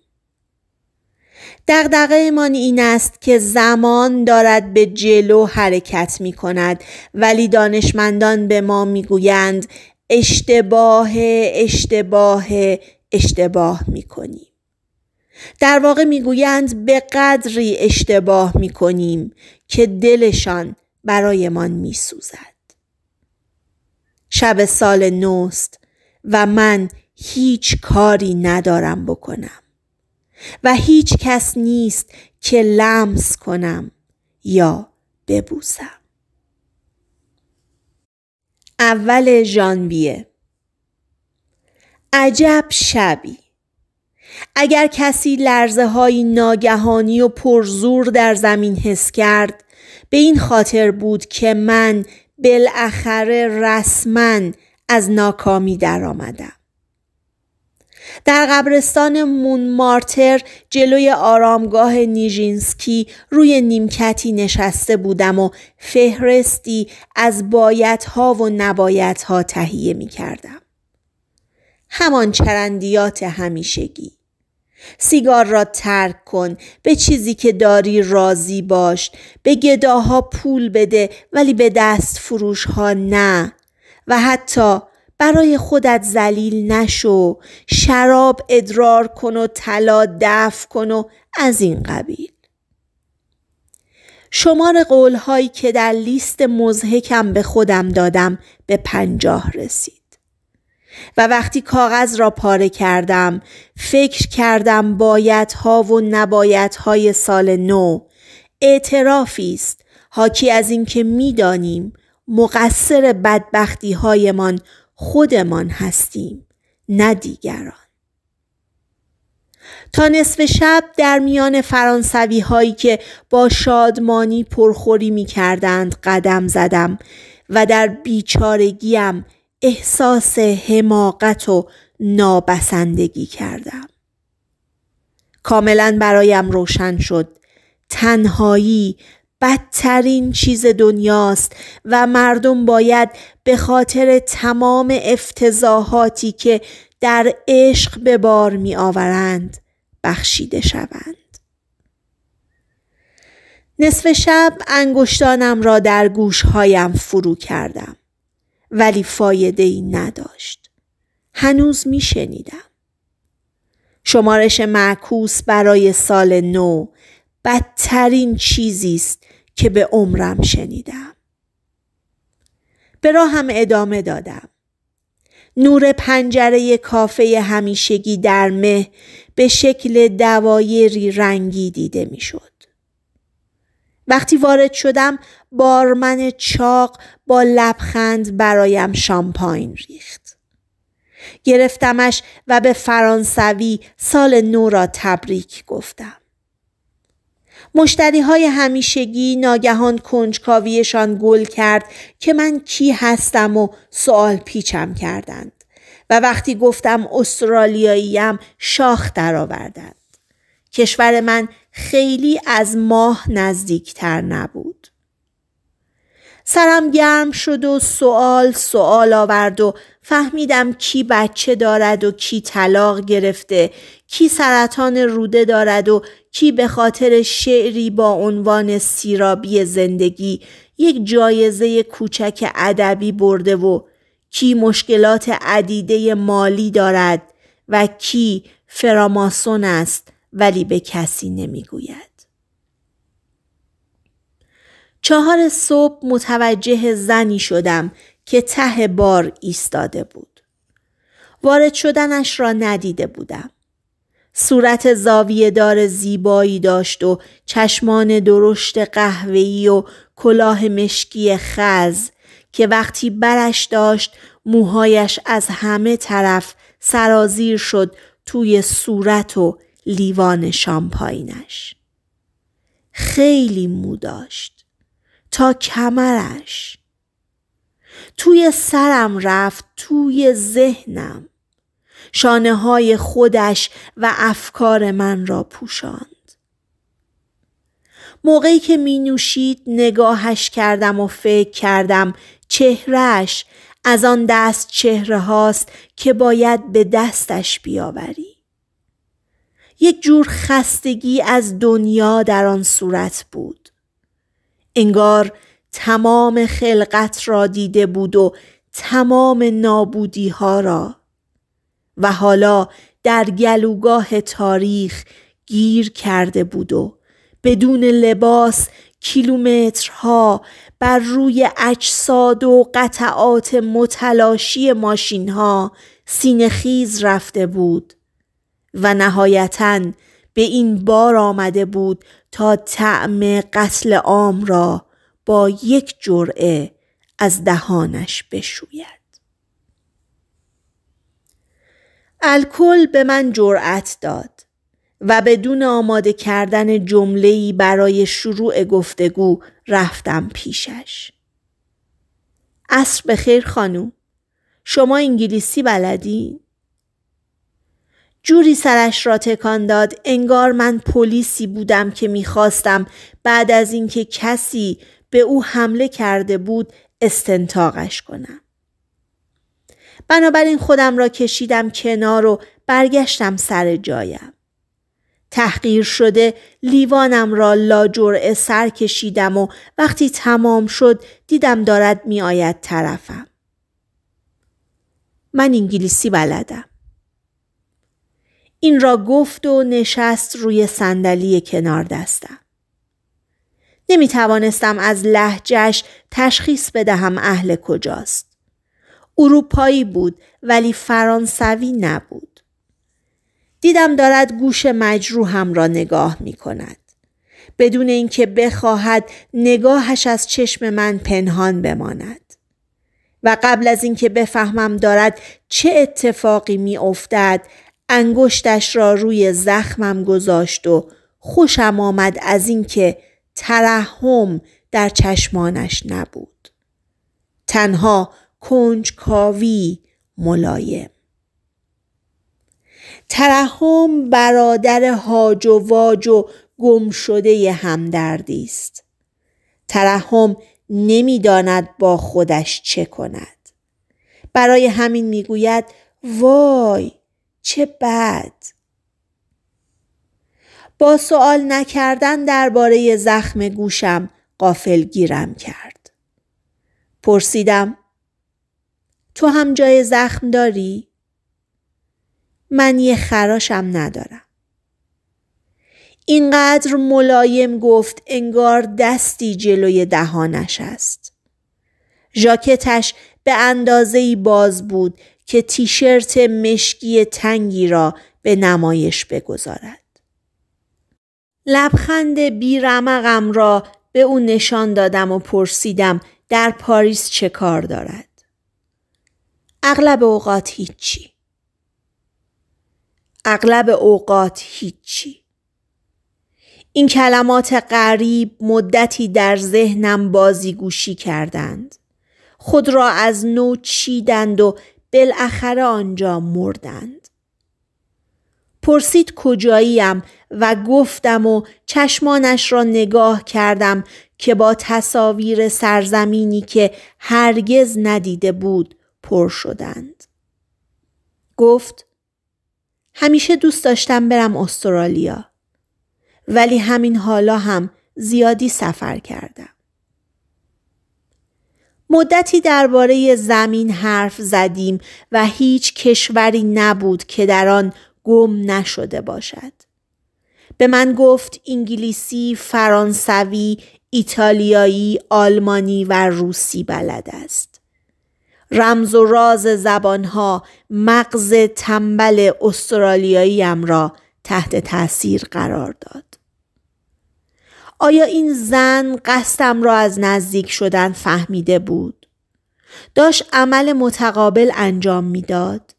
S1: دقدقه من این است که زمان دارد به جلو حرکت می کند ولی دانشمندان به ما می گویند اشتباه اشتباه اشتباه می کنی. در واقع گویند به قدری اشتباه می کنیم که دلشان برایمان می سوزد. شب سال نوست و من هیچ کاری ندارم بکنم. و هیچ کس نیست که لمس کنم یا ببوسم اول ژانویه عجب شبی اگر کسی لرزه های ناگهانی و پرزور در زمین حس کرد به این خاطر بود که من بالاخره رسما از ناکامی درآمدم در قبرستان مون مارتر جلوی آرامگاه نیژینسکی روی نیمکتی نشسته بودم و فهرستی از ها و ها تهیه می کردم. همان چرندیات همیشگی. سیگار را ترک کن به چیزی که داری راضی باش به گداها پول بده ولی به دست فروش ها نه و حتی برای خودت ذلیل نشو شراب ادرار کن و طلا دفع کن و از این قبیل شمار قولهایی که در لیست مزهکم به خودم دادم به پنجاه رسید و وقتی کاغذ را پاره کردم فکر کردم بایدها و نبایدهای سال نو اعترافی است حاکی از اینکه میدانیم مقصر بدبختی هایمان خودمان هستیم نه دیگران تا نصف شب در میان فرانسوی هایی که با شادمانی پرخوری می کردند قدم زدم و در بیچارگیم احساس حماقت و نابسندگی کردم. کاملا برایم روشن شد تنهایی بدترین چیز دنیاست و مردم باید به خاطر تمام افتضاحاتی که در عشق به بار می آورند بخشیده شوند. نصف شب انگشتانم را در گوشهایم فرو کردم ولی فایده ای نداشت. هنوز می شنیدم. شمارش معکوس برای سال نو بدترین چیزی است که به عمرم شنیدم به راهم ادامه دادم نور پنجره کافه همیشگی در مه به شکل دوایری رنگی دیده میشد. وقتی وارد شدم بارمن چاق با لبخند برایم شامپاین ریخت. گرفتمش و به فرانسوی سال نو را تبریک گفتم. مشتری های همیشگی ناگهان کنجکاویشان گل کرد که من کی هستم و سوال پیچم کردند و وقتی گفتم استرالیاییم شاخ درآوردند کشور من خیلی از ماه نزدیکتر نبود سرم گرم شد و سوال سوال آورد و فهمیدم کی بچه دارد و کی طلاق گرفته کی سرطان روده دارد و کی به خاطر شعری با عنوان سیرابی زندگی یک جایزه کوچک ادبی برده و کی مشکلات عدیده مالی دارد و کی فراماسون است ولی به کسی نمیگوید. چهار صبح متوجه زنی شدم که ته بار ایستاده بود. وارد شدنش را ندیده بودم. صورت زاویه دار زیبایی داشت و چشمان درشت قهوه‌ای و کلاه مشکی خز که وقتی برش داشت موهایش از همه طرف سرازیر شد توی صورت و لیوان شامپاینش. خیلی مو داشت تا کمرش توی سرم رفت توی ذهنم شانه های خودش و افکار من را پوشاند. موقعی که می نوشید نگاهش کردم و فکر کردم چهرهش از آن دست چهره هاست که باید به دستش بیاوری. یک جور خستگی از دنیا در آن صورت بود. انگار تمام خلقت را دیده بود و تمام نابودی ها را و حالا در گلوگاه تاریخ گیر کرده بود و بدون لباس کیلومترها بر روی اجساد و قطعات متلاشی ماشینها سینخیز رفته بود و نهایتا به این بار آمده بود تا طعم قتل عام را با یک جرعه از دهانش بشوید. الکل به من جرأت داد و بدون آماده کردن جمله‌ای برای شروع گفتگو رفتم پیشش. عصر بخیر خیر خانوم. شما انگلیسی بلدین؟ جوری سرش را تکان داد انگار من پلیسی بودم که میخواستم بعد از اینکه کسی به او حمله کرده بود استنتاقش کنم. بنابراین خودم را کشیدم کنار و برگشتم سر جایم. تحقیر شده لیوانم را جرعه سر کشیدم و وقتی تمام شد دیدم دارد آید طرفم. من انگلیسی بلدم. این را گفت و نشست روی صندلی کنار دستم. نمی توانستم از لحجش تشخیص بدهم اهل کجاست. اروپایی بود ولی فرانسوی نبود. دیدم دارد گوش مجروحم را نگاه می کند. بدون اینکه بخواهد نگاهش از چشم من پنهان بماند. و قبل از اینکه بفهمم دارد چه اتفاقی می افتد انگشتش را روی زخمم گذاشت و خوشم آمد از اینکه ترحم در چشمانش نبود. تنها کنجکاوی ملایم ترحم برادر هاج و واج و گم شده همدردی است ترحم نمیداند با خودش چه کند برای همین میگوید وای چه بد با سوال نکردن درباره زخم گوشم قافل گیرم کرد پرسیدم تو هم جای زخم داری؟ من یه خراشم ندارم. اینقدر ملایم گفت انگار دستی جلوی دهانش است. ژاکتش به اندازه باز بود که تیشرت مشکی تنگی را به نمایش بگذارد. لبخند بیرمقم را به او نشان دادم و پرسیدم در پاریس چه کار دارد. اغلب اوقات هیچی اغلب اوقات هیچی این کلمات غریب مدتی در ذهنم بازیگوشی کردند خود را از نو چیدند و بالاخره آنجا مردند پرسید کجاییم و گفتم و چشمانش را نگاه کردم که با تصاویر سرزمینی که هرگز ندیده بود پر شدند. گفت همیشه دوست داشتم برم استرالیا ولی همین حالا هم زیادی سفر کردم. مدتی درباره زمین حرف زدیم و هیچ کشوری نبود که در آن گم نشده باشد. به من گفت انگلیسی، فرانسوی، ایتالیایی، آلمانی و روسی بلد است. رمز و راز زبانها مغز تنبل استرالیاییم را تحت تاثیر قرار داد. آیا این زن قصدم را از نزدیک شدن فهمیده بود؟ داشت عمل متقابل انجام میداد؟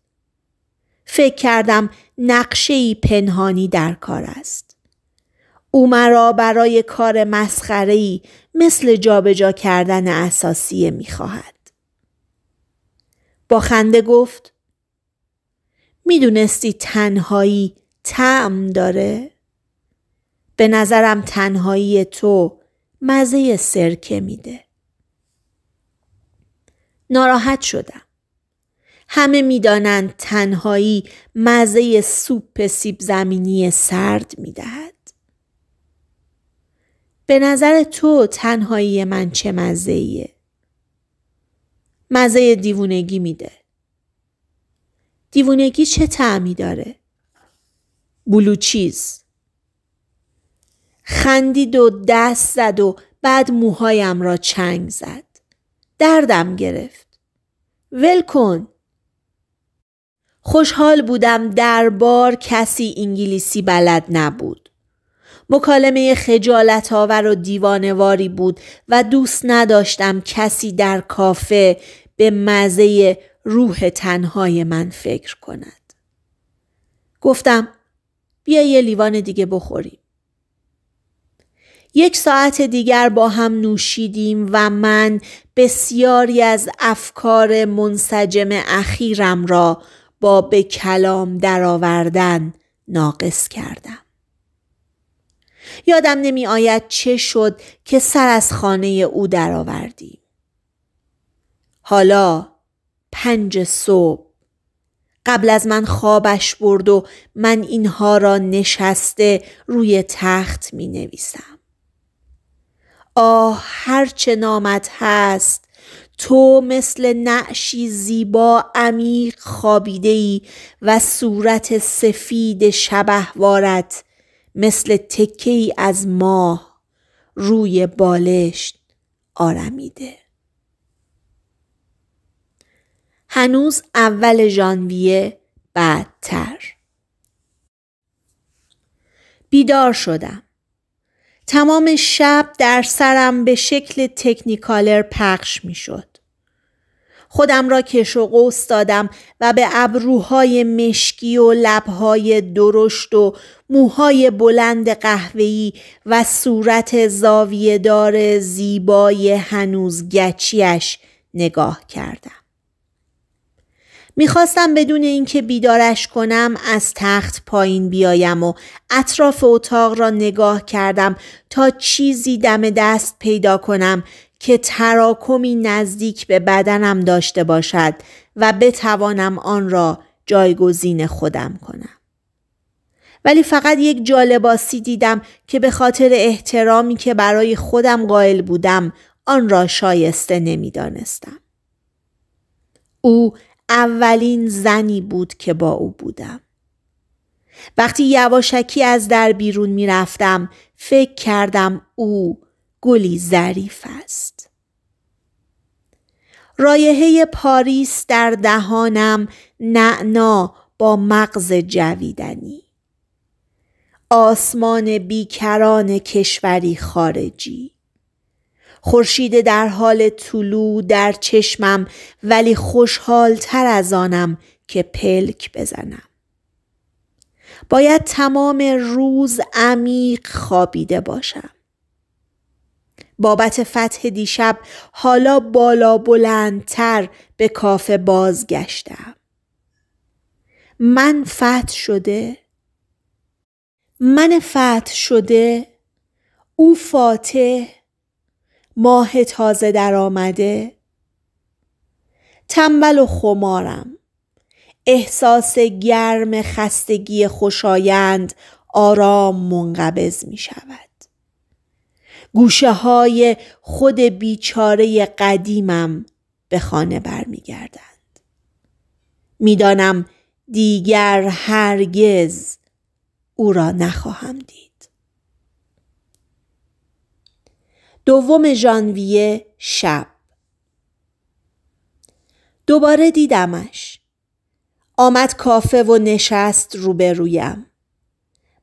S1: فکر کردم نقشه پنهانی در کار است. او مرا برای کار مسخره مثل جابجا کردن اساسیه میخواهد. با خنده گفت میدونستی تنهایی تعم داره؟ به نظرم تنهایی تو مزه سرکه میده. ناراحت شدم. همه میدانند تنهایی مزه سوپ سیب زمینی سرد میدهد. به نظر تو تنهایی من چه مزه مزه دیوونگی میده. دیوونگی چه تعمی داره؟ بلوچیز خندید و دست زد و بعد موهایم را چنگ زد. دردم گرفت. ول کن. خوشحال بودم در بار کسی انگلیسی بلد نبود. مکالمه خجالت آور و دیوانواری بود و دوست نداشتم کسی در کافه به مزه روح تنهای من فکر کند. گفتم بیا یه لیوان دیگه بخوریم. یک ساعت دیگر با هم نوشیدیم و من بسیاری از افکار منسجم اخیرم را با به کلام درآوردن ناقص کردم. یادم نمی آید چه شد که سر از خانه او درآوردیم. حالا پنج صبح قبل از من خوابش برد و من اینها را نشسته روی تخت می نویسم. آه هرچه نامت هست تو مثل نعشی زیبا عمیق خابیده ای و صورت سفید شبهوارت مثل تکی از ماه روی بالشت آرمیده هنوز اول ژانویه بعدتر بیدار شدم تمام شب در سرم به شکل تکنیکالر پخش می شد. خودم را کش و قوس دادم و به ابروهای مشکی و لبهای درشت و موهای بلند قهوه‌ای و صورت زاویه‌دار زیبای هنوز گچیش نگاه کردم. میخواستم بدون اینکه بیدارش کنم از تخت پایین بیایم و اطراف اتاق را نگاه کردم تا چیزی دم دست پیدا کنم که تراکمی نزدیک به بدنم داشته باشد و بتوانم آن را جایگزین خودم کنم. ولی فقط یک جالباسی دیدم که به خاطر احترامی که برای خودم قائل بودم آن را شایسته نمیدانستم. او اولین زنی بود که با او بودم. وقتی یواشکی از در بیرون می رفتم فکر کردم او گلی ظریف است. رایحه پاریس در دهانم نعنا با مغز جویدنی. آسمان بیکران کشوری خارجی. خورشید در حال طلوع در چشمم ولی خوشحالتر از آنم که پلک بزنم باید تمام روز عمیق خوابیده باشم بابت فتح دیشب حالا بالا بلندتر به کافه بازگشتم من فتح شده من فتح شده او فاتح ماه تازه درآمده تنبل و خمارم احساس گرم خستگی خوشایند آرام منقبض می شود گوشه های خود بیچاره قدیمم به خانه برمیگردند میدانم دیگر هرگز او را نخواهم دید دوم ژانویه شب دوباره دیدمش آمد کافه و نشست روبرویم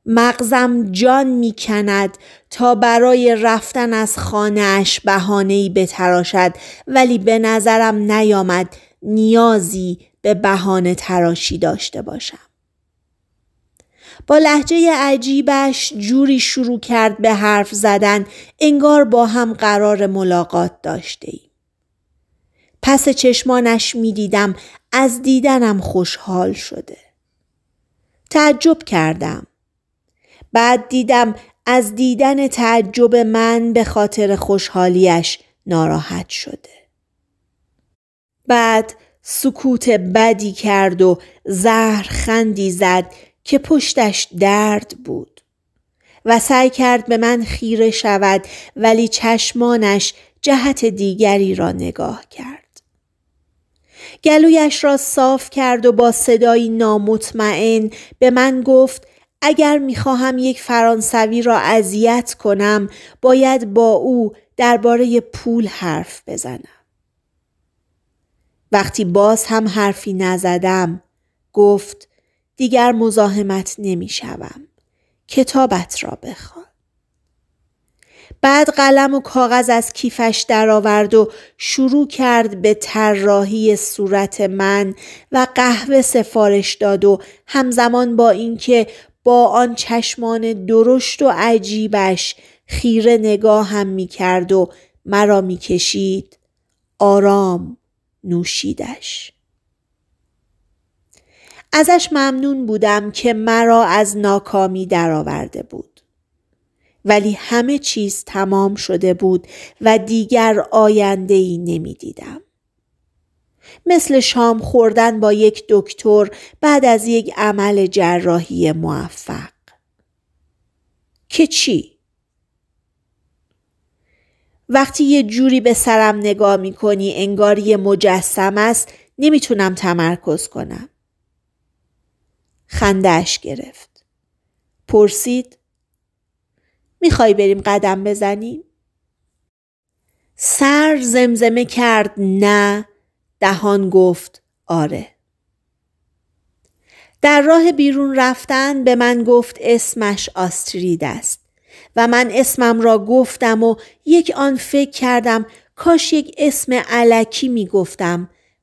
S1: مغزم جان میکند تا برای رفتن از خانهاش بهانهای بتراشد ولی به نظرم نیامد نیازی به بهانه تراشی داشته باشم با لحجه عجیبش جوری شروع کرد به حرف زدن انگار با هم قرار ملاقات داشته ای. پس چشمانش می دیدم از دیدنم خوشحال شده. تعجب کردم. بعد دیدم از دیدن تعجب من به خاطر خوشحالیش ناراحت شده. بعد سکوت بدی کرد و زهر خندی زد که پشتش درد بود و سعی کرد به من خیره شود ولی چشمانش جهت دیگری را نگاه کرد. گلویش را صاف کرد و با صدایی نامطمئن به من گفت اگر میخواهم یک فرانسوی را اذیت کنم باید با او درباره پول حرف بزنم. وقتی باز هم حرفی نزدم گفت دیگر مزاحمت نمی شوم. کتابت را بخوان. بعد قلم و کاغذ از کیفش درآورد و شروع کرد به طراحی صورت من و قهوه سفارش داد و همزمان با اینکه با آن چشمان درشت و عجیبش خیره نگاه هم می کرد و مرا می کشید آرام نوشیدش. ازش ممنون بودم که مرا از ناکامی درآورده بود. ولی همه چیز تمام شده بود و دیگر آینده ای نمی دیدم. مثل شام خوردن با یک دکتر بعد از یک عمل جراحی موفق. که چی؟ وقتی یه جوری به سرم نگاه می کنی انگار یه مجسم است نمیتونم تمرکز کنم. خندهاش گرفت. پرسید میخوای بریم قدم بزنیم؟ سر زمزمه کرد نه دهان گفت آره. در راه بیرون رفتن به من گفت اسمش آسترید است و من اسمم را گفتم و یک آن فکر کردم کاش یک اسم علکی می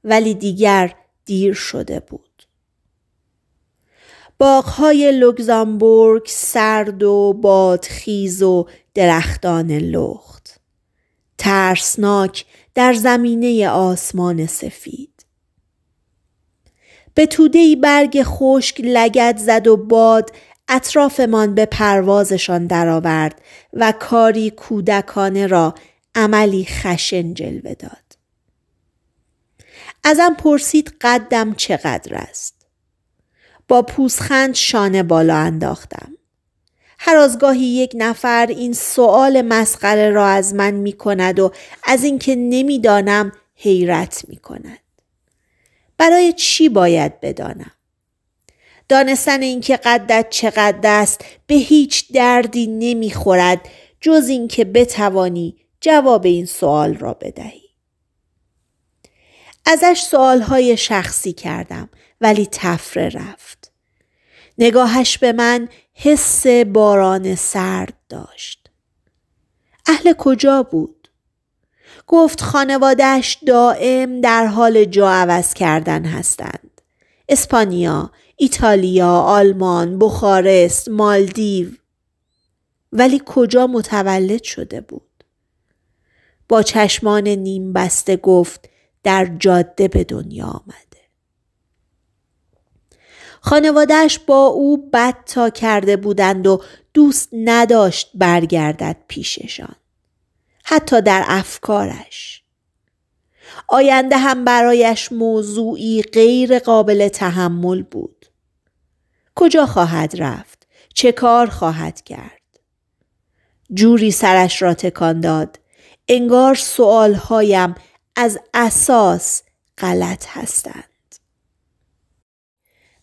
S1: ولی دیگر دیر شده بود. باغهای لوکزامبورگ سرد و بادخیز و درختان لخت ترسناک در زمینه آسمان سفید به تودهای برگ خشک لگد زد و باد اطرافمان به پروازشان درآورد و کاری کودکانه را عملی خشن جلوه داد ازم پرسید قدم چقدر است با پوزخند شانه بالا انداختم. هر از گاهی یک نفر این سوال مسخره را از من می کند و از اینکه نمیدانم حیرت می کند. برای چی باید بدانم؟ دانستن اینکه قدت چقدر است به هیچ دردی نمیخورد جز اینکه بتوانی جواب این سوال را بدهی. ازش سوالهای شخصی کردم ولی تفره رفت. نگاهش به من حس باران سرد داشت. اهل کجا بود؟ گفت خانوادهش دائم در حال جا عوض کردن هستند. اسپانیا، ایتالیا، آلمان، بخارست، مالدیو. ولی کجا متولد شده بود؟ با چشمان نیم بسته گفت در جاده به دنیا آمد. خانوادهش با او بد تا کرده بودند و دوست نداشت برگردد پیششان. حتی در افکارش. آینده هم برایش موضوعی غیر قابل تحمل بود. کجا خواهد رفت؟ چه کار خواهد کرد؟ جوری سرش را تکان داد. انگار سوالهایم از اساس غلط هستند.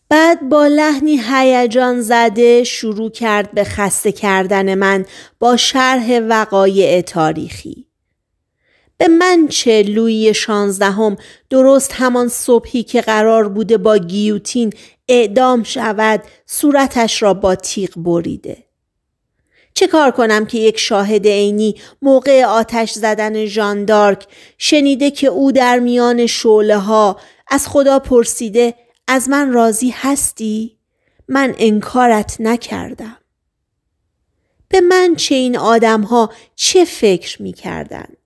S1: بعد با لحنی هیجان زده شروع کرد به خسته کردن من با شرح وقایع تاریخی. به من چه لویی شانزدهم درست همان صبحی که قرار بوده با گیوتین اعدام شود صورتش را با تیغ بریده. چه کار کنم که یک شاهد عینی موقع آتش زدن ژاندارک شنیده که او در میان شعله ها از خدا پرسیده از من راضی هستی؟ من انکارت نکردم. به من چه این آدم ها چه فکر می کردند؟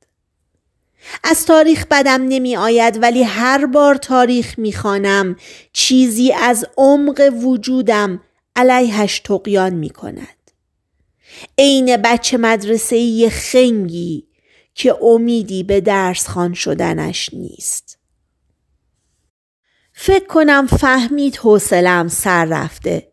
S1: از تاریخ بدم نمی آید ولی هر بار تاریخ می خانم چیزی از عمق وجودم علیهش تقیان می کند. عین بچه مدرسه خنگی که امیدی به درس خان شدنش نیست. فکر کنم فهمید حوصلم سر رفته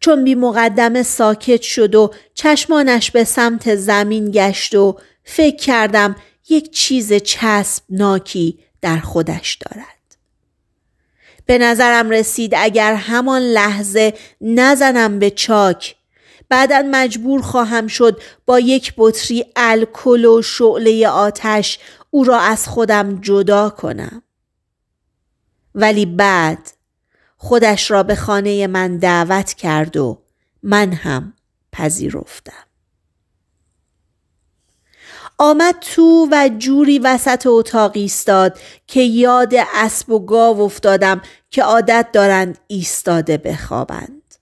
S1: چون بی مقدمه ساکت شد و چشمانش به سمت زمین گشت و فکر کردم یک چیز چسبناکی در خودش دارد به نظرم رسید اگر همان لحظه نزنم به چاک بعدا مجبور خواهم شد با یک بطری الکل و شعله آتش او را از خودم جدا کنم ولی بعد خودش را به خانه من دعوت کرد و من هم پذیرفتم. آمد تو و جوری وسط اتاق ایستاد که یاد اسب و گاو افتادم که عادت دارند ایستاده بخوابند.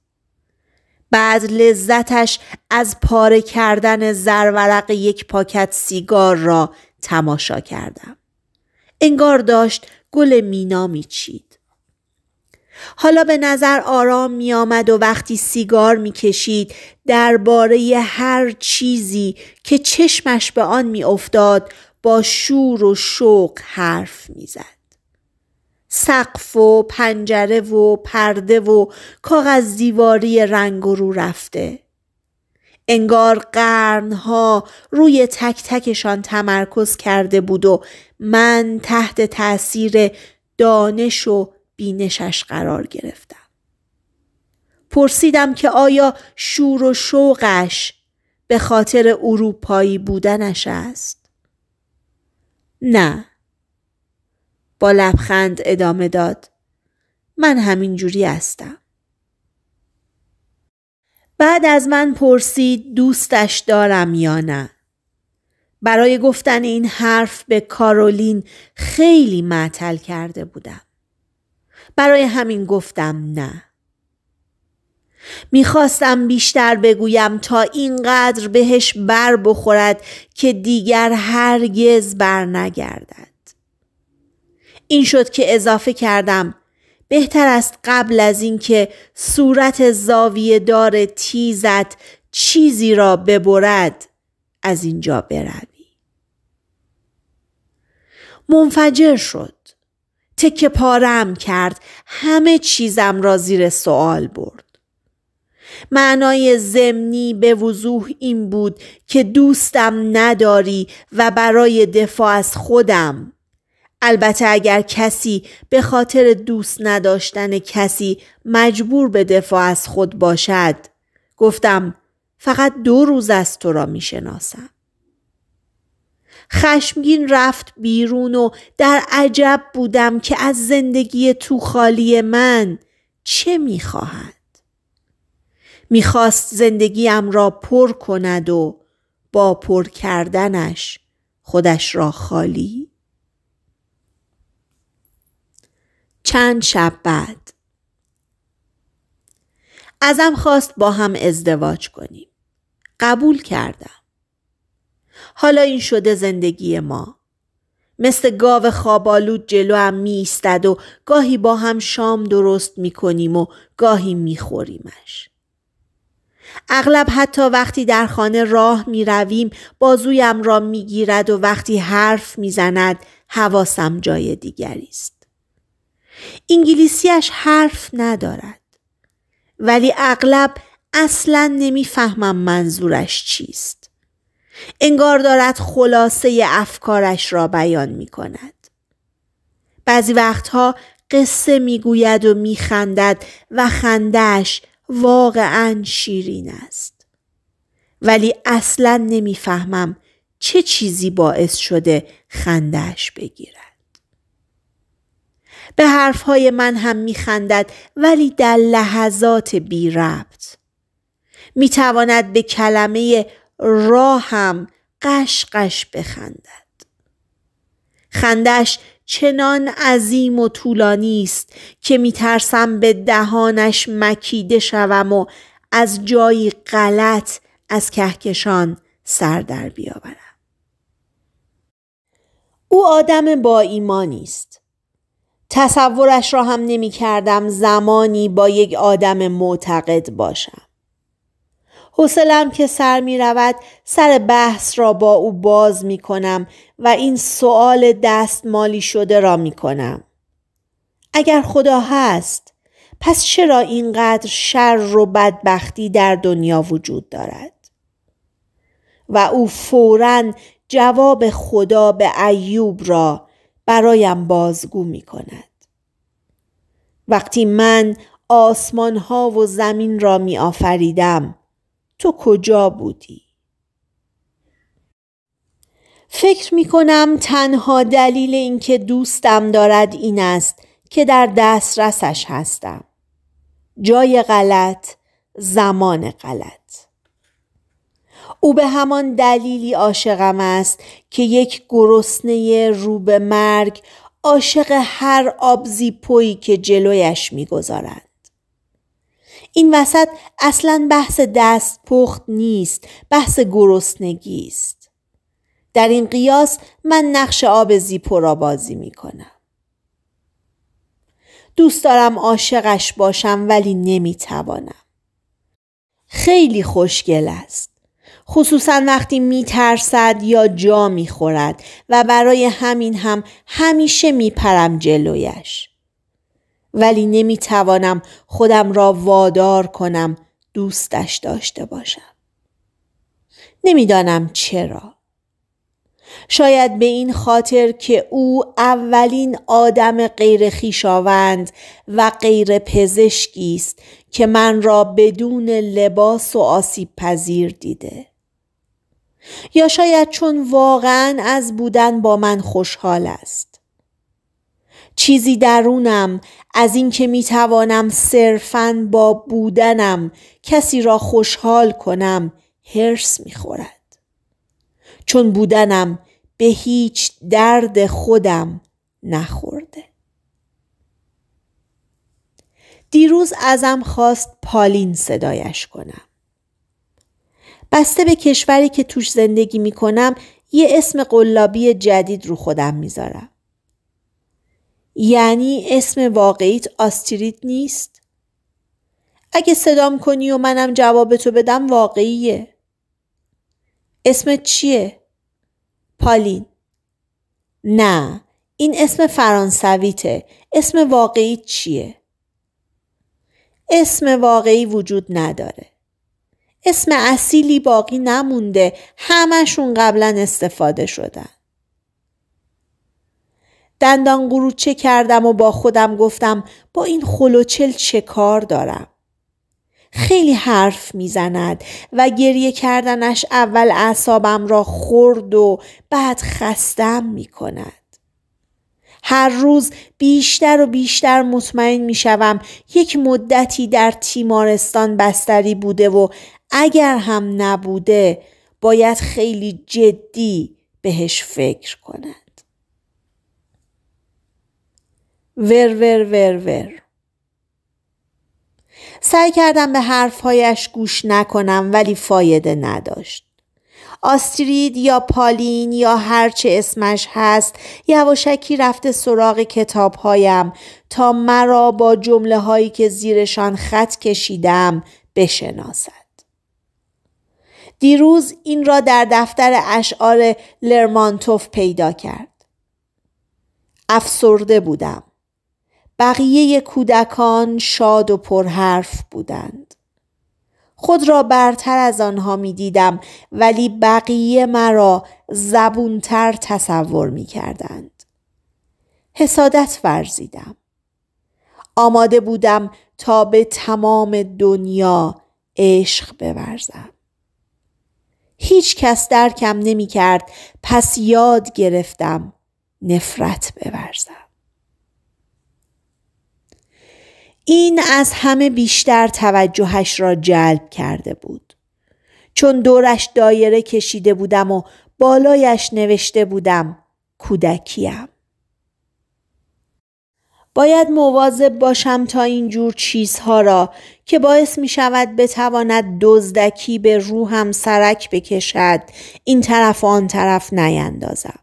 S1: بعد لذتش از پاره کردن زرورق یک پاکت سیگار را تماشا کردم. انگار داشت گل مینا میچید. حالا به نظر آرام می آمد و وقتی سیگار می کشید درباره هر چیزی که چشمش به آن می با شور و شوق حرف میزد. سقف و پنجره و پرده و کاغذ دیواری رنگ رو رفته. انگار قرنها روی تک تکشان تمرکز کرده بود و من تحت تأثیر دانش و بینشش قرار گرفتم پرسیدم که آیا شور و شوقش به خاطر اروپایی بودنش است نه با لبخند ادامه داد من همین جوری هستم بعد از من پرسید دوستش دارم یا نه برای گفتن این حرف به کارولین خیلی معطل کرده بودم. برای همین گفتم نه. میخواستم بیشتر بگویم تا اینقدر بهش بر بخورد که دیگر هرگز بر نگردد. این شد که اضافه کردم بهتر است قبل از اینکه صورت زاویه دار تیزت چیزی را ببرد از اینجا برد. منفجر شد. تکه پارم کرد همه چیزم را زیر سوال برد. معنای زمنی به وضوح این بود که دوستم نداری و برای دفاع از خودم البته اگر کسی به خاطر دوست نداشتن کسی مجبور به دفاع از خود باشد گفتم فقط دو روز از تو را شناسم. خشمگین رفت بیرون و در عجب بودم که از زندگی تو خالی من چه میخواهد میخواست زندگیم را پر کند و با پر کردنش خودش را خالی چند شب بعد ازم خواست با هم ازدواج کنیم قبول کردم حالا این شده زندگی ما. مثل گاو خوابالود جلو هم میستد و گاهی با هم شام درست میکنیم و گاهی میخوریمش. اغلب حتی وقتی در خانه راه می رویم بازویم را می گیرد و وقتی حرف می زند حواسم جای دیگری است. انگلیسیش حرف ندارد. ولی اغلب اصلا نمیفهمم منظورش چیست. انگار دارد خلاصه افکارش را بیان می کند. بعضی وقتها قصه گوید و خندد و خندهش واقعا شیرین است. ولی اصلا فهمم چه چیزی باعث شده خندهش بگیرد. به حرفهای من هم خندد ولی در لحظات بی ربط. میتواند به کلمه هم قشقش بخندد خندش چنان عظیم و طولانی است که میترسم به دهانش مکیده شوم و از جایی غلط از کهکشان سر در بیاورم او آدم با ایمانی است تصورش را هم نمیکردم زمانی با یک آدم معتقد باشم حوصلم که سر می رود سر بحث را با او باز می کنم و این سؤال مالی شده را می کنم. اگر خدا هست پس چرا اینقدر شر و بدبختی در دنیا وجود دارد؟ و او فورا جواب خدا به ایوب را برایم بازگو می کند. وقتی من آسمان ها و زمین را می آفریدم تو کجا بودی؟ فکر می کنم تنها دلیل اینکه دوستم دارد این است که در دسترسش هستم. جای غلط، زمان غلط. او به همان دلیلی عاشقم است که یک گرسنه رو به مرگ عاشق هر آبزی پویی که جلویش میگذارند. این وسط اصلا بحث دست پخت نیست بحث گرسنگی است در این قیاس من نقش آب زیپو را بازی می کنم دوست دارم عاشقش باشم ولی نمی توانم خیلی خوشگل است خصوصا وقتی میترسد یا جا میخورد و برای همین هم همیشه میپرم جلویش ولی نمیتوانم خودم را وادار کنم دوستش داشته باشم. نمیدانم چرا. شاید به این خاطر که او اولین آدم غیر خیشاوند و غیر پزشکی است که من را بدون لباس و آسیب پذیر دیده. یا شاید چون واقعا از بودن با من خوشحال است. چیزی درونم از اینکه می توانم صرفا با بودنم کسی را خوشحال کنم هرس می خورد. چون بودنم به هیچ درد خودم نخورده. دیروز ازم خواست پالین صدایش کنم. بسته به کشوری که توش زندگی می کنم یه اسم قلابی جدید رو خودم میذارم. یعنی اسم واقعیت آسترید نیست؟ اگه صدام کنی و منم جوابتو بدم واقعیه اسم چیه؟ پالین نه این اسم فرانسویته اسم واقعیت چیه؟ اسم واقعی وجود نداره اسم اصیلی باقی نمونده همشون قبلا استفاده شدن دندان گروچه کردم و با خودم گفتم با این خلوچل چه کار دارم خیلی حرف میزند و گریه کردنش اول اعصابم را خورد و بعد خستم میکند هر روز بیشتر و بیشتر مطمئن می شوم یک مدتی در تیمارستان بستری بوده و اگر هم نبوده باید خیلی جدی بهش فکر کند. ور ور ور ور سعی کردم به حرفهایش گوش نکنم ولی فایده نداشت. آسترید یا پالین یا هرچه اسمش هست یواشکی رفته سراغ کتابهایم تا مرا با جمله هایی که زیرشان خط کشیدم بشناسد. دیروز این را در دفتر اشعار لرمانتوف پیدا کرد. افسرده بودم. بقیه کودکان شاد و پرحرف بودند. خود را برتر از آنها می دیدم ولی بقیه مرا زبونتر تصور می کردند. حسادت ورزیدم. آماده بودم تا به تمام دنیا عشق بورزم. هیچ کس درکم نمی کرد پس یاد گرفتم نفرت بورزم. این از همه بیشتر توجهش را جلب کرده بود. چون دورش دایره کشیده بودم و بالایش نوشته بودم کودکیم. باید مواظب باشم تا این جور چیزها را که باعث می شود بتواند دزدکی به روحم سرک بکشد این طرف و آن طرف نیندازم.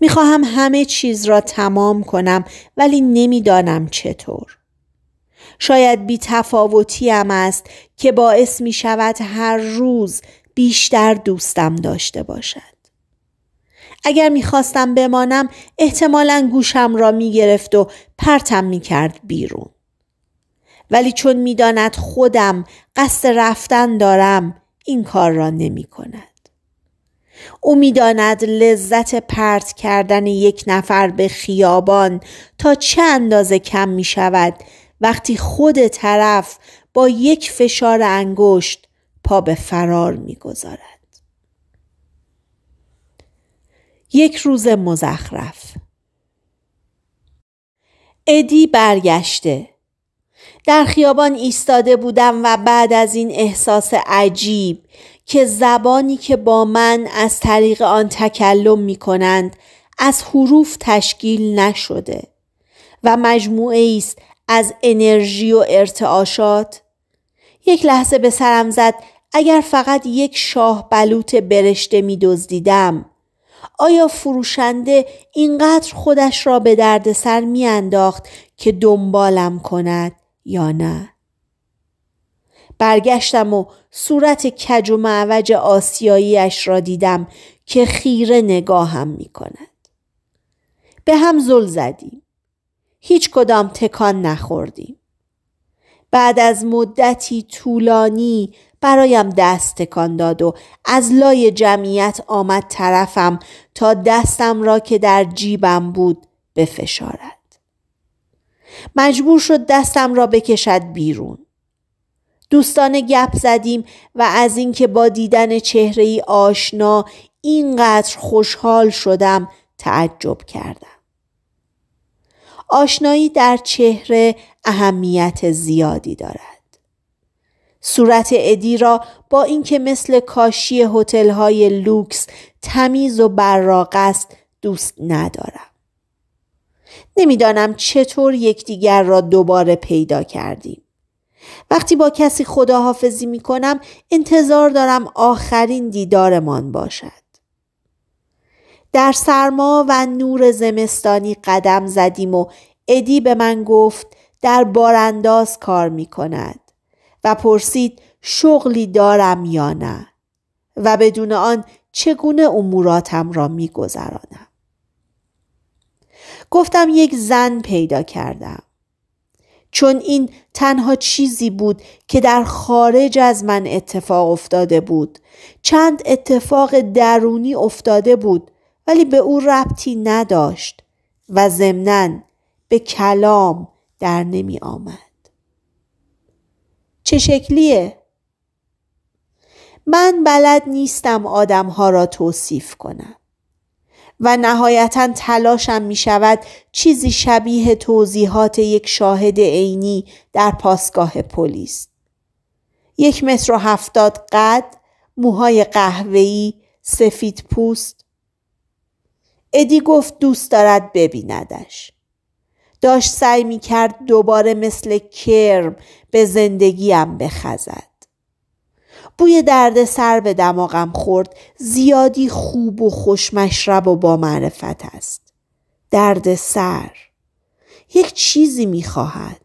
S1: میخواهم همه چیز را تمام کنم ولی نمیدانم چطور. شاید بی هم است که باعث می شود هر روز بیشتر دوستم داشته باشد. اگر میخواستم بمانم احتمالا گوشم را میگرفت و پرتم میکرد بیرون. ولی چون میداند خودم قصد رفتن دارم این کار را نمی کند. او میداند لذت پرت کردن یک نفر به خیابان تا چه اندازه کم می شود وقتی خود طرف با یک فشار انگشت پا به فرار میگذارد یک روز مزخرف ادی برگشته در خیابان ایستاده بودم و بعد از این احساس عجیب که زبانی که با من از طریق آن تکلم می کنند از حروف تشکیل نشده و مجموعه است از انرژی و ارتعاشات یک لحظه به سرم زد اگر فقط یک شاه بلوط برشته می دزدیدم آیا فروشنده اینقدر خودش را به دردسر میانداخت که دنبالم کند یا نه برگشتم و صورت کج و معوج آسیاییش را دیدم که خیره نگاهم می کند. به هم زل زدیم. هیچ کدام تکان نخوردیم. بعد از مدتی طولانی برایم دست تکان داد و از لای جمعیت آمد طرفم تا دستم را که در جیبم بود بفشارد. مجبور شد دستم را بکشد بیرون. دوستان گپ زدیم و از اینکه با دیدن چهره آشنا اینقدر خوشحال شدم تعجب کردم. آشنایی در چهره اهمیت زیادی دارد. صورت ادی را با اینکه مثل کاشی های لوکس تمیز و براق است دوست ندارم. نمیدانم چطور یکدیگر را دوباره پیدا کردیم. وقتی با کسی خداحافظی می کنم انتظار دارم آخرین دیدارمان باشد. در سرما و نور زمستانی قدم زدیم و ادی به من گفت در بارانداز کار می کند و پرسید شغلی دارم یا نه و بدون آن چگونه اموراتم را می گذرانم. گفتم یک زن پیدا کردم. چون این تنها چیزی بود که در خارج از من اتفاق افتاده بود چند اتفاق درونی افتاده بود ولی به او ربطی نداشت و ضمناً به کلام در نمی آمد. چه شکلیه؟ من بلد نیستم آدمها را توصیف کنم و نهایتا تلاشم می شود چیزی شبیه توضیحات یک شاهد عینی در پاسگاه پلیس. یک متر و هفتاد قد، موهای قهوه‌ای، سفید پوست ادی گفت دوست دارد ببیندش داشت سعی می کرد دوباره مثل کرم به زندگیم بخزد بوی درد سر به دماغم خورد زیادی خوب و خوشمشرب و با معرفت است درد سر یک چیزی میخواهد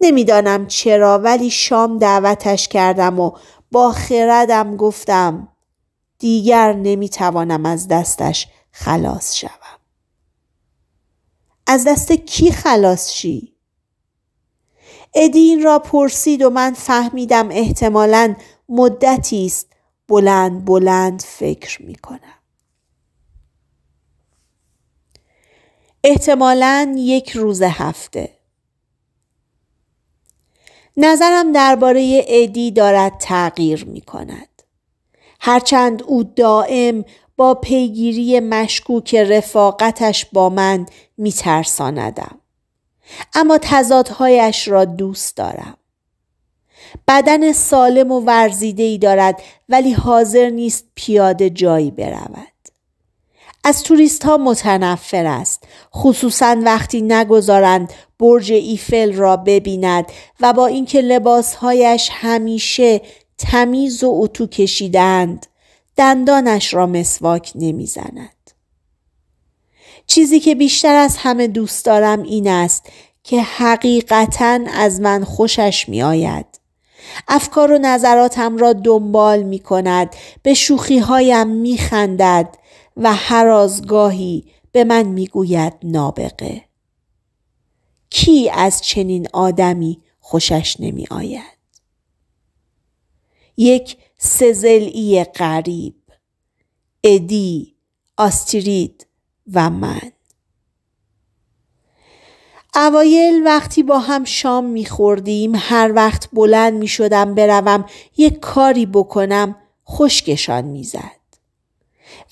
S1: نمیدانم چرا ولی شام دعوتش کردم و با خردم گفتم دیگر نمیتوانم از دستش خلاص شوم. از دست کی خلاص شی؟ ادین را پرسید و من فهمیدم احتمالا مدتی است بلند بلند فکر می کنم. احتمالا یک روز هفته نظرم درباره ادی دارد تغییر می کند. هرچند او دائم با پیگیری مشکوک رفاقتش با من میترساندم اما تضادهایش را دوست دارم بدن سالم و ورزیده ای دارد ولی حاضر نیست پیاده جایی برود از توریست ها متنفر است خصوصا وقتی نگذارند برج ایفل را ببیند و با اینکه لباسهایش همیشه تمیز و اتو کشیدند دندانش را مسواک نمیزند. چیزی که بیشتر از همه دوست دارم این است که حقیقتا از من خوشش می آید. افکار و نظراتم را دنبال می کند به شوخی هایم می خندد و هر به من می گوید نابغه. کی از چنین آدمی خوشش نمی آید؟ یک سزلی غریب ادی آسترید و من اوایل وقتی با هم شام میخوردیم هر وقت بلند میشدم بروم یک کاری بکنم خشکشان میزد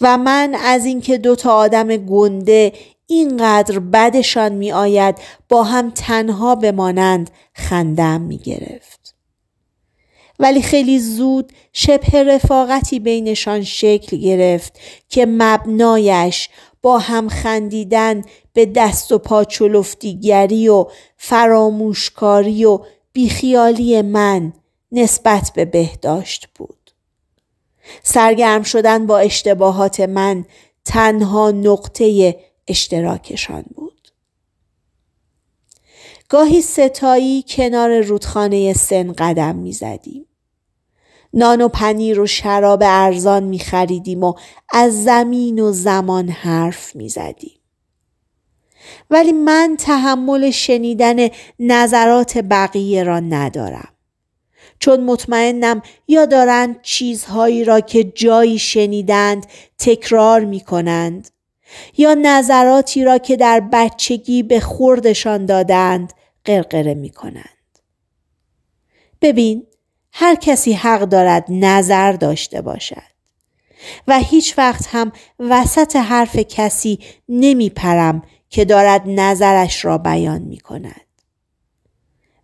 S1: و من از اینکه دو تا آدم گنده اینقدر بدشان میآید با هم تنها بمانند خندم میگرفت ولی خیلی زود شبه رفاقتی بینشان شکل گرفت که مبنایش با هم خندیدن به دست و پا چلفتیگری و فراموشکاری و بیخیالی من نسبت به بهداشت بود. سرگرم شدن با اشتباهات من تنها نقطه اشتراکشان بود. گاهی ستایی کنار رودخانه سن قدم میزدیم. نان و پنیر و شراب ارزان می خریدیم و از زمین و زمان حرف می زدیم. ولی من تحمل شنیدن نظرات بقیه را ندارم. چون مطمئنم یا دارند چیزهایی را که جایی شنیدند تکرار می کنند یا نظراتی را که در بچگی به خوردشان دادند قرقره می کنند. ببین هر کسی حق دارد نظر داشته باشد و هیچ وقت هم وسط حرف کسی نمی پرم که دارد نظرش را بیان می کند.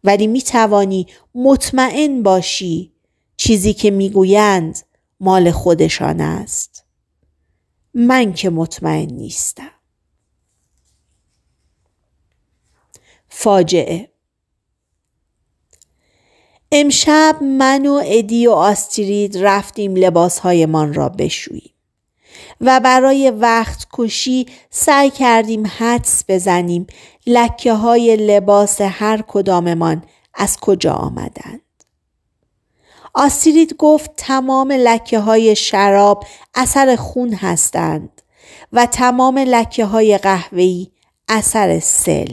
S1: ولی می توانی مطمئن باشی چیزی که میگویند مال خودشان است. من که مطمئن نیستم. فاجعه امشب من و ادی و آسترید رفتیم لباسهایمان را بشوییم و برای وقت کشی سعی کردیم حدس بزنیم لکه های لباس هر کداممان از کجا آمدند. آستیرید گفت تمام لکه های شراب اثر خون هستند و تمام لکه های قهوه‌ای اثر سل.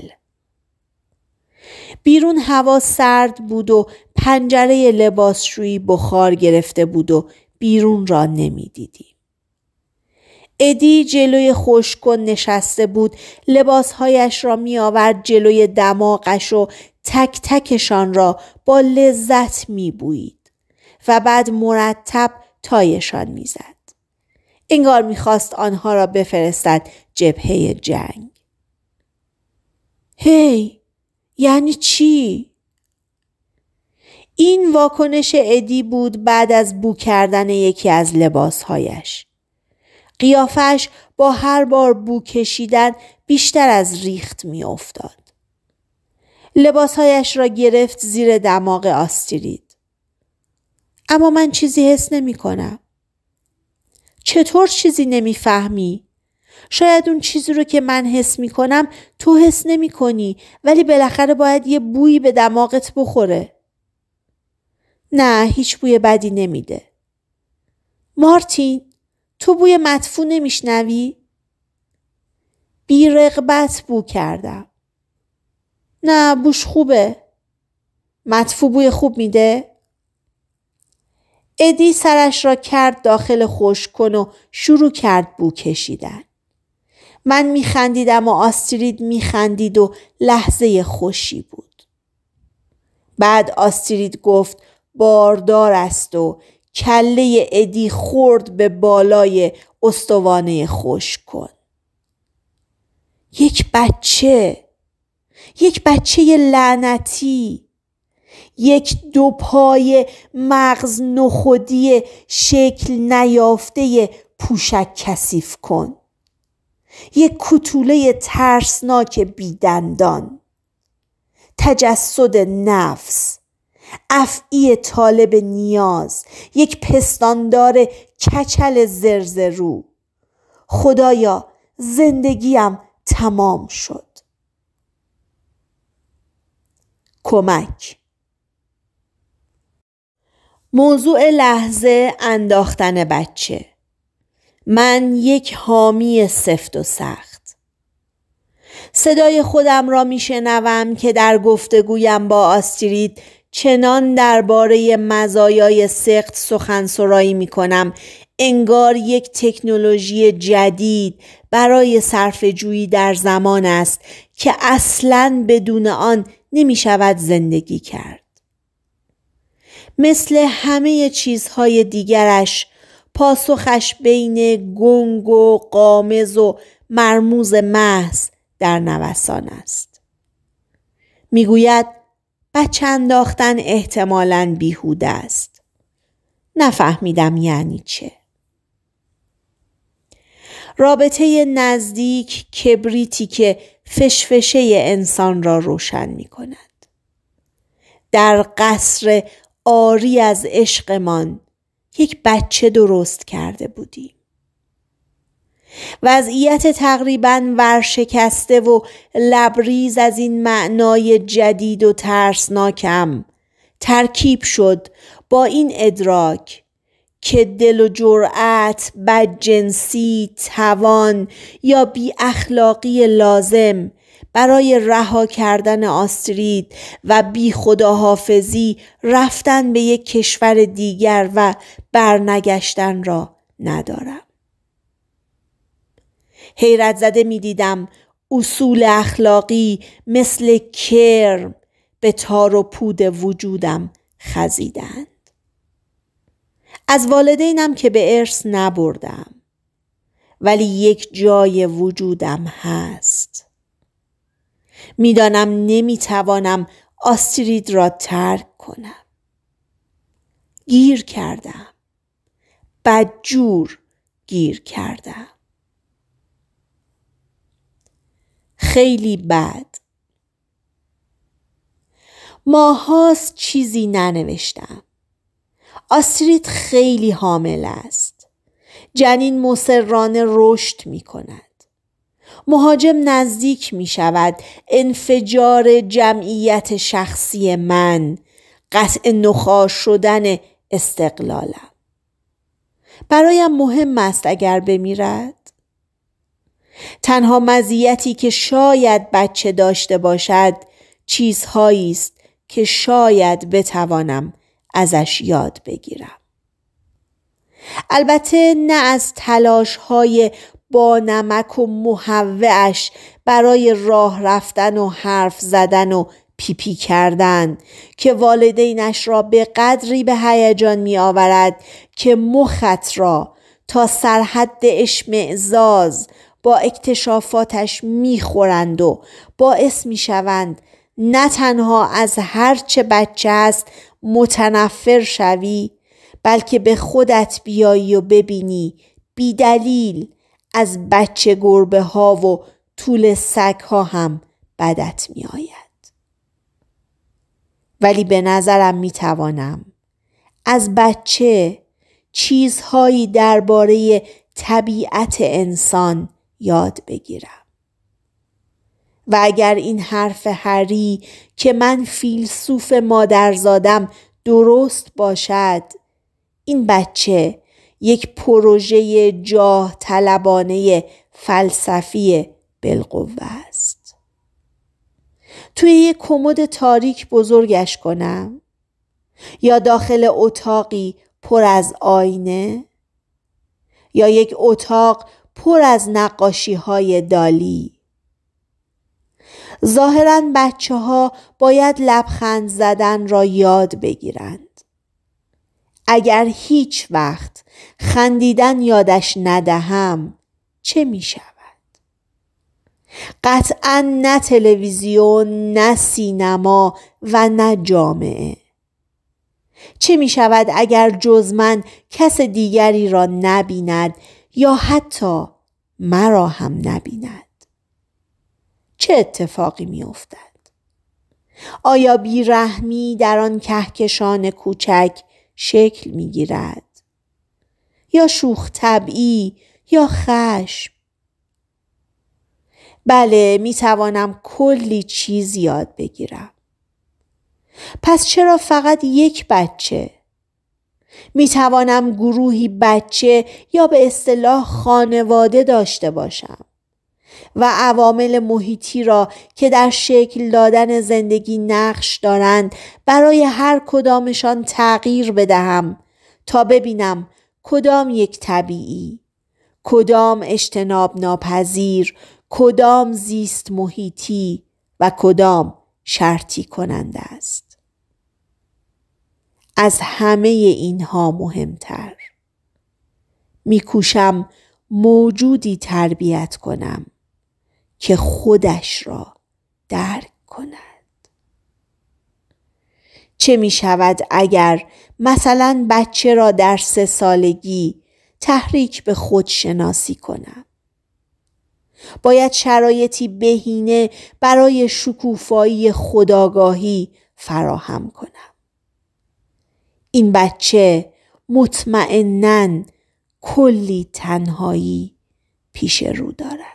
S1: بیرون هوا سرد بود و پنجره لباسشویی بخار گرفته بود و بیرون را نمیدیدیم. ادی جلوی خوشکن نشسته بود لباسهایش را میآورد جلوی دماغش و تک تکشان را با لذت می بوید و بعد مرتب تایشان میزد. انگار میخواست آنها را بفرستد جبهه جنگ. هی یعنی چی؟ این واکنش ادی بود بعد از بو کردن یکی از لباسهایش. قیافش با هر بار بو کشیدن بیشتر از ریخت می افتاد. لباسهایش را گرفت زیر دماغ آسترید. اما من چیزی حس نمی کنم. چطور چیزی نمی فهمی؟ شاید اون چیزی رو که من حس میکنم تو حس نمی کنی ولی بالاخره باید یه بویی به دماغت بخوره. نه هیچ بوی بدی نمیده. مارتین تو بوی مدفوع نمیشنوی؟ بی رغبت بو کردم. نه بوش خوبه. مدفوع بوی خوب میده؟ ادی سرش را کرد داخل خوش کن و شروع کرد بو کشیدن. من میخندیدم و آسترید میخندید و لحظه خوشی بود بعد آسترید گفت باردار است و کله ادی خورد به بالای استوانه خوش کن یک بچه یک بچه لعنتی یک دو پای مغز نخودی شکل نیافته پوشک کثیف کن یک کتوله ترسناک بیدندان تجسد نفس افعی طالب نیاز یک پستاندار کچل زرزرو خدایا زندگیم تمام شد کمک موضوع لحظه انداختن بچه من یک حامی سفت و سخت صدای خودم را میشنوم که در گفتگویم با آسترید چنان درباره مزایای سخت سخنسرایی می کنم انگار یک تکنولوژی جدید برای صرف جویی در زمان است که اصلا بدون آن نمی شود زندگی کرد. مثل همه چیزهای دیگرش پاسخش بین گنگ و قامز و مرموز محض در نوسان است میگوید بچه انداختن احتمالا بیهوده است نفهمیدم یعنی چه رابطه نزدیک کبریتی که فشفشه انسان را روشن می کند. در قصر آری از عشقمان یک بچه درست کرده بودیم. وضعیت تقریبا ورشکسته و لبریز از این معنای جدید و ترسناکم ترکیب شد با این ادراک که دل و جرأت، بدجنسی، توان یا بی اخلاقی لازم برای رها کردن آسترید و بی خداحافظی رفتن به یک کشور دیگر و برنگشتن را ندارم. حیرت زده می دیدم اصول اخلاقی مثل کرم به تار و پود وجودم خزیدند. از والدینم که به ارث نبردم ولی یک جای وجودم هست. میدانم نمیتوانم آسترید را ترک کنم گیر کردم بدجور گیر کردم خیلی بد ماهاست چیزی ننوشتم آستریت خیلی حامل است جنین مسررانه رشد می کند مهاجم نزدیک می شود انفجار جمعیت شخصی من قطع نخا شدن استقلالم برایم مهم است اگر بمیرد تنها مزیتی که شاید بچه داشته باشد چیزهایی است که شاید بتوانم ازش یاد بگیرم البته نه از تلاش های با نمک و محوهش برای راه رفتن و حرف زدن و پیپی پی کردن که والدینش را به قدری به هیجان می آورد که مخت را تا سرحد اشمعزاز با اکتشافاتش میخورند و باعث شوند نه تنها از هرچه بچه است متنفر شوی بلکه به خودت بیایی و ببینی بیدلیل از بچه گربه ها و طول سگ ها هم بدت می آید. ولی به نظرم می توانم از بچه چیزهایی درباره طبیعت انسان یاد بگیرم. و اگر این حرف هری که من فیلسوف مادرزادم درست باشد این بچه یک پروژه جاه طلبانه فلسفی بالقوه است. توی یک کمد تاریک بزرگش کنم یا داخل اتاقی پر از آینه یا یک اتاق پر از نقاشی های دالی ظاهرا بچه ها باید لبخند زدن را یاد بگیرند اگر هیچ وقت خندیدن یادش ندهم چه می شود قطعا نه تلویزیون نه سینما و نه جامعه چه می شود اگر جز من کس دیگری را نبیند یا حتی مرا هم نبیند چه اتفاقی می افتد؟ آیا بیرحمی در آن کهکشان کوچک شکل می گیرد؟ یا شوخ طبعی یا خشم بله می توانم کلی چیز یاد بگیرم پس چرا فقط یک بچه می توانم گروهی بچه یا به اصطلاح خانواده داشته باشم و عوامل محیطی را که در شکل دادن زندگی نقش دارند برای هر کدامشان تغییر بدهم تا ببینم کدام یک طبیعی کدام اجتناب ناپذیر کدام زیست محیطی و کدام شرطی کننده است از همه اینها مهمتر میکوشم موجودی تربیت کنم که خودش را درک کند چه می شود اگر مثلا بچه را در سه سالگی تحریک به خود شناسی کنم؟ باید شرایطی بهینه برای شکوفایی خداگاهی فراهم کنم. این بچه مطمئنا کلی تنهایی پیش رو دارد.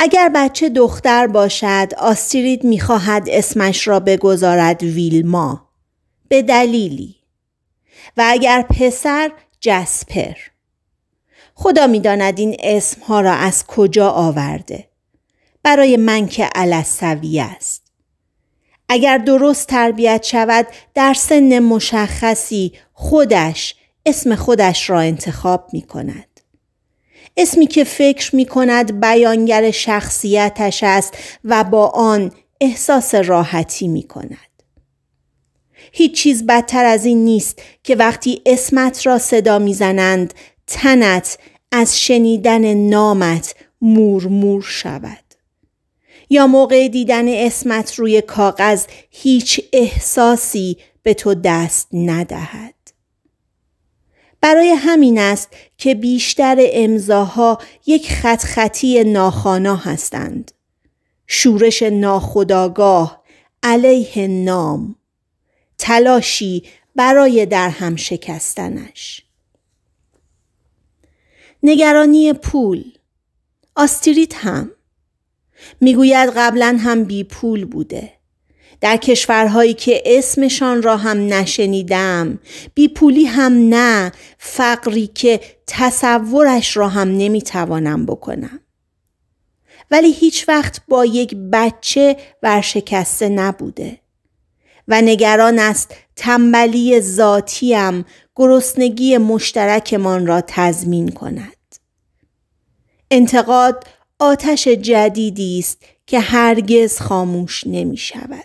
S1: اگر بچه دختر باشد آسترید میخواهد اسمش را بگذارد ویلما به دلیلی و اگر پسر جسپر خدا میداند این اسمها را از کجا آورده برای من که علسوی است اگر درست تربیت شود در سن مشخصی خودش اسم خودش را انتخاب می کند. اسمی که فکر می کند بیانگر شخصیتش است و با آن احساس راحتی می کند. هیچ چیز بدتر از این نیست که وقتی اسمت را صدا میزنند تنت از شنیدن نامت مورمور شود یا موقع دیدن اسمت روی کاغذ هیچ احساسی به تو دست ندهد برای همین است که بیشتر امضاها یک خط خطی هستند. شورش ناخداگاه علیه نام تلاشی برای در هم شکستنش نگرانی پول آستریت هم میگوید قبلا هم بی پول بوده در کشورهایی که اسمشان را هم نشنیدم پولی هم نه فقری که تصورش را هم نمیتوانم بکنم ولی هیچ وقت با یک بچه ورشکسته نبوده و نگران است تنبلی ذاتیم گرسنگی مشترکمان را تضمین کند انتقاد آتش جدیدی است که هرگز خاموش نمی شود.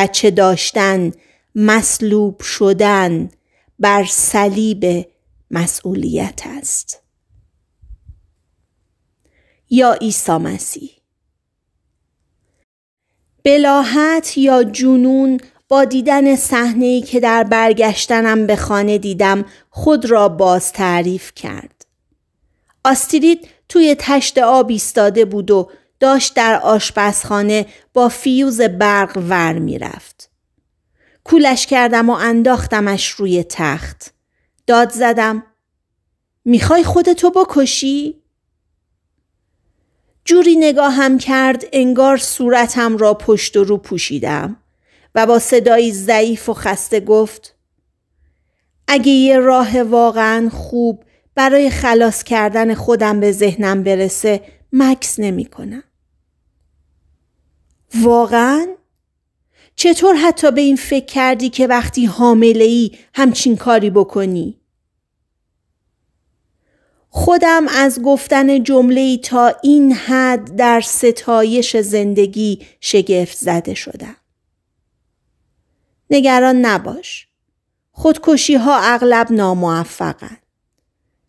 S1: بچه داشتن مصلوب شدن بر صلیب مسئولیت است یا عیسی مسیح بلاحت یا جنون با دیدن صحنه که در برگشتنم به خانه دیدم خود را باز تعریف کرد آستیرید توی تشت آب ایستاده بود و داشت در آشپزخانه با فیوز برق ور میرفت. کولش کردم و انداختمش روی تخت. داد زدم. میخوای خودتو بکشی؟ جوری نگاهم کرد انگار صورتم را پشت و رو پوشیدم و با صدایی ضعیف و خسته گفت اگه یه راه واقعا خوب برای خلاص کردن خودم به ذهنم برسه مکس نمی کنم. واقعا؟ چطور حتی به این فکر کردی که وقتی حامله ای همچین کاری بکنی؟ خودم از گفتن جمله تا این حد در ستایش زندگی شگفت زده شدم. نگران نباش. خودکشی ها اغلب ناموفقن.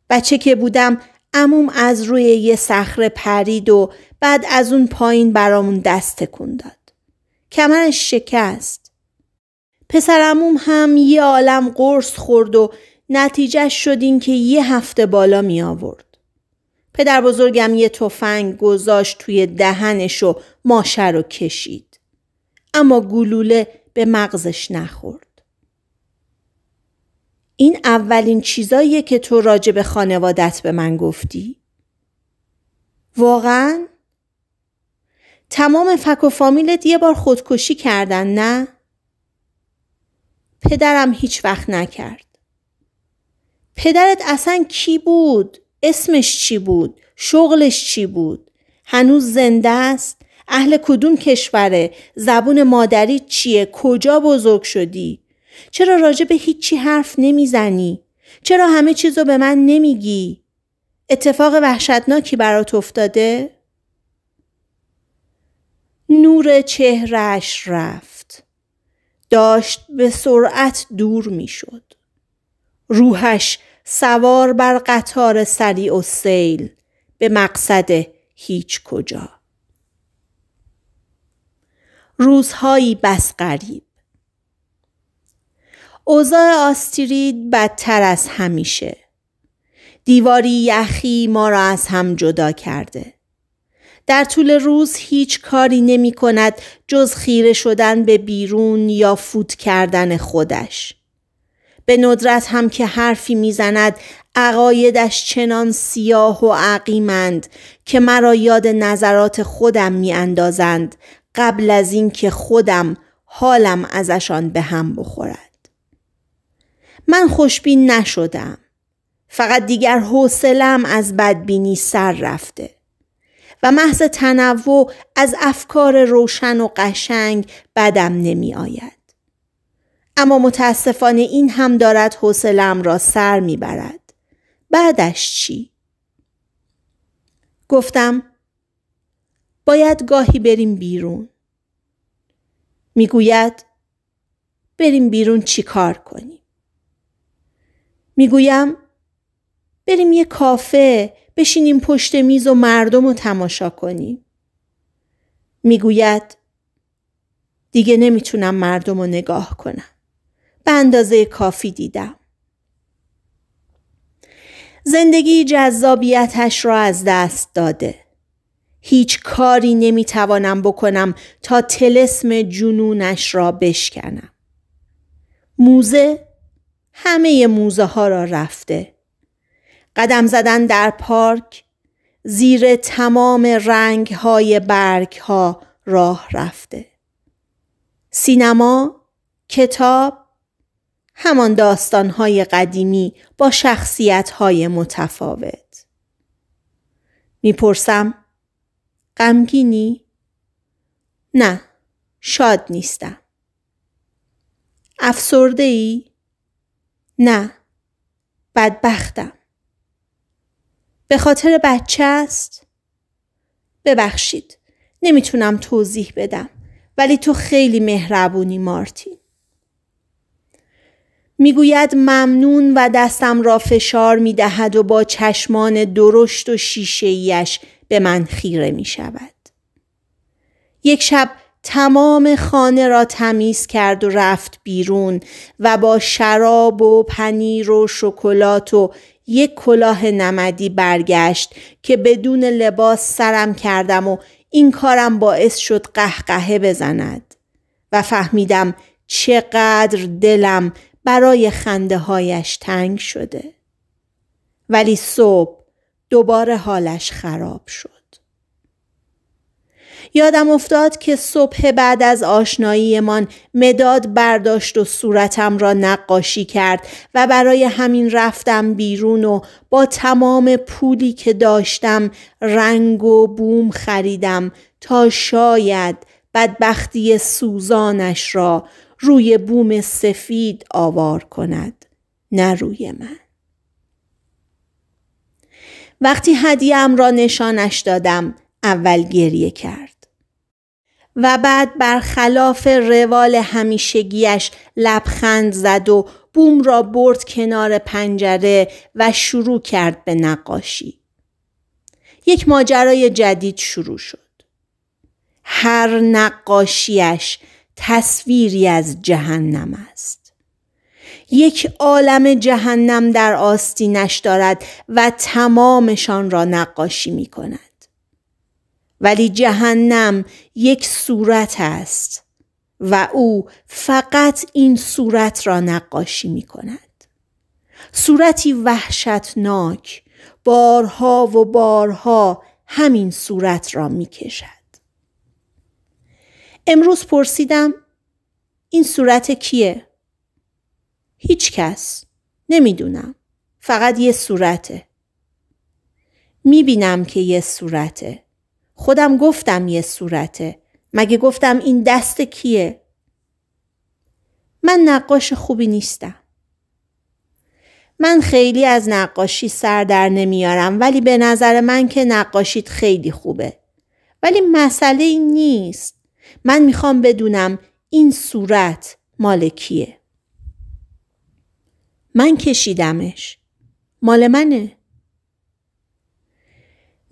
S1: بچه که بودم عموم از روی یه صخره پرید و بعد از اون پایین برامون دست تکون داد. کمرش شکست. پسر عموم هم یه عالم قرص خورد و نتیجه شد این که یه هفته بالا می آورد. پدر بزرگم یه تفنگ گذاشت توی دهنش و ماشه رو کشید. اما گلوله به مغزش نخورد. این اولین چیزاییه که تو راجع به خانوادت به من گفتی؟ واقعا؟ تمام فک و فامیلت یه بار خودکشی کردن نه؟ پدرم هیچ وقت نکرد. پدرت اصلا کی بود؟ اسمش چی بود؟ شغلش چی بود؟ هنوز زنده است؟ اهل کدوم کشوره؟ زبون مادری چیه؟ کجا بزرگ شدی؟ چرا راجع به هیچی حرف نمیزنی؟ چرا همه چیزو به من نمیگی؟ اتفاق وحشتناکی برات افتاده؟ نور چهرش رفت. داشت به سرعت دور میشد. روحش سوار بر قطار سریع و سیل به مقصد هیچ کجا. روزهایی بس غریب. اوضاع آستیرید بدتر از همیشه. دیواری یخی ما را از هم جدا کرده. در طول روز هیچ کاری نمی کند جز خیره شدن به بیرون یا فوت کردن خودش. به ندرت هم که حرفی میزند عقایدش چنان سیاه و عقیمند که مرا یاد نظرات خودم میاندازند قبل از اینکه خودم حالم ازشان به هم بخورد. من خوشبین نشدم. فقط دیگر حوصلم از بدبینی سر رفته. و محض تنوع از افکار روشن و قشنگ بدم نمی آید. اما متاسفانه این هم دارد حوصلم را سر می برد. بعدش چی؟ گفتم باید گاهی بریم بیرون. میگوید بریم بیرون چی کار کنیم. میگویم بریم یه کافه بشینیم پشت میز و مردم رو تماشا کنیم. میگوید دیگه نمیتونم مردم رو نگاه کنم. به اندازه کافی دیدم. زندگی جذابیتش را از دست داده. هیچ کاری نمیتوانم بکنم تا تلسم جنونش را بشکنم. موزه همه موزه ها را رفته قدم زدن در پارک زیر تمام رنگ های برگ ها راه رفته سینما کتاب همان داستان های قدیمی با شخصیت های متفاوت میپرسم غمگینی نه شاد نیستم افسرده ای نه بدبختم به خاطر بچه است؟ ببخشید نمیتونم توضیح بدم ولی تو خیلی مهربونی مارتین میگوید ممنون و دستم را فشار میدهد و با چشمان درشت و شیشه به من خیره میشود. یک شب تمام خانه را تمیز کرد و رفت بیرون و با شراب و پنیر و شکلات و یک کلاه نمدی برگشت که بدون لباس سرم کردم و این کارم باعث شد قهقهه بزند و فهمیدم چقدر دلم برای خنده هایش تنگ شده ولی صبح دوباره حالش خراب شد یادم افتاد که صبح بعد از آشناییمان مداد برداشت و صورتم را نقاشی کرد و برای همین رفتم بیرون و با تمام پولی که داشتم رنگ و بوم خریدم تا شاید بدبختی سوزانش را روی بوم سفید آوار کند نه روی من وقتی هدیهام را نشانش دادم اول گریه کرد و بعد برخلاف روال همیشگیش لبخند زد و بوم را برد کنار پنجره و شروع کرد به نقاشی. یک ماجرای جدید شروع شد. هر نقاشیش تصویری از جهنم است. یک عالم جهنم در آستینش دارد و تمامشان را نقاشی می کند. ولی جهنم یک صورت است و او فقط این صورت را نقاشی می کند. صورتی وحشتناک بارها و بارها همین صورت را می کشد. امروز پرسیدم این صورت کیه؟ هیچ کس نمیدونم فقط یه صورته بینم که یه صورته خودم گفتم یه صورته مگه گفتم این دست کیه من نقاش خوبی نیستم من خیلی از نقاشی سر در نمیارم ولی به نظر من که نقاشیت خیلی خوبه ولی مسئله این نیست من میخوام بدونم این صورت مال کیه من کشیدمش مال منه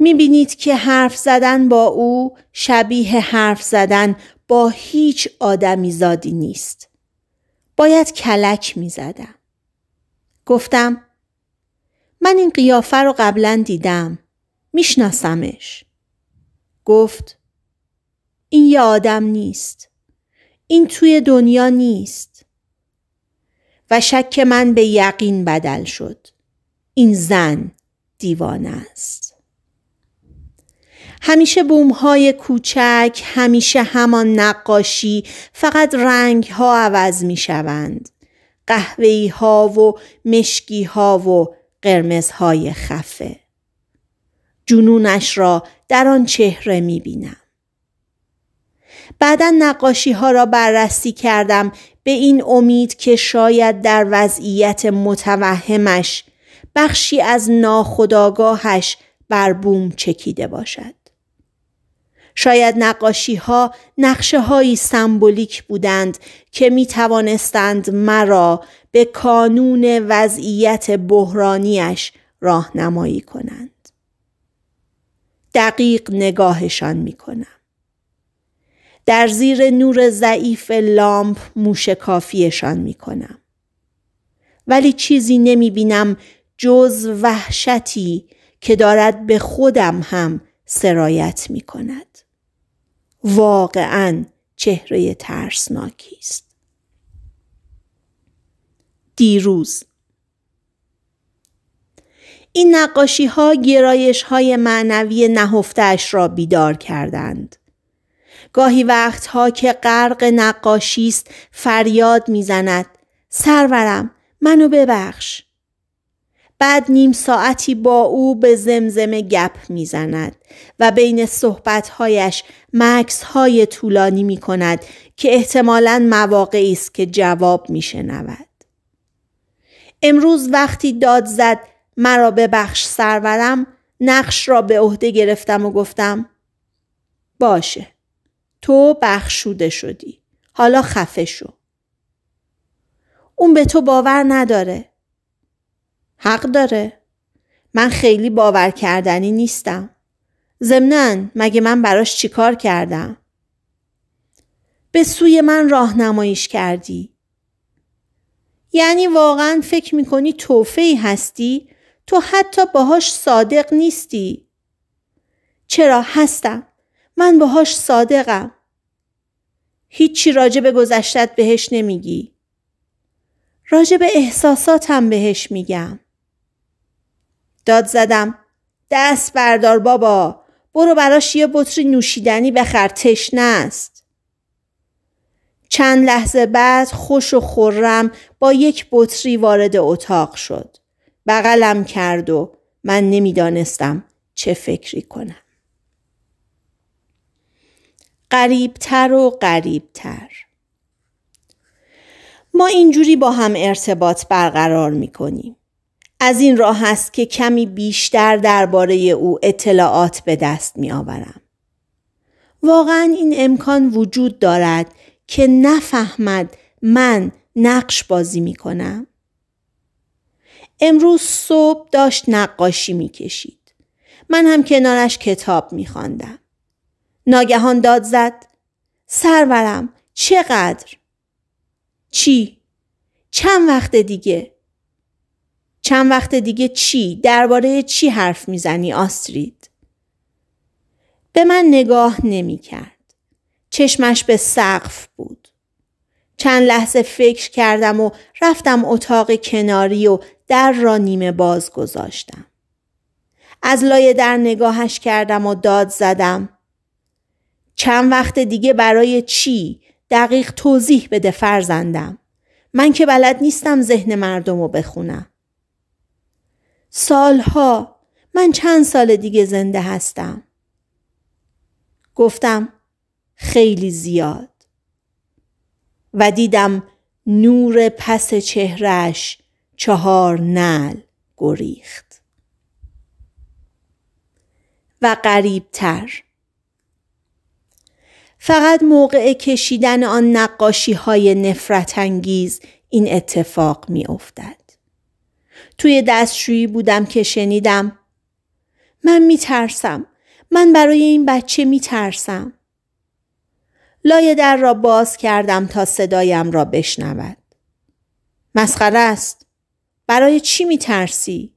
S1: بینید که حرف زدن با او شبیه حرف زدن با هیچ آدمی زادی نیست. باید کلک میزدم. گفتم من این قیافه رو قبلا دیدم. میشناسمش. گفت این یه آدم نیست. این توی دنیا نیست. و شک من به یقین بدل شد. این زن دیوانه است. همیشه بومهای کوچک، همیشه همان نقاشی، فقط رنگ ها عوض می شوند. قهوهی ها و مشکی ها و قرمز های خفه. جنونش را در آن چهره می بینم. بعدا نقاشی ها را بررسی کردم به این امید که شاید در وضعیت متوهمش بخشی از ناخداگاهش بر بوم چکیده باشد. شاید نقاشی ها نقشه هایی سمبولیک بودند که میتوانستند مرا به کانون وضعیت بحرانیش راهنمایی کنند. دقیق نگاهشان می در زیر نور ضعیف لامپ موشکافیشان می کنم. ولی چیزی نمی بینم جز وحشتی که دارد به خودم هم سرایت می واقعا چهره ترسناکی است دیروز این نقاشی ها گرایش های معنوی نهفتش را بیدار کردند. گاهی وقتها که غرق نقاشی است فریاد میزند سرورم منو ببخش بعد نیم ساعتی با او به زمزم گپ میزند و بین صحبتهایش های طولانی می کند که احتمالا مواقعی است که جواب می شنود. امروز وقتی داد زد مرا ببخش سرورم نقش را به عهده گرفتم و گفتم باشه تو بخشوده شدی حالا خفه شو اون به تو باور نداره حق داره من خیلی باور کردنی نیستم ضمنا مگه من براش چیکار کردم به سوی من راهنماییش کردی یعنی واقعا فکر میکنی توفهی هستی تو حتی باهاش صادق نیستی چرا هستم من باهاش صادقم هیچی راجع به گذشتت بهش نمیگی راجع احساساتم بهش میگم داد زدم دست بردار بابا برو براش یه بطری نوشیدنی بخر تشنه است چند لحظه بعد خوش و خورم با یک بطری وارد اتاق شد بغلم کرد و من نمیدانستم چه فکری کنم قریبتر و قریبتر ما اینجوری با هم ارتباط برقرار می کنیم. از این راه است که کمی بیشتر درباره او اطلاعات به دست می آورم. واقعا این امکان وجود دارد که نفهمد من نقش بازی می کنم. امروز صبح داشت نقاشی می کشید. من هم کنارش کتاب می خاندم ناگهان داد زد. سرورم چقدر؟ چی؟ چند وقت دیگه؟ چند وقت دیگه چی؟ درباره چی حرف میزنی آسترید؟ به من نگاه نمی کرد. چشمش به سقف بود. چند لحظه فکر کردم و رفتم اتاق کناری و در را نیمه باز گذاشتم. از لای در نگاهش کردم و داد زدم. چند وقت دیگه برای چی؟ دقیق توضیح بده فرزندم. من که بلد نیستم ذهن مردم رو بخونم. سالها من چند سال دیگه زنده هستم گفتم خیلی زیاد و دیدم نور پس چهرش چهار نل گریخت و قریبتر فقط موقع کشیدن آن نقاشی های نفرت انگیز این اتفاق می افتد. توی دستشویی بودم که شنیدم من میترسم من برای این بچه میترسم لای در را باز کردم تا صدایم را بشنود مسخره است برای چی میترسی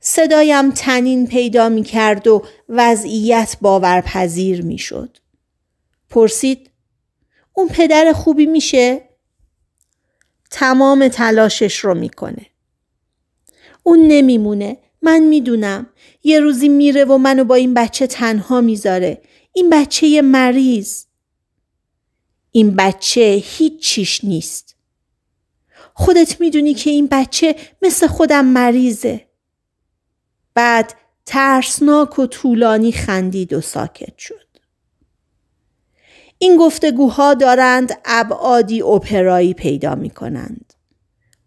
S1: صدایم تنین پیدا میکرد و وضعیت باورپذیر میشد پرسید اون پدر خوبی میشه تمام تلاشش رو میکنه اون نمیمونه من میدونم یه روزی میره و منو با این بچه تنها میذاره این بچه یه مریض این بچه هیچیش نیست خودت میدونی که این بچه مثل خودم مریضه بعد ترسناک و طولانی خندید و ساکت شد این گفتگوها دارند ابعادی اپرایی پیدا می کنند.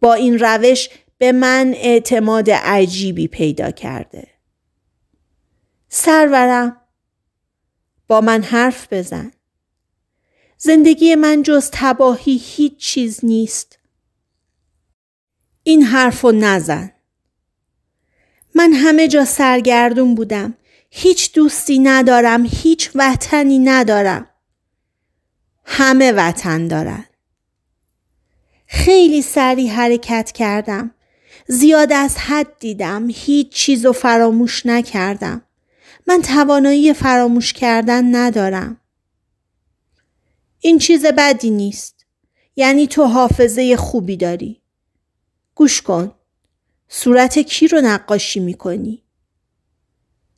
S1: با این روش به من اعتماد عجیبی پیدا کرده. سرورم با من حرف بزن. زندگی من جز تباهی هیچ چیز نیست. این حرف رو نزن. من همه جا سرگردون بودم. هیچ دوستی ندارم. هیچ وطنی ندارم. همه وطن دارن. خیلی سریع حرکت کردم. زیاد از حد دیدم هیچ چیز رو فراموش نکردم. من توانایی فراموش کردن ندارم. این چیز بدی نیست. یعنی تو حافظه خوبی داری. گوش کن. صورت کی رو نقاشی کنی؟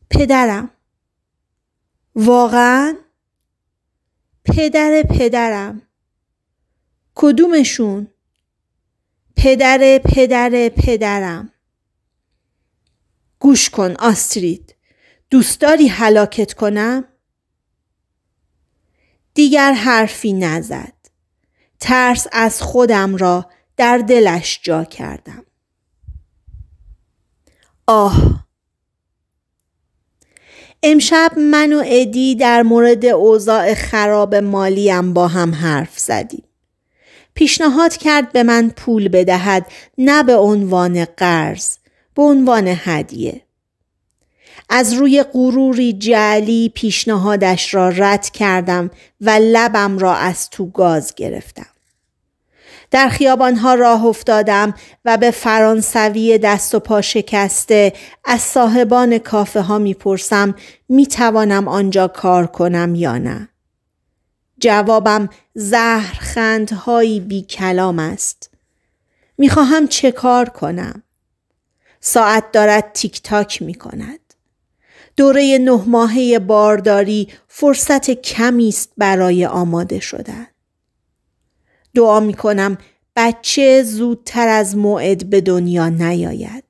S1: پدرم. واقعا؟ پدر پدرم. کدومشون؟ پدر پدر پدرم گوش کن آسترید دوست داری حلاکت کنم دیگر حرفی نزد ترس از خودم را در دلش جا کردم آه امشب من و ادی در مورد اوضاع خراب مالیم با هم حرف زدیم پیشنهاد کرد به من پول بدهد نه به عنوان قرض به عنوان هدیه از روی غروری جعلی پیشنهادش را رد کردم و لبم را از تو گاز گرفتم در خیابانها راه افتادم و به فرانسوی دست و پا شکسته از صاحبان کافه ها میپرسم میتوانم آنجا کار کنم یا نه جوابم زهرخندهایی بی کلام است. میخواهم چه کار کنم؟ ساعت دارد تیک تاک می کند. دوره نه ماهه بارداری فرصت کمی است برای آماده شدن. دعا می کنم بچه زودتر از موعد به دنیا نیاید.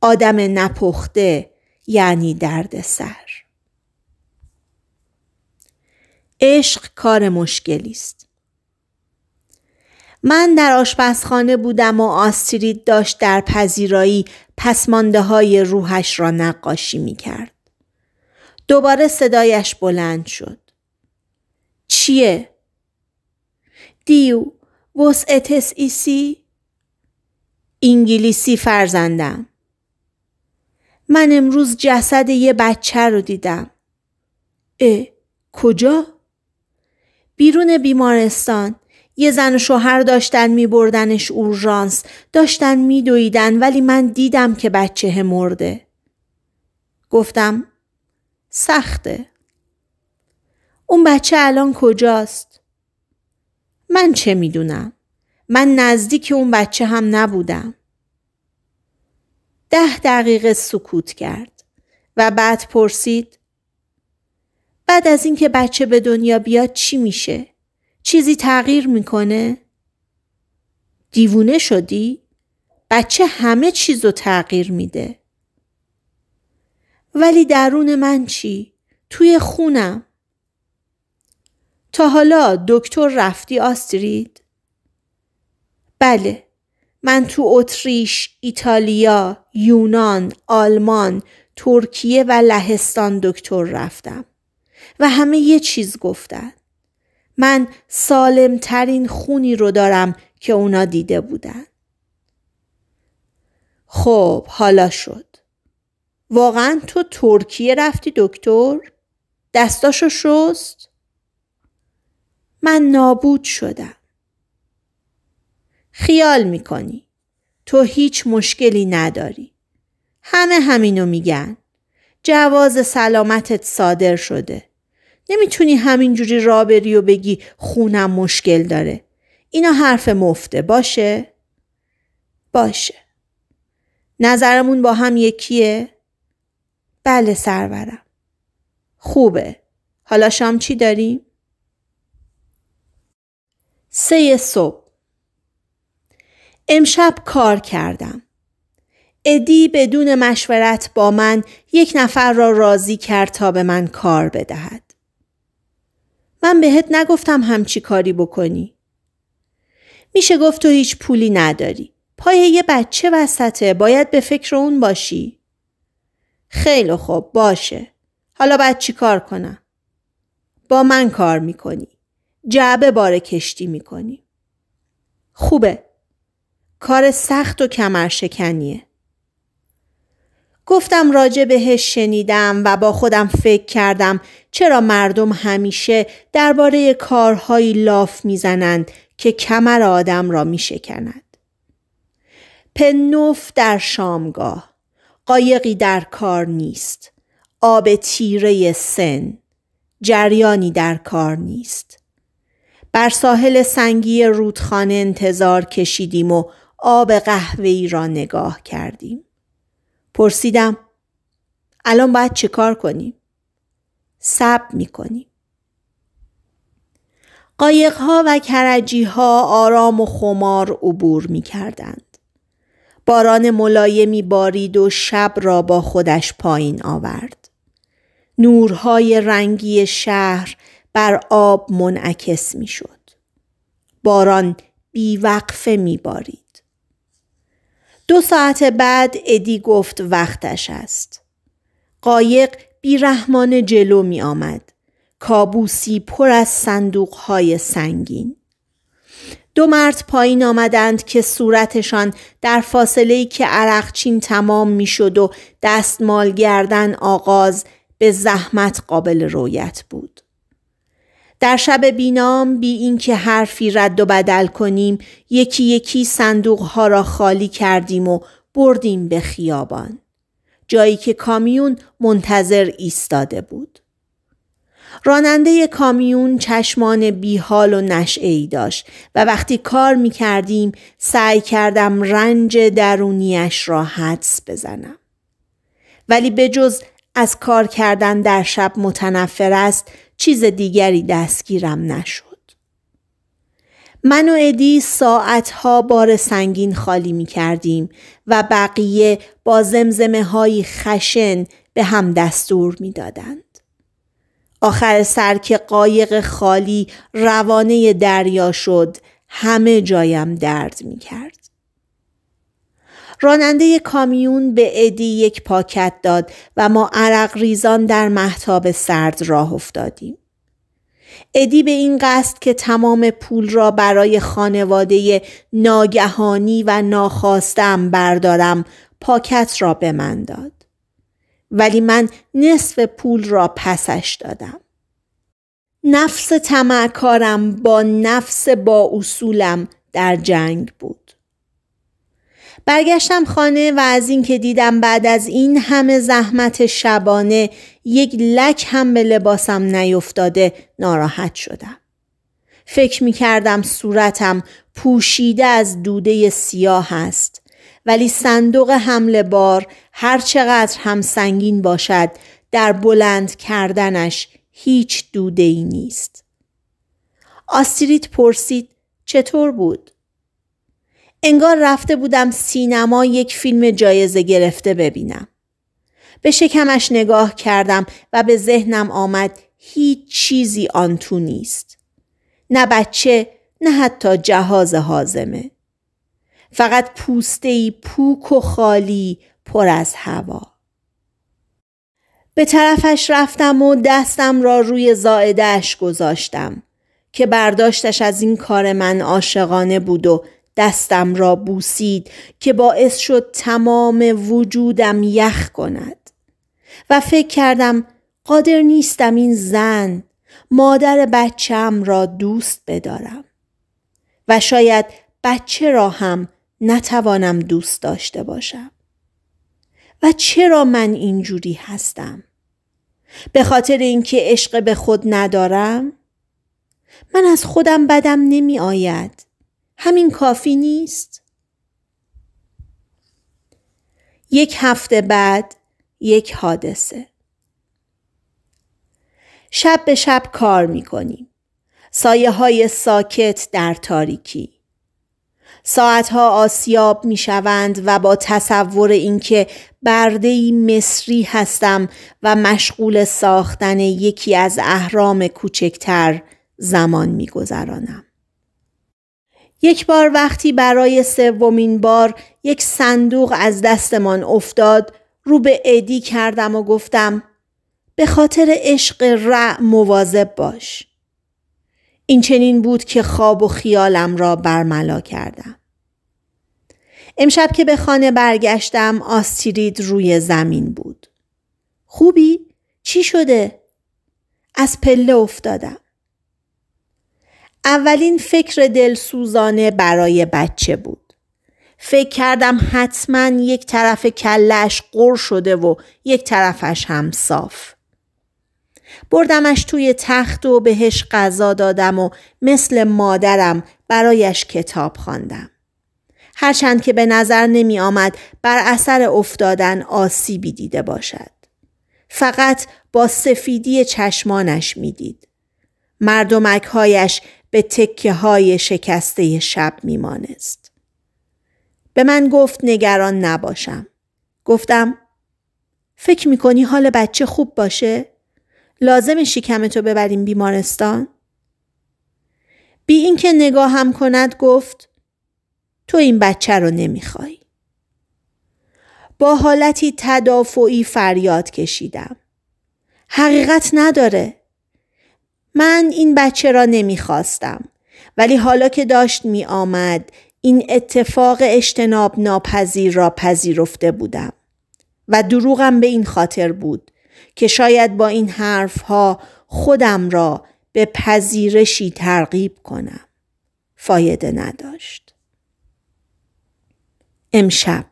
S1: آدم نپخته یعنی دردسر. عشق کار مشکلی است. من در آشپزخانه بودم و آسترید داشت در پذیرایی پسمانده های روحش را نقاشی می کرد. دوباره صدایش بلند شد. چیه؟ دیو اتس ایسی؟ انگلیسی فرزندم. من امروز جسد یه بچه رو دیدم. اه کجا؟ بیرون بیمارستان یه زن و شوهر داشتن میبردنش اورژانس داشتن دویدن ولی من دیدم که بچه مرده گفتم سخته اون بچه الان کجاست من چه میدونم من نزدیک اون بچه هم نبودم ده دقیقه سکوت کرد و بعد پرسید بعد از اینکه بچه به دنیا بیاد چی میشه؟ چیزی تغییر میکنه؟ دیوونه شدی؟ بچه همه چیز رو تغییر میده. ولی درون من چی؟ توی خونم. تا حالا دکتر رفتی آسترید؟ بله. من تو اتریش، ایتالیا، یونان، آلمان، ترکیه و لهستان دکتر رفتم. و همه یه چیز گفتن. من سالمترین خونی رو دارم که اونا دیده بودن. خب حالا شد. واقعا تو ترکیه رفتی دکتر؟ دستاشو شست؟ من نابود شدم. خیال میکنی. تو هیچ مشکلی نداری. همه همینو میگن. جواز سلامتت صادر شده. نمیتونی همینجوری را بری و بگی خونم مشکل داره. اینا حرف مفته باشه؟ باشه. نظرمون با هم یکیه؟ بله سرورم. خوبه. حالا شام چی داریم؟ سه صبح امشب کار کردم. ادی بدون مشورت با من یک نفر را راضی کرد تا به من کار بدهد. من بهت نگفتم همچی کاری بکنی. میشه گفت تو هیچ پولی نداری. پای یه بچه وسطه باید به فکر اون باشی. خیلی خوب باشه. حالا باید چی کار کنم؟ با من کار میکنی. جعبه بار کشتی میکنی. خوبه. کار سخت و کمرشکنیه. گفتم راجع بهش شنیدم و با خودم فکر کردم چرا مردم همیشه درباره کارهایی لاف میزنند که کمر آدم را میشکند. پنوف در شامگاه قایقی در کار نیست آب تیره سن جریانی در کار نیست بر ساحل سنگی رودخانه انتظار کشیدیم و آب قهوه‌ای را نگاه کردیم پرسیدم الان باید چه کار کنیم؟ سب میکنیم. قایقها و کرجیها ها آرام و خمار عبور می باران ملایمی بارید و شب را با خودش پایین آورد. نورهای رنگی شهر بر آب منعکس می باران بیوقفه میبارید. دو ساعت بعد ادی گفت وقتش است. قایق بیرحمان جلو می آمد. کابوسی پر از صندوق های سنگین. دو مرد پایین آمدند که صورتشان در فاصله که عرقچین تمام شد و دستمال گردن آغاز به زحمت قابل رویت بود. در شب بینام بی اینکه حرفی رد و بدل کنیم یکی یکی صندوق ها را خالی کردیم و بردیم به خیابان جایی که کامیون منتظر ایستاده بود راننده کامیون چشمان بیحال و نشعی داشت و وقتی کار می کردیم سعی کردم رنج درونیش را حدس بزنم. ولی به جز از کار کردن در شب متنفر است چیز دیگری دستگیرم نشد. من و ادی ساعتها بار سنگین خالی می کردیم و بقیه با زمزمه های خشن به هم دستور می دادند. آخر سر که قایق خالی روانه دریا شد همه جایم درد می راننده کامیون به ادی یک پاکت داد و ما عرق ریزان در محتاب سرد راه افتادیم. ادی به این قصد که تمام پول را برای خانواده ناگهانی و ناخواستم بردارم پاکت را به من داد. ولی من نصف پول را پسش دادم. نفس تمعکارم با نفس با اصولم در جنگ بود. برگشتم خانه و از اینکه دیدم بعد از این همه زحمت شبانه یک لک هم به لباسم نیفتاده ناراحت شدم. فکر می کردم صورتم پوشیده از دوده سیاه است ولی صندوق حمل بار هر چقدر هم سنگین باشد در بلند کردنش هیچ دوده ای نیست. آستریت پرسید چطور بود؟ انگار رفته بودم سینما یک فیلم جایزه گرفته ببینم. به شکمش نگاه کردم و به ذهنم آمد هیچ چیزی آن تو نیست. نه بچه نه حتی جهاز حازمه. فقط پوسته پوک و خالی پر از هوا. به طرفش رفتم و دستم را روی زائدهش گذاشتم که برداشتش از این کار من عاشقانه بود و دستم را بوسید که باعث شد تمام وجودم یخ کند و فکر کردم قادر نیستم این زن مادر بچم را دوست بدارم و شاید بچه را هم نتوانم دوست داشته باشم و چرا من اینجوری هستم به خاطر اینکه عشق به خود ندارم من از خودم بدم نمی آید همین کافی نیست؟ یک هفته بعد یک حادثه شب به شب کار می کنیم. سایه های ساکت در تاریکی. ها آسیاب می شوند و با تصور اینکه برده مصری هستم و مشغول ساختن یکی از اهرام کوچکتر زمان می گذرانم. یک بار وقتی برای سومین بار یک صندوق از دستمان افتاد رو به ادی کردم و گفتم به خاطر عشق رع مواظب باش. این چنین بود که خواب و خیالم را برملا کردم. امشب که به خانه برگشتم آستیرید روی زمین بود. خوبی؟ چی شده؟ از پله افتادم. اولین فکر دلسوزانه برای بچه بود. فکر کردم حتما یک طرف کلش قر شده و یک طرفش هم صاف. بردمش توی تخت و بهش غذا دادم و مثل مادرم برایش کتاب خواندم. هرچند که به نظر نمی آمد بر اثر افتادن آسیبی دیده باشد. فقط با سفیدی چشمانش میدید. مردمک هایش به تکه های شکسته شب میمانست. به من گفت نگران نباشم. گفتم فکر میکنی حال بچه خوب باشه؟ لازم شکمتو ببریم بیمارستان؟ بی اینکه نگاهم کند گفت تو این بچه رو نمیخوای. با حالتی تدافعی فریاد کشیدم. حقیقت نداره. من این بچه را نمیخواستم ولی حالا که داشت می آمد این اتفاق اجتناب ناپذیر را پذیرفته بودم و دروغم به این خاطر بود که شاید با این ها خودم را به پذیرشی ترغیب کنم فایده نداشت امشب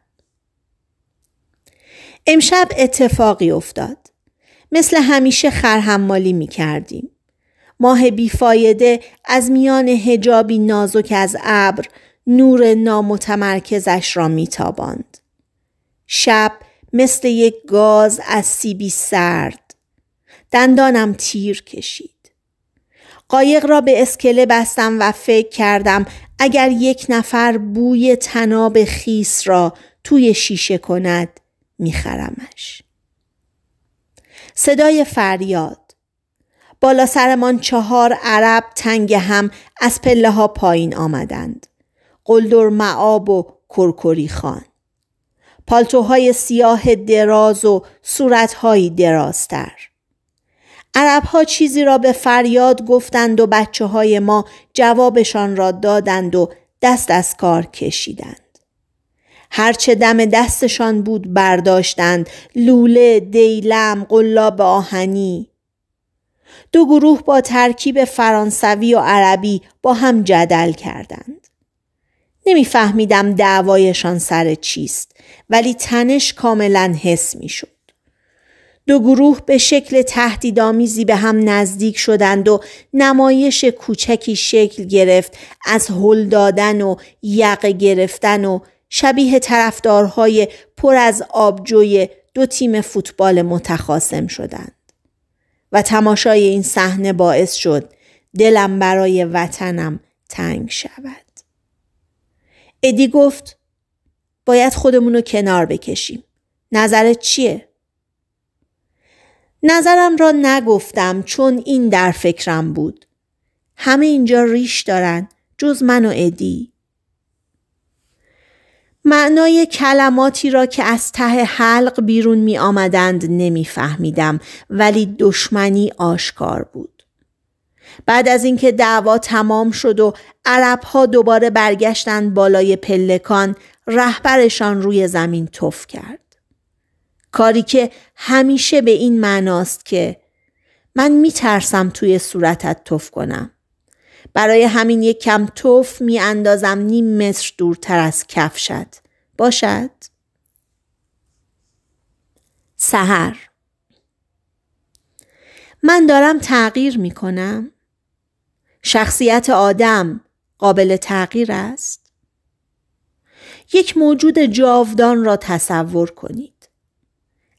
S1: امشب اتفاقی افتاد مثل همیشه خرحمالی می کردیم ماه بیفایده از میان هجابی نازک از ابر نور نامتمرکزش را میتاباند. شب مثل یک گاز از سیبی سرد. دندانم تیر کشید. قایق را به اسکله بستم و فکر کردم اگر یک نفر بوی تناب خیس را توی شیشه کند میخرمش. صدای فریاد بالا سرمان چهار عرب تنگ هم از پله ها پایین آمدند. قلدر معاب و کرکری خان. پالتوهای سیاه دراز و صورتهایی درازتر. عربها چیزی را به فریاد گفتند و بچه های ما جوابشان را دادند و دست از کار کشیدند. هرچه دم دستشان بود برداشتند لوله، دیلم، قلاب آهنی، دو گروه با ترکیب فرانسوی و عربی با هم جدل کردند. نمیفهمیدم دعوایشان سر چیست ولی تنش کاملا حس میشد. دو گروه به شکل تهدیدآمیزی به هم نزدیک شدند و نمایش کوچکی شکل گرفت از هل دادن و یقه گرفتن و شبیه طرفدارهای پر از آبجوی دو تیم فوتبال متخاصم شدند. و تماشای این صحنه باعث شد دلم برای وطنم تنگ شود. ادی گفت باید خودمون رو کنار بکشیم. نظرت چیه؟ نظرم را نگفتم چون این در فکرم بود. همه اینجا ریش دارن جز من و ادی. معنای کلماتی را که از ته حلق بیرون می آمدند نمی فهمیدم ولی دشمنی آشکار بود. بعد از اینکه دعوا تمام شد و عربها دوباره برگشتند بالای پلکان رهبرشان روی زمین تف کرد. کاری که همیشه به این معناست که من می ترسم توی صورتت تف کنم. برای همین یک کم توف می اندازم نیم متر دورتر از کفشت. باشد؟ سهر من دارم تغییر می کنم. شخصیت آدم قابل تغییر است. یک موجود جاودان را تصور کنید.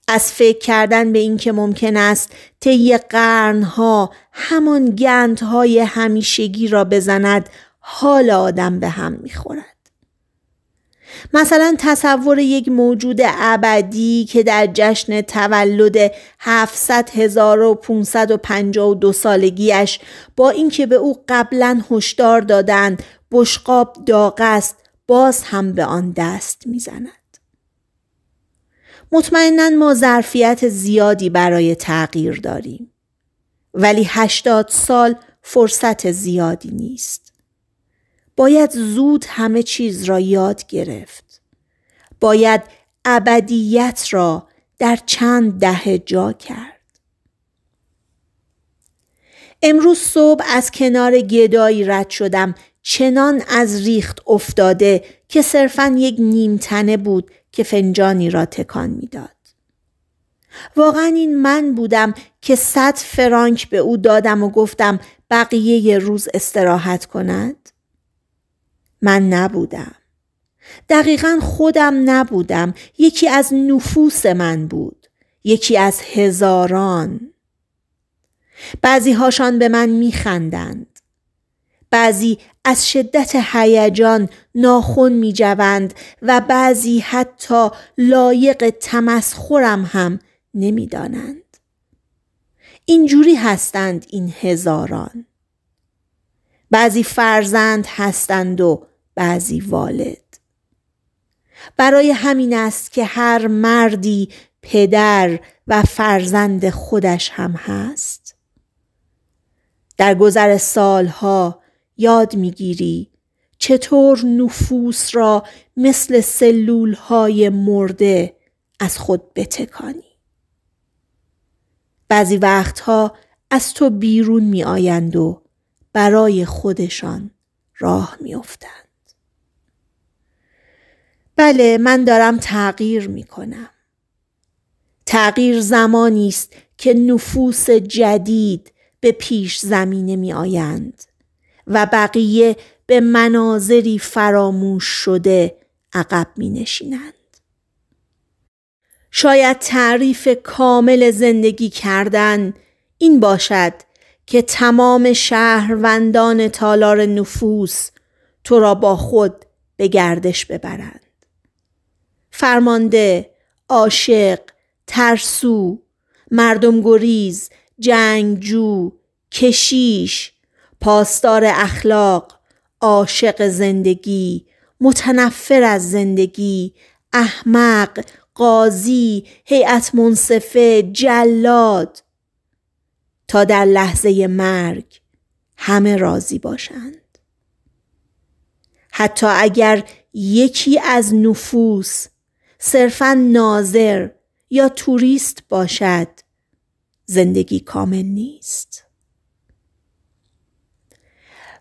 S1: از فکر کردن به اینکه ممکن است طی قرنها همان گندهای همیشگی را بزند حال آدم به هم میخورد مثلا تصور یک موجود ابدی که در جشن تولد 7552 سالگیش با اینکه به او قبلا هشدار دادند بشقاب داغ است باز هم به آن دست میزند مطمئنا ما ظرفیت زیادی برای تغییر داریم. ولی هشتاد سال فرصت زیادی نیست. باید زود همه چیز را یاد گرفت. باید ابدیت را در چند دهه جا کرد. امروز صبح از کنار گدایی رد شدم چنان از ریخت افتاده که صرفا یک نیمتنه بود که فنجانی را تکان میداد. واقعا این من بودم که صد فرانک به او دادم و گفتم بقیه روز استراحت کند؟ من نبودم. دقیقا خودم نبودم. یکی از نفوس من بود. یکی از هزاران. بعضی هاشان به من میخندند. بعضی از شدت هیجان ناخون می جوند و بعضی حتی لایق تمسخرم هم نمیدانند. اینجوری هستند این هزاران. بعضی فرزند هستند و بعضی والد. برای همین است که هر مردی پدر و فرزند خودش هم هست. در گذر سالها یاد میگیری چطور نفوس را مثل سلول های مرده از خود بتکانی بعضی وقتها از تو بیرون می آیند و برای خودشان راه می افتند. بله من دارم تغییر می کنم. تغییر زمانی است که نفوس جدید به پیش زمینه می آیند. و بقیه به مناظری فراموش شده عقب می نشینند. شاید تعریف کامل زندگی کردن این باشد که تمام شهروندان تالار نفوس تو را با خود به گردش ببرند. فرمانده، عاشق، ترسو، مردم گریز، جنگجو، کشیش، پاسدار اخلاق عاشق زندگی متنفر از زندگی احمق قاضی هیئت منصفه جلاد تا در لحظه مرگ همه راضی باشند حتی اگر یکی از نفوس صرفا ناظر یا توریست باشد زندگی کامل نیست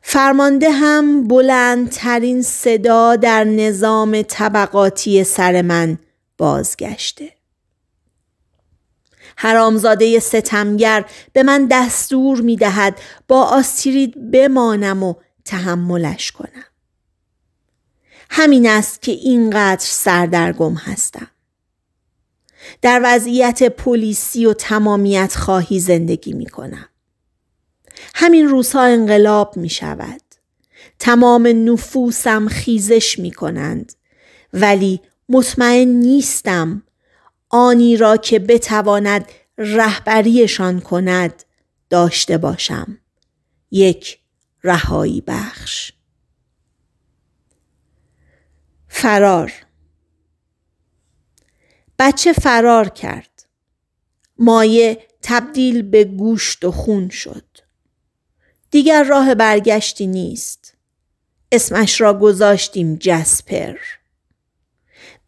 S1: فرمانده هم بلندترین صدا در نظام طبقاتی سر من بازگشته. حرامزاده ستمگر به من دستور می دهد با آسترید بمانم و تحملش کنم. همین است که اینقدر سردرگم هستم. در وضعیت پلیسی و تمامیت خواهی زندگی می کنم. همین روزها انقلاب می شود. تمام نفوسم خیزش می کنند. ولی مطمئن نیستم آنی را که بتواند رهبریشان کند داشته باشم. یک رهایی بخش فرار بچه فرار کرد مایه تبدیل به گوشت و خون شد دیگر راه برگشتی نیست اسمش را گذاشتیم جسپر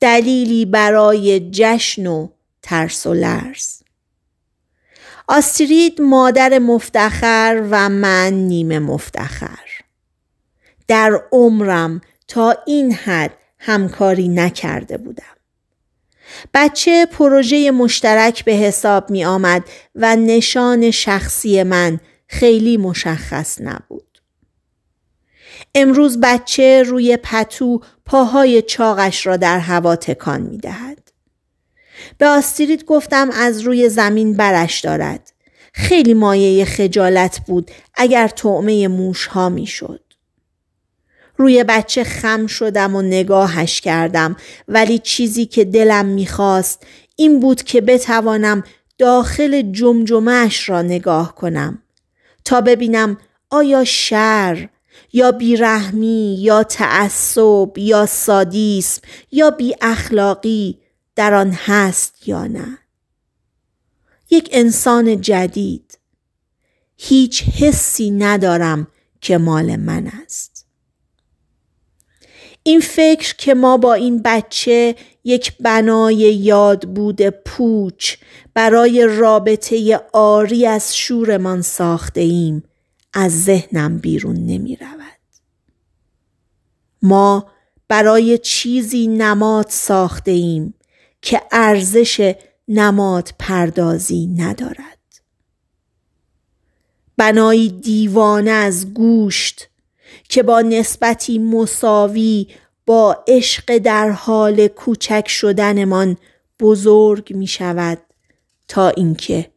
S1: دلیلی برای جشن و ترس و لرز آسترید مادر مفتخر و من نیمه مفتخر در عمرم تا این حد همکاری نکرده بودم بچه پروژه مشترک به حساب می آمد و نشان شخصی من خیلی مشخص نبود. امروز بچه روی پتو پاهای چاقش را در هوا تکان می دهد. به آستریت گفتم از روی زمین برش دارد. خیلی مایه خجالت بود اگر تعمه موش ها می شد. روی بچه خم شدم و نگاهش کردم ولی چیزی که دلم میخواست این بود که بتوانم داخل جمجمهش را نگاه کنم. تا ببینم آیا شر یا بیرحمی یا تعصب یا سادیسم یا بی اخلاقی در آن هست یا نه یک انسان جدید هیچ حسی ندارم که مال من است این فکر که ما با این بچه یک بنای یاد بوده پوچ برای رابطه آری از شورمان ساخته ایم از ذهنم بیرون نمی رود. ما برای چیزی نماد ساخته ایم که ارزش نماد پردازی ندارد. بنایی دیوانه از گوشت که با نسبتی مساوی با عشق در حال کوچک شدنمان بزرگ می شود تا اینکه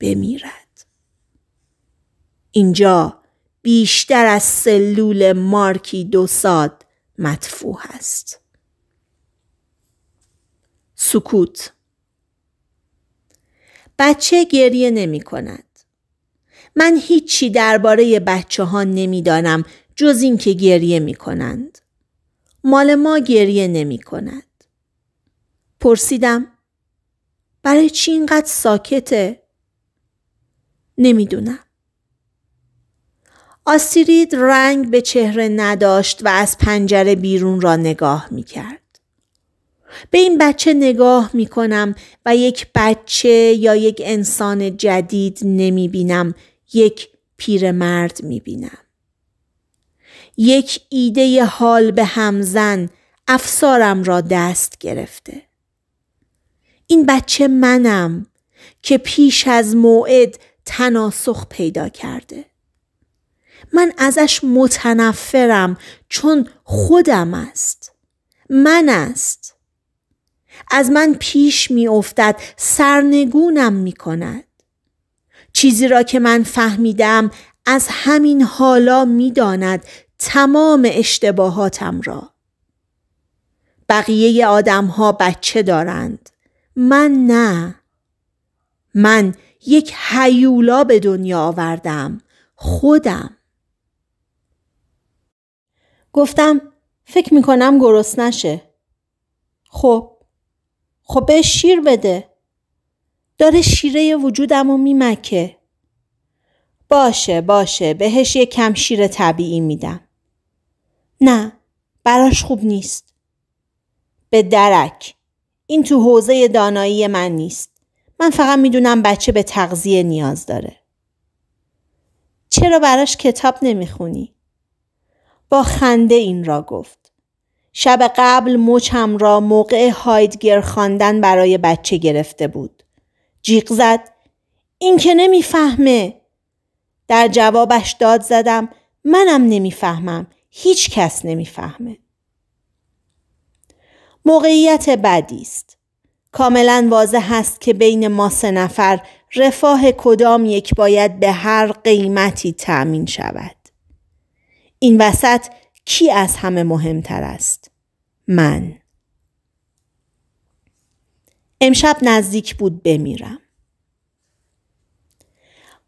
S1: بمیرد اینجا بیشتر از سلول مارکی ساد مدفوع است سکوت بچه گریه نمی کند. من هیچی درباره بچه ها دانم جز اینکه گریه می کنند. مال ما گریه نمی کند. پرسیدم برای چی اینقدر ساکته؟ نمیدونم. آسیرید رنگ به چهره نداشت و از پنجره بیرون را نگاه می کرد. به این بچه نگاه می کنم و یک بچه یا یک انسان جدید نمی بینم. یک پیرمرد می بینم. یک ایده حال به همزن افسارم را دست گرفته. این بچه منم که پیش از موعد تناسخ پیدا کرده من ازش متنفرم چون خودم است من است از من پیش میافتد سرنگونم می کند چیزی را که من فهمیدم از همین حالا میداند تمام اشتباهاتم را بقیه آدم ها بچه دارند من نه من یک حیولا به دنیا آوردم خودم گفتم فکر میکنم گرست نشه خب خب بهش شیر بده داره شیره وجودم و میمکه باشه باشه بهش یه کم شیر طبیعی میدم نه براش خوب نیست به درک این تو حوزه دانایی من نیست. من فقط میدونم بچه به تغذیه نیاز داره. چرا براش کتاب نمیخونی؟ با خنده این را گفت. شب قبل مچم را موقع هایدگر خواندن برای بچه گرفته بود. جیغ زد. این که نمیفهمه. در جوابش داد زدم منم نمیفهمم. هیچ کس نمیفهمه. موقعیت بدی است. کاملا واضح است که بین ما سه نفر رفاه کدام یک باید به هر قیمتی تأمین شود. این وسط کی از همه مهمتر است؟ من. امشب نزدیک بود بمیرم.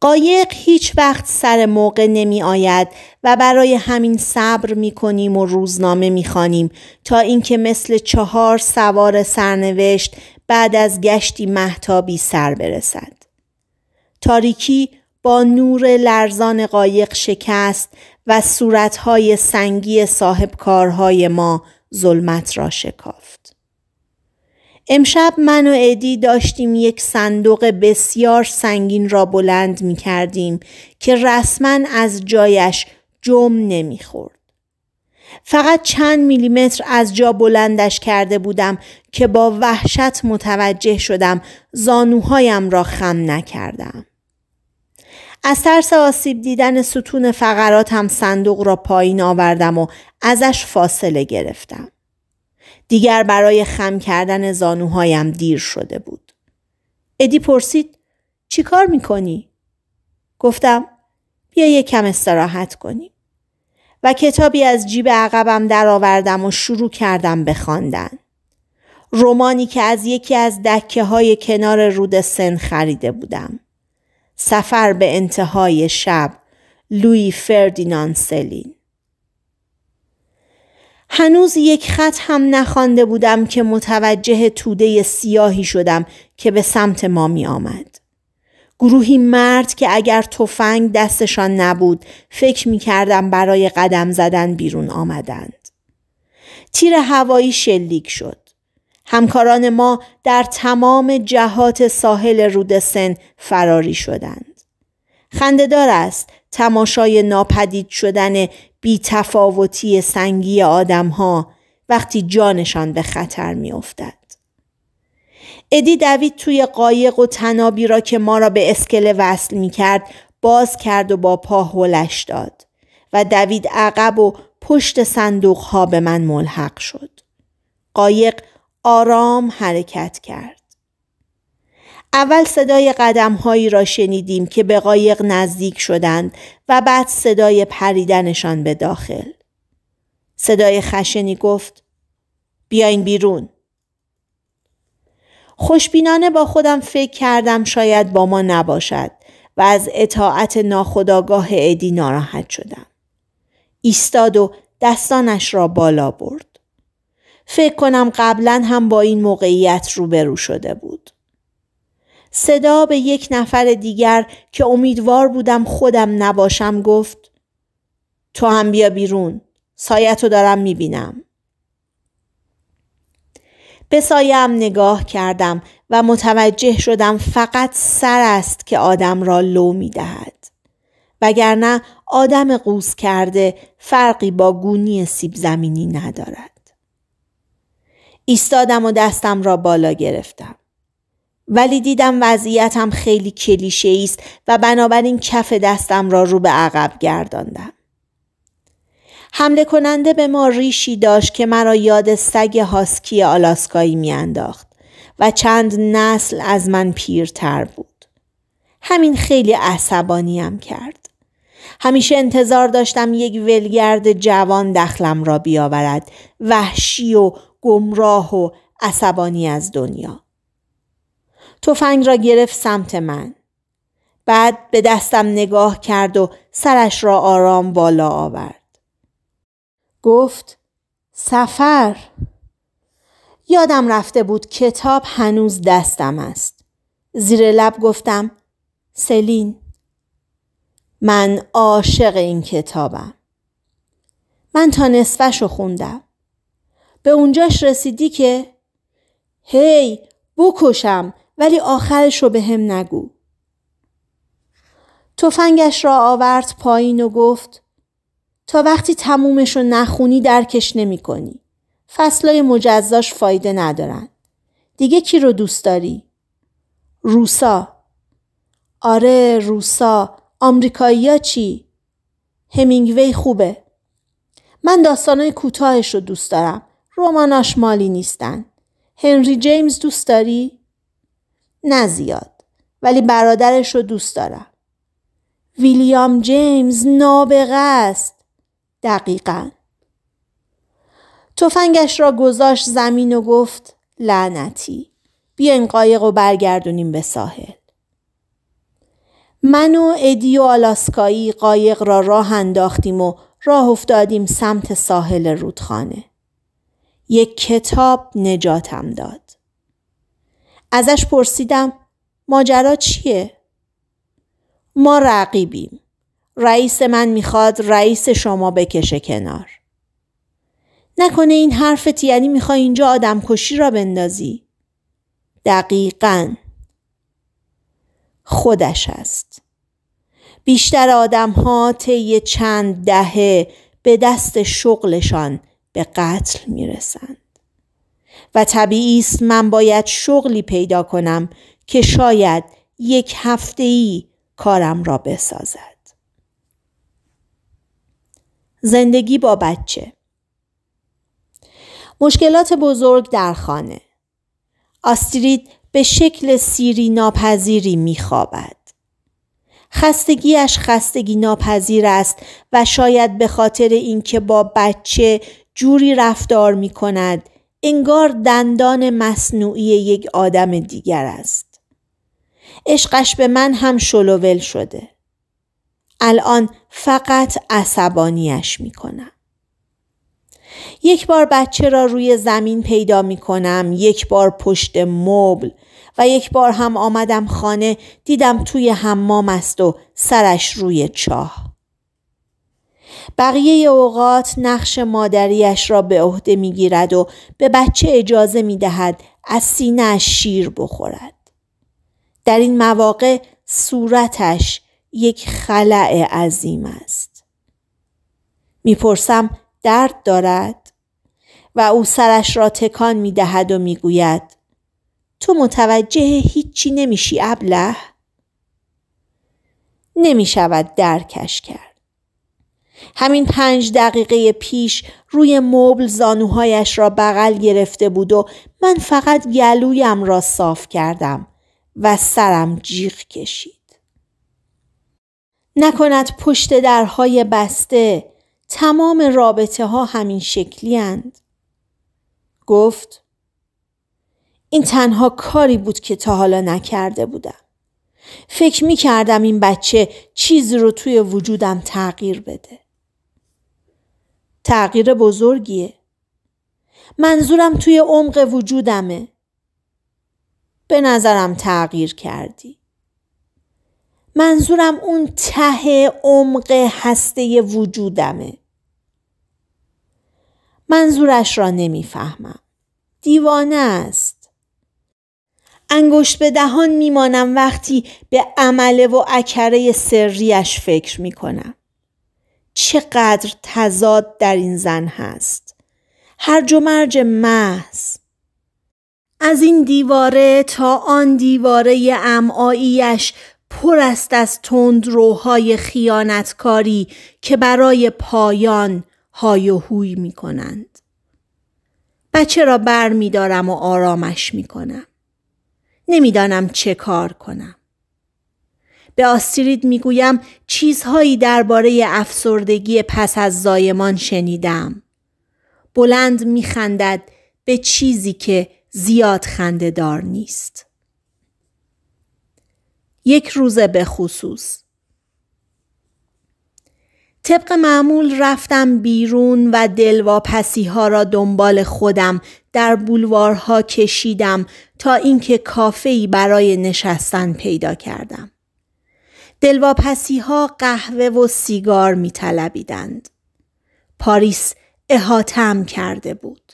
S1: قایق هیچ وقت سر موقع نمی آید و برای همین صبر می کنیم و روزنامه می خانیم تا اینکه مثل چهار سوار سرنوشت بعد از گشتی محتابی سر برسد. تاریکی با نور لرزان قایق شکست و صورتهای سنگی صاحب کارهای ما ظلمت را شکافت. امشب من و ادی داشتیم یک صندوق بسیار سنگین را بلند می کردیم که رسما از جایش جم نمی خورد. فقط چند میلیمتر از جا بلندش کرده بودم که با وحشت متوجه شدم زانوهایم را خم نکردم. از ترس آسیب دیدن ستون فقراتم صندوق را پایین آوردم و ازش فاصله گرفتم. دیگر برای خم کردن زانوهایم دیر شده بود. ادی پرسید چی کار میکنی؟ گفتم بیا یه کم استراحت کنیم. و کتابی از جیب عقبم درآوردم و شروع کردم به خواندن. رومانی که از یکی از دکه های کنار رود سن خریده بودم. سفر به انتهای شب لوی فردیناند سلین هنوز یک خط هم نخوانده بودم که متوجه توده سیاهی شدم که به سمت ما می آمد. گروهی مرد که اگر تفنگ دستشان نبود فکر می کردم برای قدم زدن بیرون آمدند. تیر هوایی شلیک شد. همکاران ما در تمام جهات ساحل رودسن فراری شدند. خندهدار است تماشای ناپدید شدن بی تفاوتی سنگی آدم ها وقتی جانشان به خطر می افتد. ادی دوید توی قایق و تنابی را که ما را به اسکله وصل می کرد باز کرد و با پا هلش داد و دوید عقب و پشت صندوق ها به من ملحق شد. قایق آرام حرکت کرد. اول صدای قدم هایی را شنیدیم که به قایق نزدیک شدند و بعد صدای پریدنشان به داخل. صدای خشنی گفت بیاین بیرون. خوشبینانه با خودم فکر کردم شاید با ما نباشد و از اطاعت ناخداگاه ادی ناراحت شدم. ایستاد و دستانش را بالا برد. فکر کنم قبلا هم با این موقعیت روبرو شده بود. صدا به یک نفر دیگر که امیدوار بودم خودم نباشم گفت تو هم بیا بیرون سایتو دارم میبینم به سایم نگاه کردم و متوجه شدم فقط سر است که آدم را لو میدهد وگرنه آدم قوز کرده فرقی با گونی سیب زمینی ندارد ایستادم و دستم را بالا گرفتم ولی دیدم وضعیتم خیلی کلیشه است و بنابراین کف دستم را رو به عقب گرداندم. حمله کننده به ما ریشی داشت که مرا یاد سگ هاسکی آلاسکایی میانداخت و چند نسل از من پیرتر بود. همین خیلی عصبانیم کرد. همیشه انتظار داشتم یک ولگرد جوان دخلم را بیاورد وحشی و گمراه و عصبانی از دنیا. تفنگ را گرفت سمت من. بعد به دستم نگاه کرد و سرش را آرام بالا آورد. گفت سفر یادم رفته بود کتاب هنوز دستم است. زیر لب گفتم سلین من عاشق این کتابم. من تا نصفش رو خوندم. به اونجاش رسیدی که هی بکشم ولی آخرش رو به هم نگو. تفنگش را آورد پایین و گفت تا وقتی تمومش رو نخونی درکش نمی کنی. فصلای مجزاش فایده ندارن. دیگه کی رو دوست داری؟ روسا آره روسا ها چی؟ همینگوی خوبه. من داستانای کوتاهش رو دوست دارم. رماناش مالی نیستن. هنری جیمز دوست داری؟ نه زیاد ولی برادرش رو دوست دارم ویلیام جیمز نابغه است دقیقا تفنگش را گذاشت زمین و گفت لعنتی بیاین قایق و برگردونیم به ساحل من و ادی و آلاسکایی قایق را راه انداختیم و راه افتادیم سمت ساحل رودخانه یک کتاب نجاتم داد ازش پرسیدم ماجرا چیه؟ ما رقیبیم. رئیس من میخواد رئیس شما بکشه کنار. نکنه این حرف یعنی میخوای اینجا آدم کشی را بندازی؟ دقیقا خودش است. بیشتر آدم ها طی چند دهه به دست شغلشان به قتل میرسند. و طبیعی است من باید شغلی پیدا کنم که شاید یک هفته ای کارم را بسازد. زندگی با بچه مشکلات بزرگ در خانه آسترید به شکل سیری ناپذیری میخوابد. خستگیش خستگی ناپذیر است و شاید به خاطر اینکه با بچه جوری رفتار می کند انگار دندان مصنوعی یک آدم دیگر است. عشقش به من هم شلوول شده. الان فقط عصبانیش می کنم. یک بار بچه را روی زمین پیدا می کنم، یک بار پشت مبل و یک بار هم آمدم خانه دیدم توی حمام است و سرش روی چاه. بقیه اوقات نقش مادریش را به عهده می گیرد و به بچه اجازه می دهد از سینه شیر بخورد. در این مواقع صورتش یک خلع عظیم است. میپرسم درد دارد و او سرش را تکان می دهد و میگوید تو متوجه هیچی نمیشی ابله؟ نمی شود درکش کرد. همین پنج دقیقه پیش روی مبل زانوهایش را بغل گرفته بود و من فقط گلویم را صاف کردم و سرم جیغ کشید. نکند پشت درهای بسته تمام رابطه ها همین شکلی گفت این تنها کاری بود که تا حالا نکرده بودم. فکر می کردم این بچه چیزی رو توی وجودم تغییر بده. تغییر بزرگیه. منظورم توی عمق وجودمه. به نظرم تغییر کردی. منظورم اون ته عمق هسته وجودمه. منظورش را نمیفهمم. دیوانه است. انگشت به دهان میمانم وقتی به عمله و عکره سریش فکر میکنم. چقدر تضاد در این زن هست هرج و مرج محض از این دیواره تا آن دیواره امعاییش پر است از تندروهای خیانتکاری که برای پایان های و هوی می کنند. بچه را بر می دارم و آرامش می کنم. نمیدانم چه کار کنم. به آسترید میگویم چیزهایی درباره افسردگی پس از زایمان شنیدم. بلند میخندد به چیزی که زیاد دار نیست. یک روز به خصوص طبق معمول رفتم بیرون و دلواپسی ها را دنبال خودم در بولوارها کشیدم تا اینکه کافه برای نشستن پیدا کردم. دلواپسی ها قهوه و سیگار می پاریس احاتم کرده بود.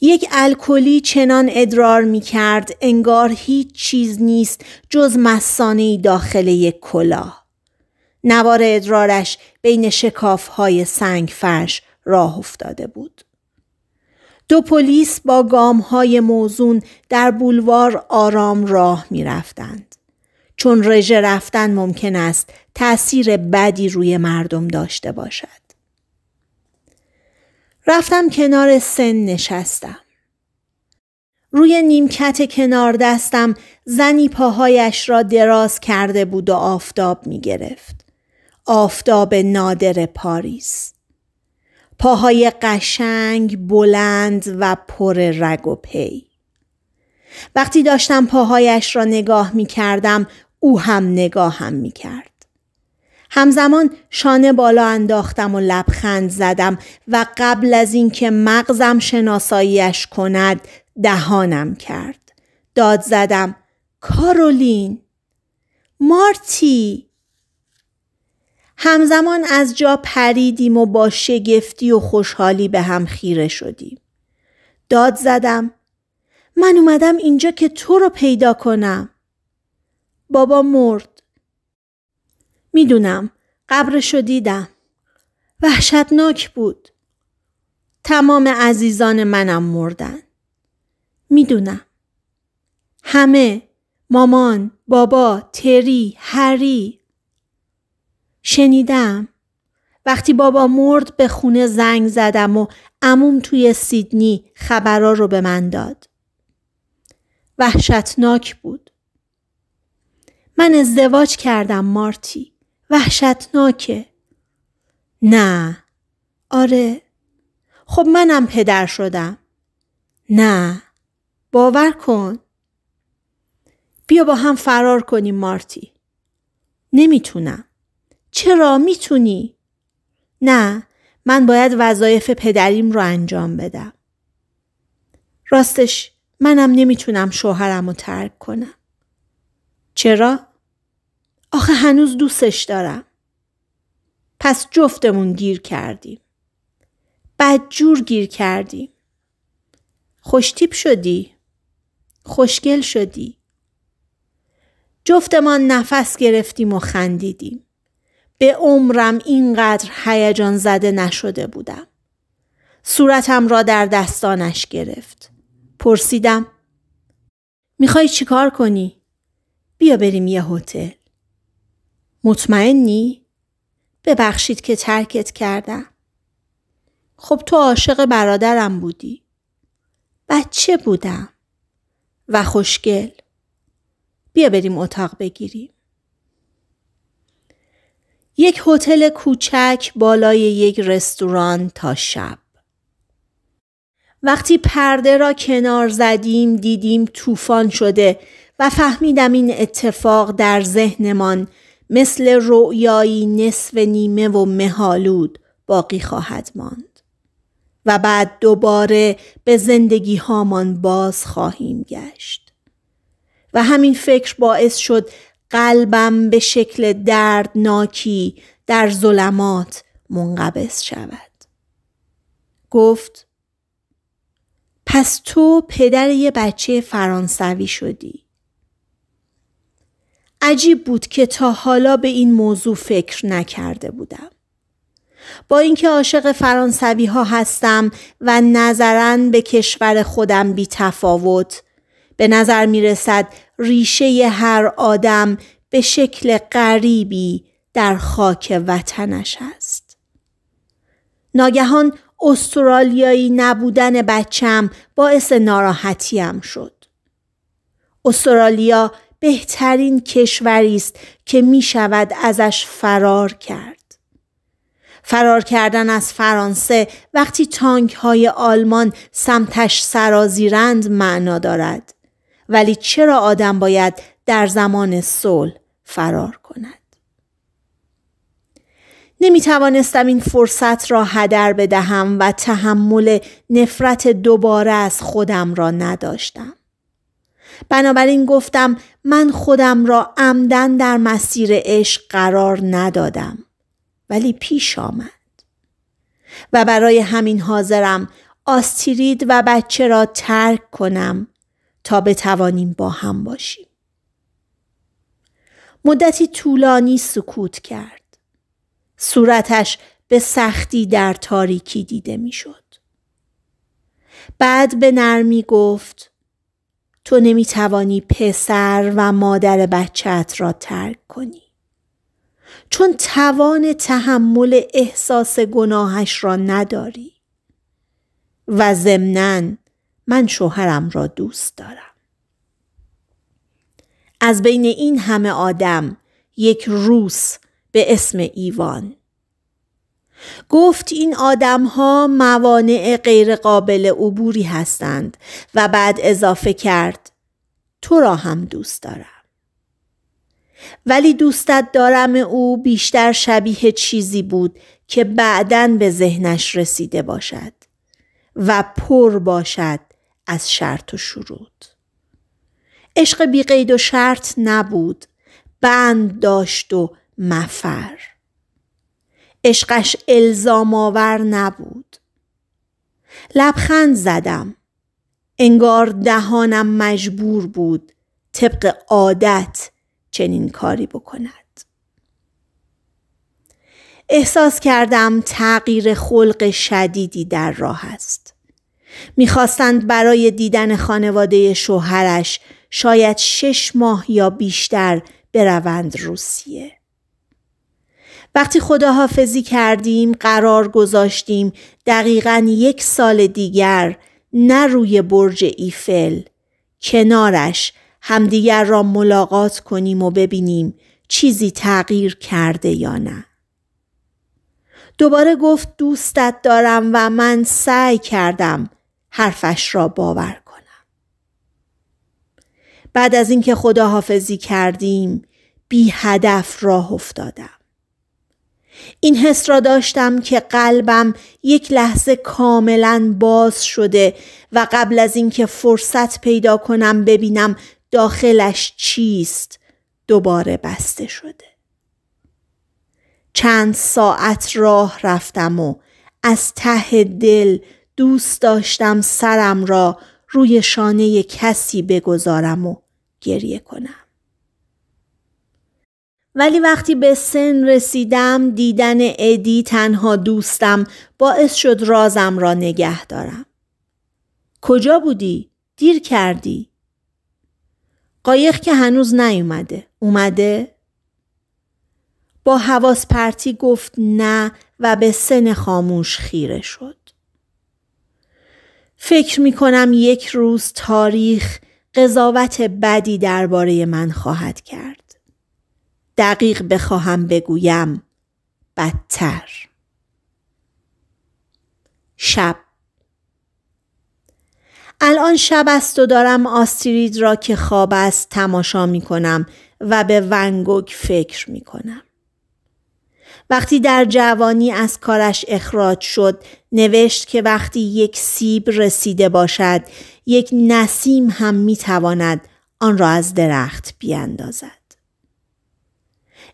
S1: یک الکلی چنان ادرار می کرد انگار هیچ چیز نیست جز مسانه داخل یک کلاه. نوار ادرارش بین شکاف های سنگ فرش راه افتاده بود. دو پلیس با گام های موزون در بولوار آرام راه می رفتند. چون رژه رفتن ممکن است تأثیر بدی روی مردم داشته باشد. رفتم کنار سن نشستم. روی نیمکت کنار دستم زنی پاهایش را دراز کرده بود و آفتاب می گرفت. آفتاب نادر پاریس. پاهای قشنگ، بلند و پر رگ و پی. وقتی داشتم پاهایش را نگاه می کردم او هم نگاه هم می کرد. همزمان شانه بالا انداختم و لبخند زدم و قبل از اینکه مغزم شناساییش کند دهانم کرد. داد زدم کارولین مارتی همزمان از جا پریدیم و با شگفتی و خوشحالی به هم خیره شدیم. داد زدم من اومدم اینجا که تو رو پیدا کنم. بابا مرد. میدونم قبرشو دیدم. وحشتناک بود. تمام عزیزان منم مردن. میدونم. همه مامان، بابا، تری، هری. شنیدم. وقتی بابا مرد به خونه زنگ زدم و عموم توی سیدنی خبرها رو به من داد. وحشتناک بود. من ازدواج کردم مارتی. وحشتناکه. نه. آره. خب منم پدر شدم. نه. باور کن. بیا با هم فرار کنیم مارتی. نمیتونم. چرا میتونی؟ نه من باید وظایف پدریم رو انجام بدم. راستش منم نمیتونم شوهرم رو ترک کنم. چرا؟ آخه هنوز دوستش دارم. پس جفتمون گیر کردیم. جور گیر کردیم. خوشتیب شدی. خوشگل شدی. جفتمان نفس گرفتیم و خندیدیم. به عمرم اینقدر هیجان زده نشده بودم. صورتم را در دستانش گرفت. پرسیدم میخوای چیکار کنی؟ بیا بریم یه هتل. مطمئنی؟ ببخشید که ترکت کردم. خب تو عاشق برادرم بودی. بچه بودم. و خوشگل. بیا بریم اتاق بگیریم. یک هتل کوچک بالای یک رستوران تا شب. وقتی پرده را کنار زدیم دیدیم طوفان شده و فهمیدم این اتفاق در ذهنمان مثل رویایی نصف نیمه و مهالود باقی خواهد ماند و بعد دوباره به زندگی هامان باز خواهیم گشت و همین فکر باعث شد قلبم به شکل دردناکی در ظلمات منقبض شود گفت پس تو پدر یه بچه فرانسوی شدی عجیب بود که تا حالا به این موضوع فکر نکرده بودم. با اینکه عاشق فرانسوی ها هستم و نظرا به کشور خودم بی تفاوت به نظر می رسد ریشه هر آدم به شکل غریبی در خاک وطنش است. ناگهان استرالیایی نبودن بچم باعث ناراحتیم شد. استرالیا بهترین کشوری است که می شود ازش فرار کرد. فرار کردن از فرانسه وقتی تانک های آلمان سمتش سرازیرند معنا دارد. ولی چرا آدم باید در زمان صلح فرار کند؟ نمی توانستم این فرصت را هدر بدهم و تحمل نفرت دوباره از خودم را نداشتم. بنابراین گفتم من خودم را عمدن در مسیر عشق قرار ندادم ولی پیش آمد و برای همین حاضرم آستیرید و بچه را ترک کنم تا بتوانیم با هم باشیم مدتی طولانی سکوت کرد صورتش به سختی در تاریکی دیده میشد بعد به نرمی گفت تو نمی توانی پسر و مادر بچت را ترک کنی. چون توان تحمل احساس گناهش را نداری. و ضمناً من شوهرم را دوست دارم. از بین این همه آدم یک روس به اسم ایوان گفت این آدمها ها موانع غیرقابل عبوری هستند و بعد اضافه کرد تو را هم دوست دارم. ولی دوستت دارم او بیشتر شبیه چیزی بود که بعدن به ذهنش رسیده باشد و پر باشد از شرط و شروط. عشق بیقید و شرط نبود بند داشت و مفر عشقش الزام آور نبود لبخند زدم انگار دهانم مجبور بود طبق عادت چنین کاری بکند احساس کردم تغییر خلق شدیدی در راه است میخواستند برای دیدن خانواده شوهرش شاید شش ماه یا بیشتر بروند روسیه وقتی خداحافظی کردیم قرار گذاشتیم دقیقا یک سال دیگر نه روی برج ایفل کنارش همدیگر را ملاقات کنیم و ببینیم چیزی تغییر کرده یا نه دوباره گفت دوستت دارم و من سعی کردم حرفش را باور کنم بعد از اینکه خداحافظی کردیم بی هدف راه افتادم این حس را داشتم که قلبم یک لحظه کاملا باز شده و قبل از اینکه فرصت پیدا کنم ببینم داخلش چیست دوباره بسته شده چند ساعت راه رفتم و از ته دل دوست داشتم سرم را روی شانه کسی بگذارم و گریه کنم ولی وقتی به سن رسیدم دیدن ادی تنها دوستم باعث شد رازم را نگه دارم. کجا بودی؟ دیر کردی؟ قایق که هنوز نیومده. اومده؟ با حواس پرتی گفت نه و به سن خاموش خیره شد. فکر می کنم یک روز تاریخ قضاوت بدی درباره من خواهد کرد. دقیق بخواهم بگویم بدتر شب الان شب است و دارم آسترید را که خواب است تماشا می کنم و به ونگوگ فکر می کنم. وقتی در جوانی از کارش اخراج شد نوشت که وقتی یک سیب رسیده باشد یک نسیم هم می تواند آن را از درخت بیاندازد.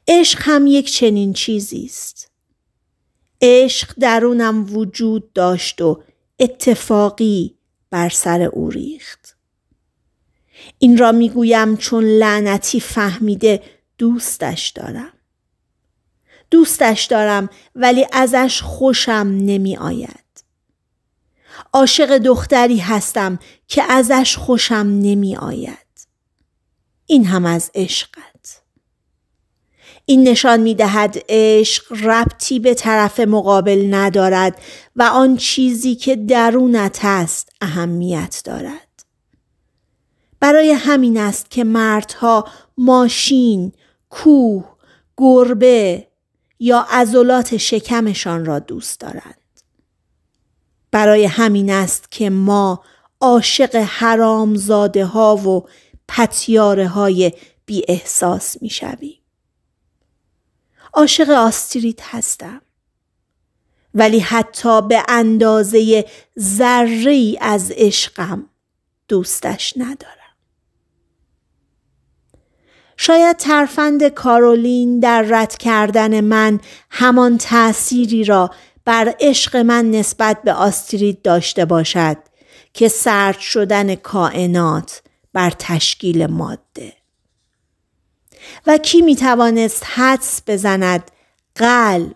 S1: عشق هم یک چنین چیزی است عشق درونم وجود داشت و اتفاقی بر سر او ریخت این را میگویم چون لعنتی فهمیده دوستش دارم دوستش دارم ولی ازش خوشم نمی آید عاشق دختری هستم که ازش خوشم نمی آید این هم از عشق این نشان می دهد عشق ربطی به طرف مقابل ندارد و آن چیزی که درونت است اهمیت دارد. برای همین است که مردها ماشین، کوه، گربه یا عضلات شکمشان را دوست دارند. برای همین است که ما عاشق حرامزاده ها و پتیاره های بی احساس می شویم. عاشق آستریت هستم ولی حتی به اندازه ذره از عشقم دوستش ندارم شاید ترفند کارولین در رد کردن من همان تأثیری را بر عشق من نسبت به آسترید داشته باشد که سرد شدن کائنات بر تشکیل ماده و کی می توانست حدس بزند قلب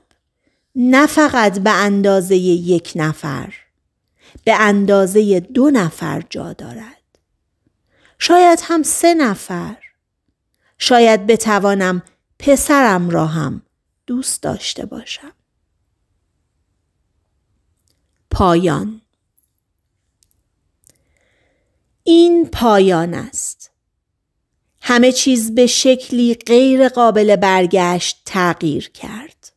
S1: نه فقط به اندازه یک نفر به اندازه دو نفر جا دارد شاید هم سه نفر شاید بتوانم پسرم را هم دوست داشته باشم پایان این پایان است همه چیز به شکلی غیر قابل برگشت تغییر کرد.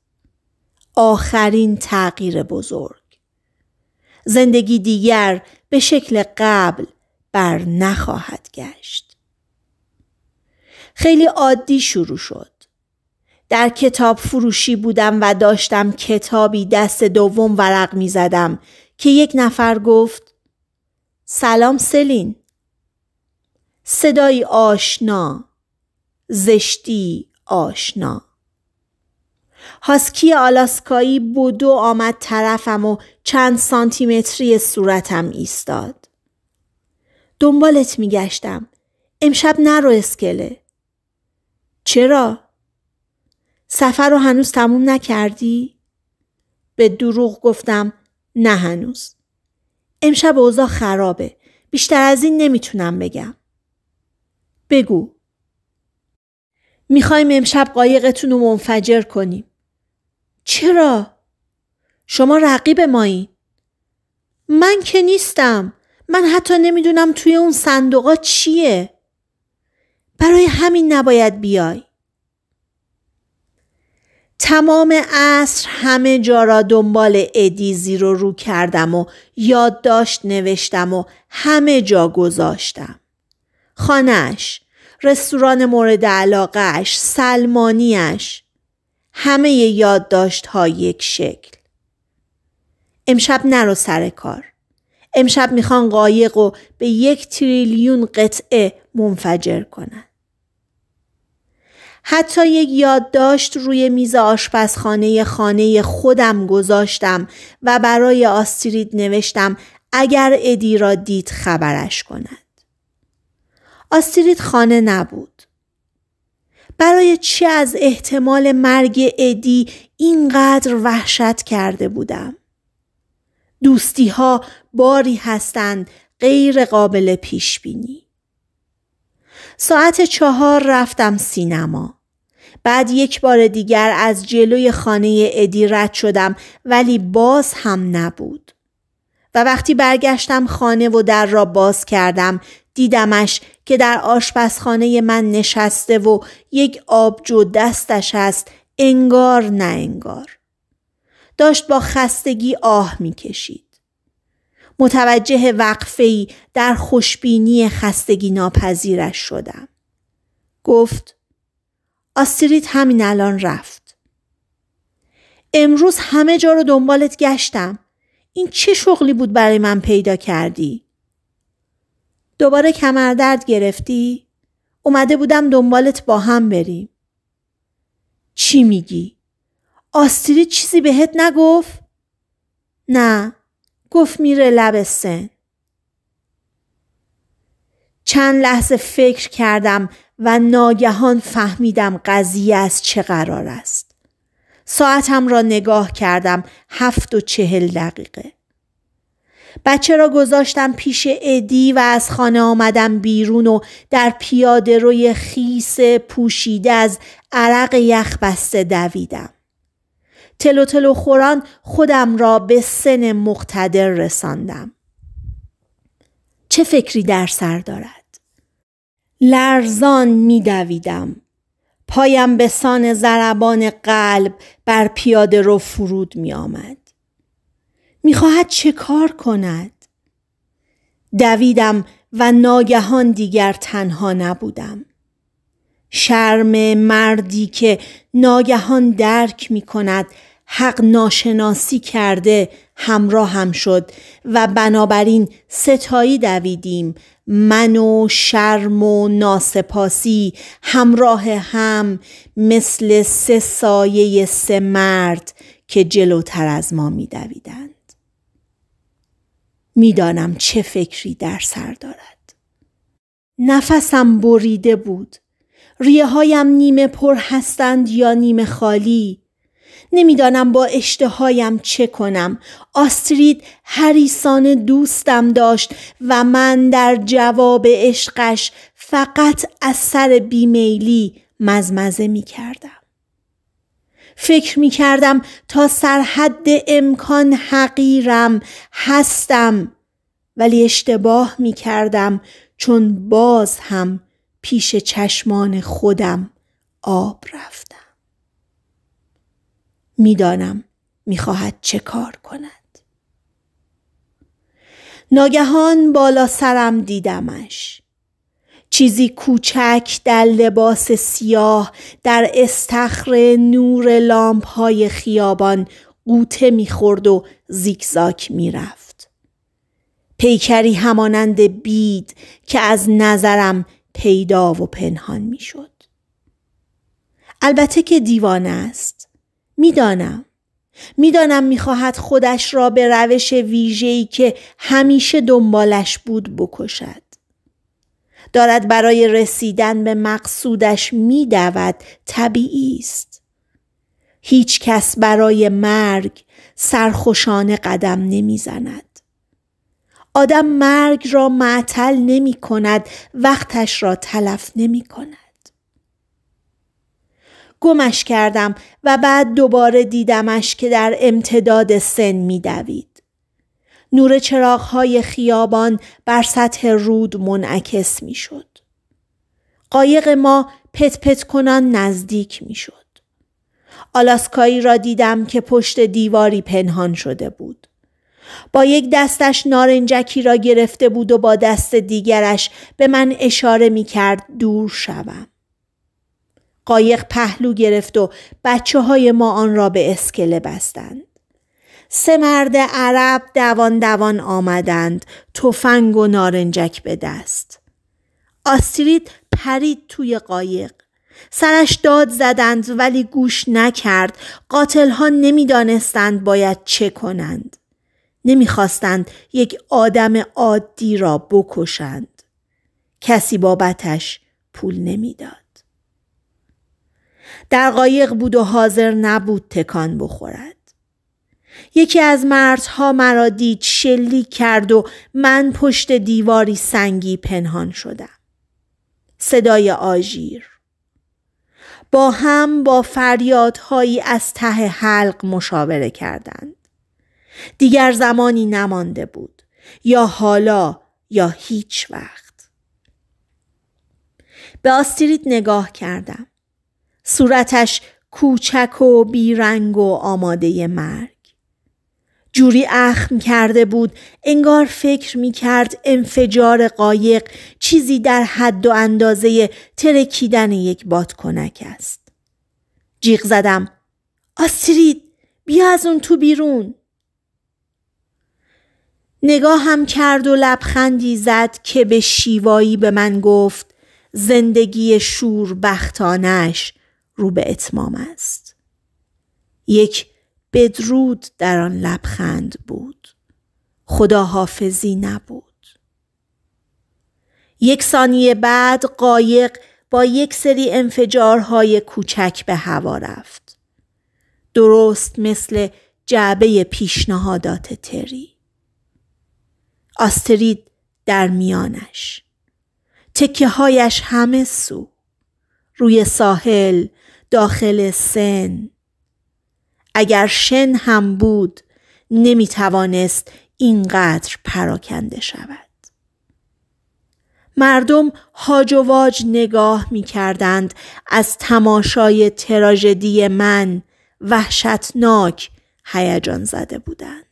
S1: آخرین تغییر بزرگ. زندگی دیگر به شکل قبل بر نخواهد گشت. خیلی عادی شروع شد. در کتاب فروشی بودم و داشتم کتابی دست دوم ورق می زدم که یک نفر گفت سلام سلین صدای آشنا زشتی آشنا هاسکی آلاسکایی و آمد طرفم و چند سانتیمتری صورتم ایستاد دنبالت میگشتم امشب نرو اسکله چرا؟ سفر رو هنوز تموم نکردی؟ به دروغ گفتم نه هنوز امشب اوضاع خرابه بیشتر از این نمیتونم بگم بگو میخوایم امشب قایقتون رو منفجر کنیم چرا؟ شما رقیب مایی من که نیستم من حتی نمیدونم توی اون صندوقا چیه برای همین نباید بیای تمام عصر همه جا را دنبال ادیزی رو رو کردم و یادداشت نوشتم و همه جا گذاشتم خانهش، رستوران مورد علاقهش، سلمانیش، همه یادداشت ها یک شکل. امشب نرو سر کار. امشب میخوان قایق و به یک تریلیون قطعه منفجر کنن. حتی یک یادداشت روی میز آشپزخانه خانه خودم گذاشتم و برای آسترید نوشتم اگر ادی را دید خبرش کند. آسترید خانه نبود. برای چی از احتمال مرگ ادی اینقدر وحشت کرده بودم؟ دوستی ها باری هستند غیر قابل پیش بینی. ساعت چهار رفتم سینما. بعد یک بار دیگر از جلوی خانه ادی رد شدم ولی باز هم نبود. و وقتی برگشتم خانه و در را باز کردم دیدمش که در آشپزخانه من نشسته و یک آبجو دستش است انگار نه انگار. داشت با خستگی آه میکشید. متوجه ای در خوشبینی خستگی ناپذیرش شدم. گفت آستریت همین الان رفت. امروز همه جا رو دنبالت گشتم. این چه شغلی بود برای من پیدا کردی؟ دوباره کمردرد گرفتی؟ اومده بودم دنبالت با هم بریم. چی میگی؟ آستری چیزی بهت نگفت؟ نه. گفت میره لب سن. چند لحظه فکر کردم و ناگهان فهمیدم قضیه از چه قرار است. ساعتم را نگاه کردم هفت و چهل دقیقه. بچه را گذاشتم پیش ادی و از خانه آمدم بیرون و در پیاده روی خیس پوشیده از عرق یخ بسته دویدم. تلو تلو خوران خودم را به سن مقتدر رساندم. چه فکری در سر دارد؟ لرزان می دویدم. پایم به سان زربان قلب بر پیاده رو فرود می آمد. میخواهد چه کار کند؟ دویدم و ناگهان دیگر تنها نبودم. شرم مردی که ناگهان درک می کند حق ناشناسی کرده همراه هم شد و بنابراین ستایی دویدیم من و شرم و ناسپاسی همراه هم مثل سه سایه سه مرد که جلوتر از ما می دویدن. میدانم چه فکری در سر دارد نفسم بریده بود ریه هایم نیمه پر هستند یا نیمه خالی نمیدانم با اشتهایم چه کنم آسترید هریسان دوستم داشت و من در جواب عشقش فقط از سر بیمیلی مزمزه می فکر می کردم تا سرحد امکان حقیرم هستم ولی اشتباه می کردم چون باز هم پیش چشمان خودم آب رفتم میدانم میخواهد چه کار کند ناگهان بالا سرم دیدمش چیزی کوچک در لباس سیاه در استخر نور لامپ های خیابان قوطه میخورد و زیگزاک میرفت. پیکری همانند بید که از نظرم پیدا و پنهان میشد. البته که دیوانه است. میدانم. میدانم میخواهد خودش را به روش ویژه‌ای که همیشه دنبالش بود بکشد. دارد برای رسیدن به مقصودش میدود طبیعی است هیچ کس برای مرگ سرخوشانه قدم نمیزند آدم مرگ را معطل نمی کند وقتش را تلف نمی کند گمش کردم و بعد دوباره دیدمش که در امتداد سن دوید. نور های خیابان بر سطح رود منعکس شد. قایق ما پت پت کنان نزدیک شد. آلاسکایی را دیدم که پشت دیواری پنهان شده بود. با یک دستش نارنجکی را گرفته بود و با دست دیگرش به من اشاره می کرد دور شوم. قایق پهلو گرفت و بچه های ما آن را به اسکله بستند. سه مرد عرب دوان دوان آمدند تفنگ و نارنجک به دست آسترید پرید توی قایق سرش داد زدند ولی گوش نکرد قاتلها نمیدانستند باید چه کنند نمیخواستند یک آدم عادی را بکشند کسی بابتش پول نمیداد در قایق بود و حاضر نبود تکان بخورد یکی از مردها مرا دید شلیک کرد و من پشت دیواری سنگی پنهان شدم. صدای آژیر با هم با فریادهایی از ته حلق مشاوره کردند. دیگر زمانی نمانده بود یا حالا یا هیچ وقت. به آستریت نگاه کردم. صورتش کوچک و بیرنگ و آماده مرگ. جوری اخم کرده بود انگار فکر می کرد انفجار قایق چیزی در حد و اندازه ترکیدن یک بادکنک است. جیغ زدم آسترید بیا از اون تو بیرون هم کرد و لبخندی زد که به شیوایی به من گفت زندگی شوربختانش رو به اتمام است یک بدرود در آن لبخند بود خداحافظی نبود یک ثانیه بعد قایق با یک سری انفجارهای کوچک به هوا رفت درست مثل جعبه پیشنهادات تری آسترید در میانش تکه هایش همه سو روی ساحل داخل سن اگر شن هم بود نمی توانست اینقدر پراکنده شود. مردم هاج و واج نگاه می کردند از تماشای تراژدی من وحشتناک هیجان زده بودند.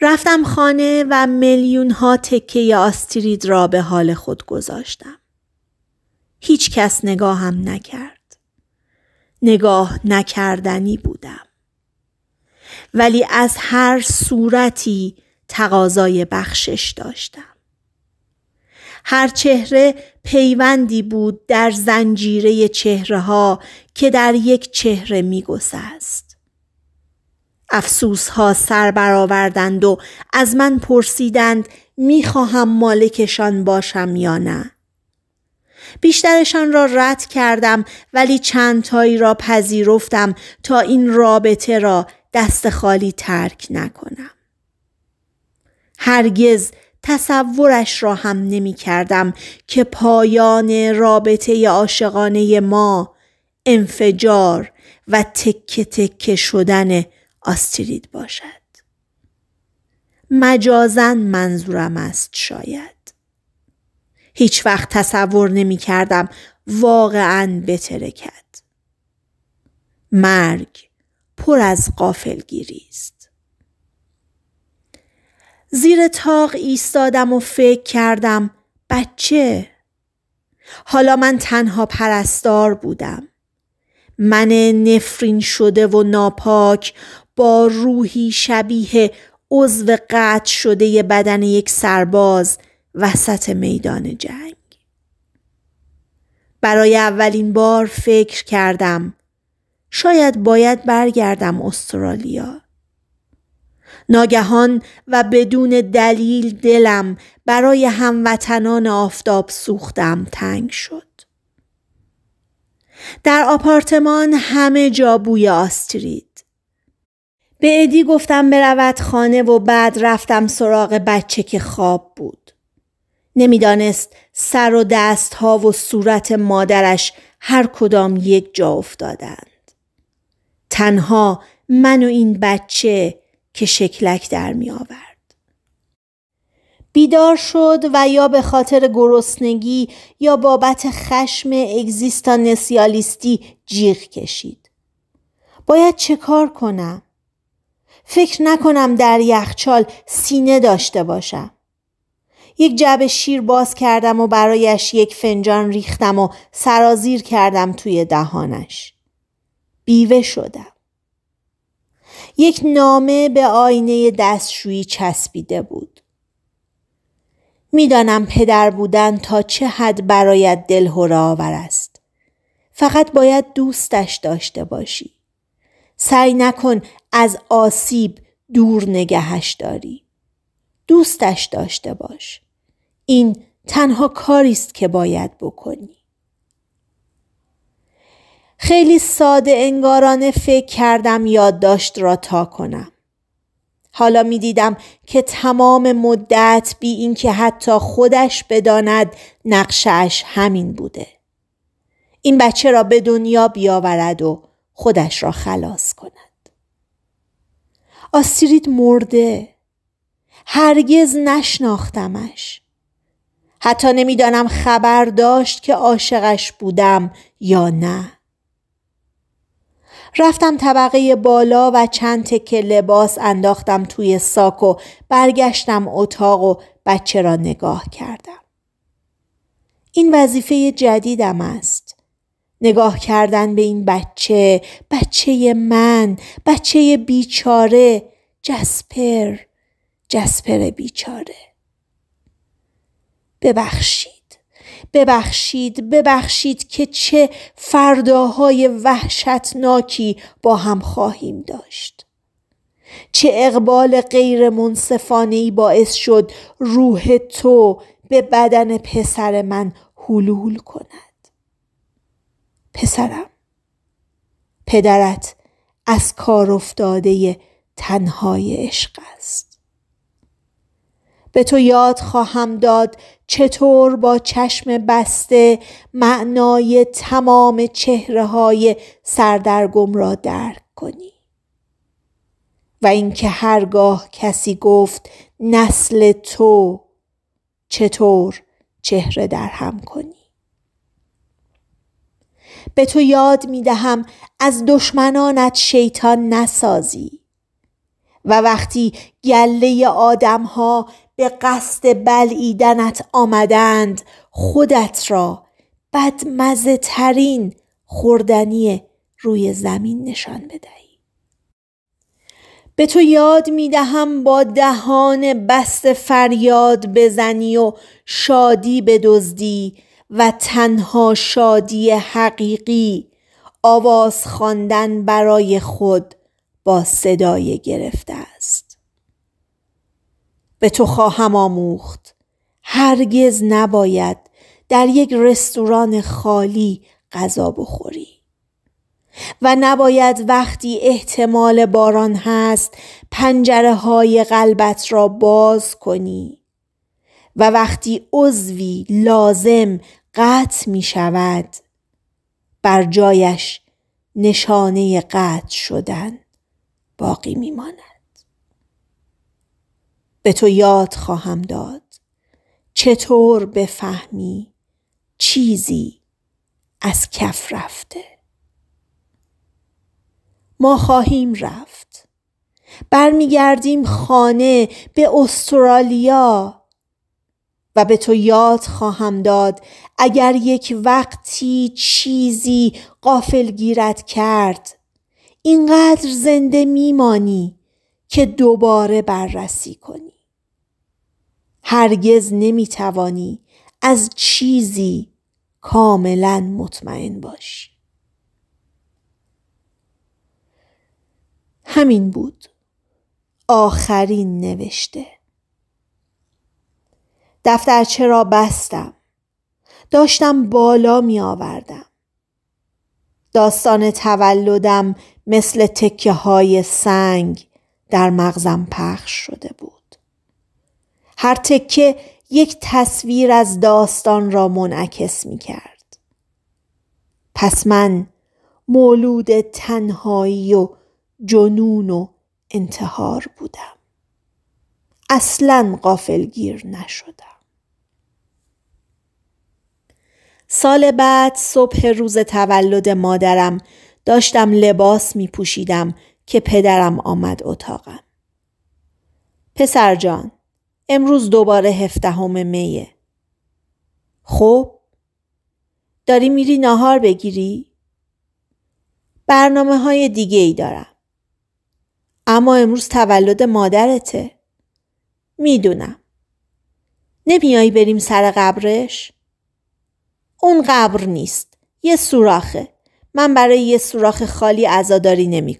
S1: رفتم خانه و میلیون ها تکه آسترید را به حال خود گذاشتم. هیچ کس نگاهم نکرد. نگاه نکردنی بودم ولی از هر صورتی تقاضای بخشش داشتم هر چهره پیوندی بود در زنجیره چهره ها که در یک چهره می گسست. افسوس ها سر و از من پرسیدند خواهم مالکشان باشم یا نه بیشترشان را رد کردم ولی چندتایی را پذیرفتم تا این رابطه را دست خالی ترک نکنم. هرگز تصورش را هم نمی کردم که پایان رابطه عاشقانه ما انفجار و تکه تکه شدن آسترید باشد. مجازن منظورم است شاید. هیچ وقت تصور نمی کردم واقعا بترکد. مرگ پر از قافلگیری است. زیر تاق ایستادم و فکر کردم بچه حالا من تنها پرستار بودم. من نفرین شده و ناپاک با روحی شبیه عضو قطع شده بدن یک سرباز وسط میدان جنگ برای اولین بار فکر کردم شاید باید برگردم استرالیا ناگهان و بدون دلیل دلم برای هموطنان آفتاب سوختم تنگ شد در آپارتمان همه جا بوی آسترید به ادی گفتم برود خانه و بعد رفتم سراغ بچه که خواب بود نمیدانست سر و دست ها و صورت مادرش هر کدام یک جا افتادند. تنها من و این بچه که شکلک در می آورد. بیدار شد و یا به خاطر گرسنگی یا بابت خشم اگزیستانسیالیستی جیغ کشید. باید چه کار کنم؟ فکر نکنم در یخچال سینه داشته باشم. یک جب شیر باز کردم و برایش یک فنجان ریختم و سرازیر کردم توی دهانش. بیوه شدم. یک نامه به آینه دستشویی چسبیده بود. میدانم پدر بودن تا چه حد برایت دل آور است. فقط باید دوستش داشته باشی. سعی نکن از آسیب دور نگهش داری. دوستش داشته باش. این تنها کاری است که باید بکنی خیلی ساده انگارانه فکر کردم یادداشت را تا کنم حالا می دیدم که تمام مدت بی اینکه حتی خودش بداند نقشش همین بوده این بچه را به دنیا بیاورد و خودش را خلاص کند آسترید مرده هرگز نشناختمش حتی نمیدانم خبر داشت که عاشقش بودم یا نه رفتم طبقه بالا و چند تک لباس انداختم توی ساک و برگشتم اتاق و بچه را نگاه کردم. این وظیفه جدیدم است. نگاه کردن به این بچه، بچه من، بچه بیچاره، جسپر، جسپر بیچاره. ببخشید ببخشید ببخشید که چه فرداهای وحشتناکی با هم خواهیم داشت چه اقبال غیر منصفانه باعث شد روح تو به بدن پسر من حلول کند پسرم پدرت از کار افتاده تنهای عشق است به تو یاد خواهم داد چطور با چشم بسته معنای تمام چهره های سردرگم را درک کنی و اینکه هرگاه کسی گفت نسل تو چطور چهره در هم کنی به تو یاد می دهم از دشمنانت شیطان نسازی و وقتی گله آدم ها به قصد بلعیدنت آمدند خودت را بدمزه ترین خوردنی روی زمین نشان بدهی به تو یاد می با دهان بست فریاد بزنی و شادی بدزدی و تنها شادی حقیقی آواز خواندن برای خود با صدای گرفته است به تو خواهم آموخت هرگز نباید در یک رستوران خالی غذا بخوری و نباید وقتی احتمال باران هست پنجره های قلبت را باز کنی و وقتی عضوی لازم قطع می شود بر جایش نشانه قطع شدن باقی می به تو یاد خواهم داد چطور بفهمی چیزی از کف رفته ما خواهیم رفت برمیگردیم خانه به استرالیا و به تو یاد خواهم داد اگر یک وقتی چیزی قافل گیرت کرد اینقدر زنده میمانی که دوباره بررسی کنی هرگز نمیتوانی از چیزی کاملا مطمئن باشی همین بود آخرین نوشته دفترچه را بستم داشتم بالا می آوردم داستان تولدم مثل تکه های سنگ در مغزم پخش شده بود هر تکه یک تصویر از داستان را منعکس می کرد. پس من مولود تنهایی و جنون و انتحار بودم. اصلا قافلگیر نشدم. سال بعد صبح روز تولد مادرم داشتم لباس می پوشیدم که پدرم آمد اتاقم. پسر جان امروز دوباره هفدهم میه. خب داری میری ناهار بگیری؟ برنامه های دیگه ای دارم. اما امروز تولد مادرته. میدونم. نمیایی بریم سر قبرش؟ اون قبر نیست. یه سوراخه. من برای یه سوراخ خالی عزاداری نمی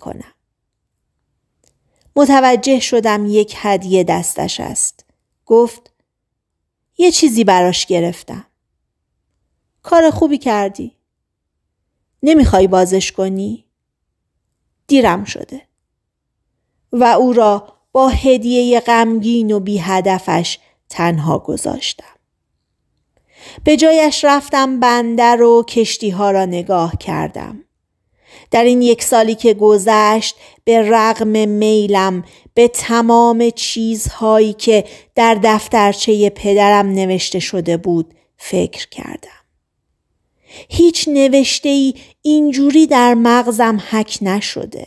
S1: متوجه شدم یک هدیه دستش است. گفت یه چیزی براش گرفتم. کار خوبی کردی. نمیخوای بازش کنی؟ دیرم شده. و او را با هدیه غمگین و بی هدفش تنها گذاشتم. به جایش رفتم بندر و کشتی ها را نگاه کردم. در این یک سالی که گذشت به رغم میلم به تمام چیزهایی که در دفترچه پدرم نوشته شده بود فکر کردم. هیچ نوشته ای اینجوری در مغزم حک نشده.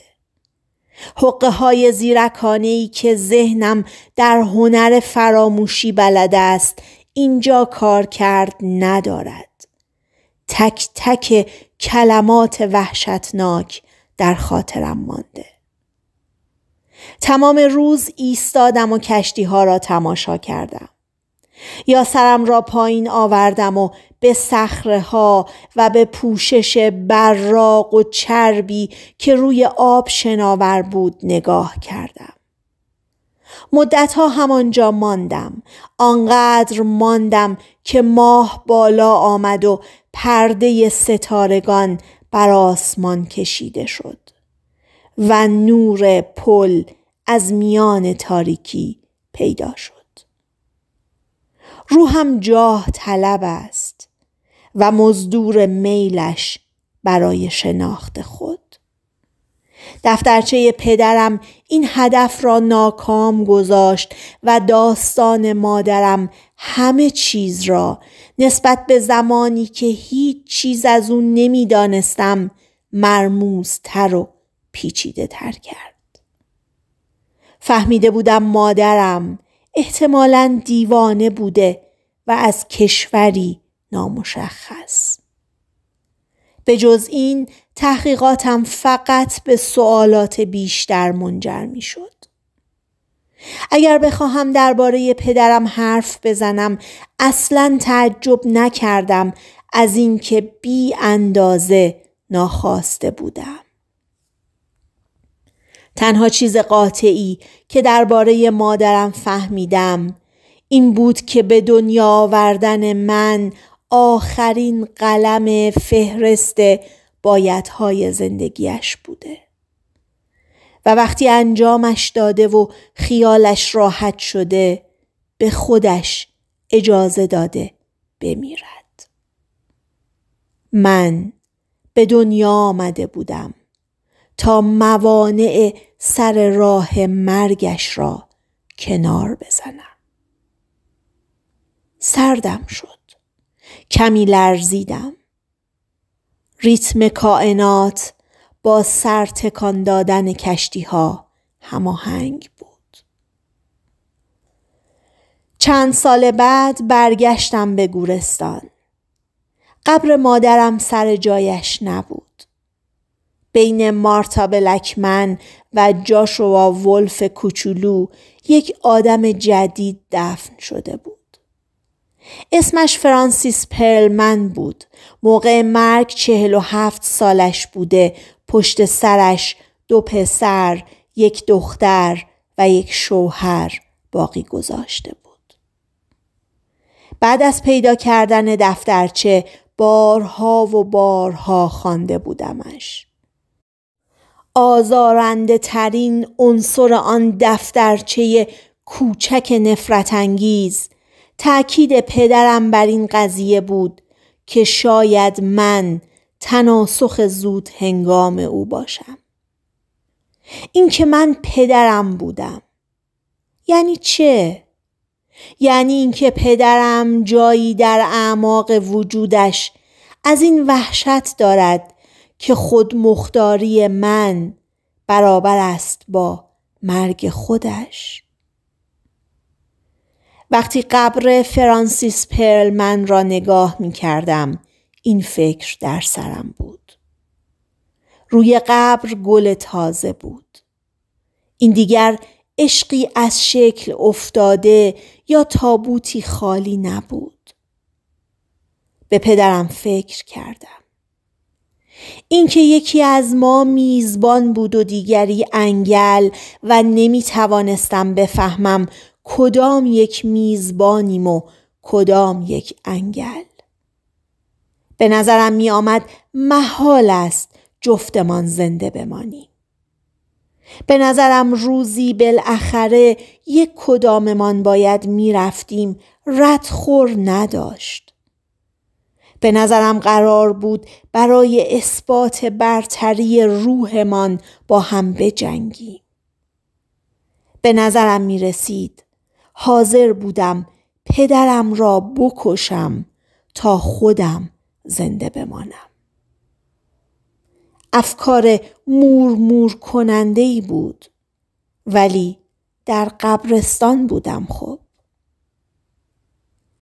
S1: حقه های زیرکانه ای که ذهنم در هنر فراموشی بلد است اینجا کار کرد ندارد. تک تک کلمات وحشتناک در خاطرم مانده. تمام روز ایستادم و کشتی ها را تماشا کردم. یا سرم را پایین آوردم و به سخره ها و به پوشش براق و چربی که روی آب شناور بود نگاه کردم. مدتها همانجا ماندم آنقدر ماندم که ماه بالا آمد و پرده ستارگان بر آسمان کشیده شد و نور پل از میان تاریکی پیدا شد روحم جاه طلب است و مزدور میلش برای شناخت خود دفترچه پدرم این هدف را ناکام گذاشت و داستان مادرم همه چیز را نسبت به زمانی که هیچ چیز از اون نمیدانستم مرموزتر و پیچیده تر کرد. فهمیده بودم مادرم احتمالا دیوانه بوده و از کشوری نامشخص. به جز این تحقیقاتم فقط به سوالات بیشتر منجر می شد. اگر بخواهم درباره پدرم حرف بزنم اصلا تعجب نکردم از اینکه بی اندازه ناخواسته بودم. تنها چیز قاطعی که درباره مادرم فهمیدم این بود که به دنیا آوردن من آخرین قلم فهرست بایدهای زندگیش بوده. و وقتی انجامش داده و خیالش راحت شده به خودش اجازه داده بمیرد. من به دنیا آمده بودم تا موانع سر راه مرگش را کنار بزنم. سردم شد. کمی لرزیدم. ریتم کائنات با سر تکان دادن کشتی ها هماهنگ بود. چند سال بعد برگشتم به گورستان. قبر مادرم سر جایش نبود. بین مارتا بلکمن و جاشوا ولف کوچولو یک آدم جدید دفن شده بود. اسمش فرانسیس پرلمن بود. موقع مرگ چهل و هفت سالش بوده. پشت سرش دو پسر، یک دختر و یک شوهر باقی گذاشته بود. بعد از پیدا کردن دفترچه بارها و بارها خوانده بودمش. آزارنده ترین عنصر آن دفترچه کوچک نفرت انگیز تأکید پدرم بر این قضیه بود که شاید من تناسخ زود هنگام او باشم اینکه من پدرم بودم یعنی چه یعنی اینکه پدرم جایی در اعماق وجودش از این وحشت دارد که خود مختاری من برابر است با مرگ خودش وقتی قبر فرانسیس پرلمن را نگاه می کردم این فکر در سرم بود. روی قبر گل تازه بود. این دیگر عشقی از شکل افتاده یا تابوتی خالی نبود. به پدرم فکر کردم. اینکه یکی از ما میزبان بود و دیگری انگل و نمی توانستم بفهمم کدام یک میزبانیم و کدام یک انگل به نظرم می آمد محال است جفتمان زنده بمانیم به نظرم روزی بالاخره یک کداممان باید میرفتیم ردخور نداشت به نظرم قرار بود برای اثبات برتری روحمان با هم بجنگیم به نظرم می رسید حاضر بودم پدرم را بکشم تا خودم زنده بمانم افکار مور مور کننده ای بود ولی در قبرستان بودم خب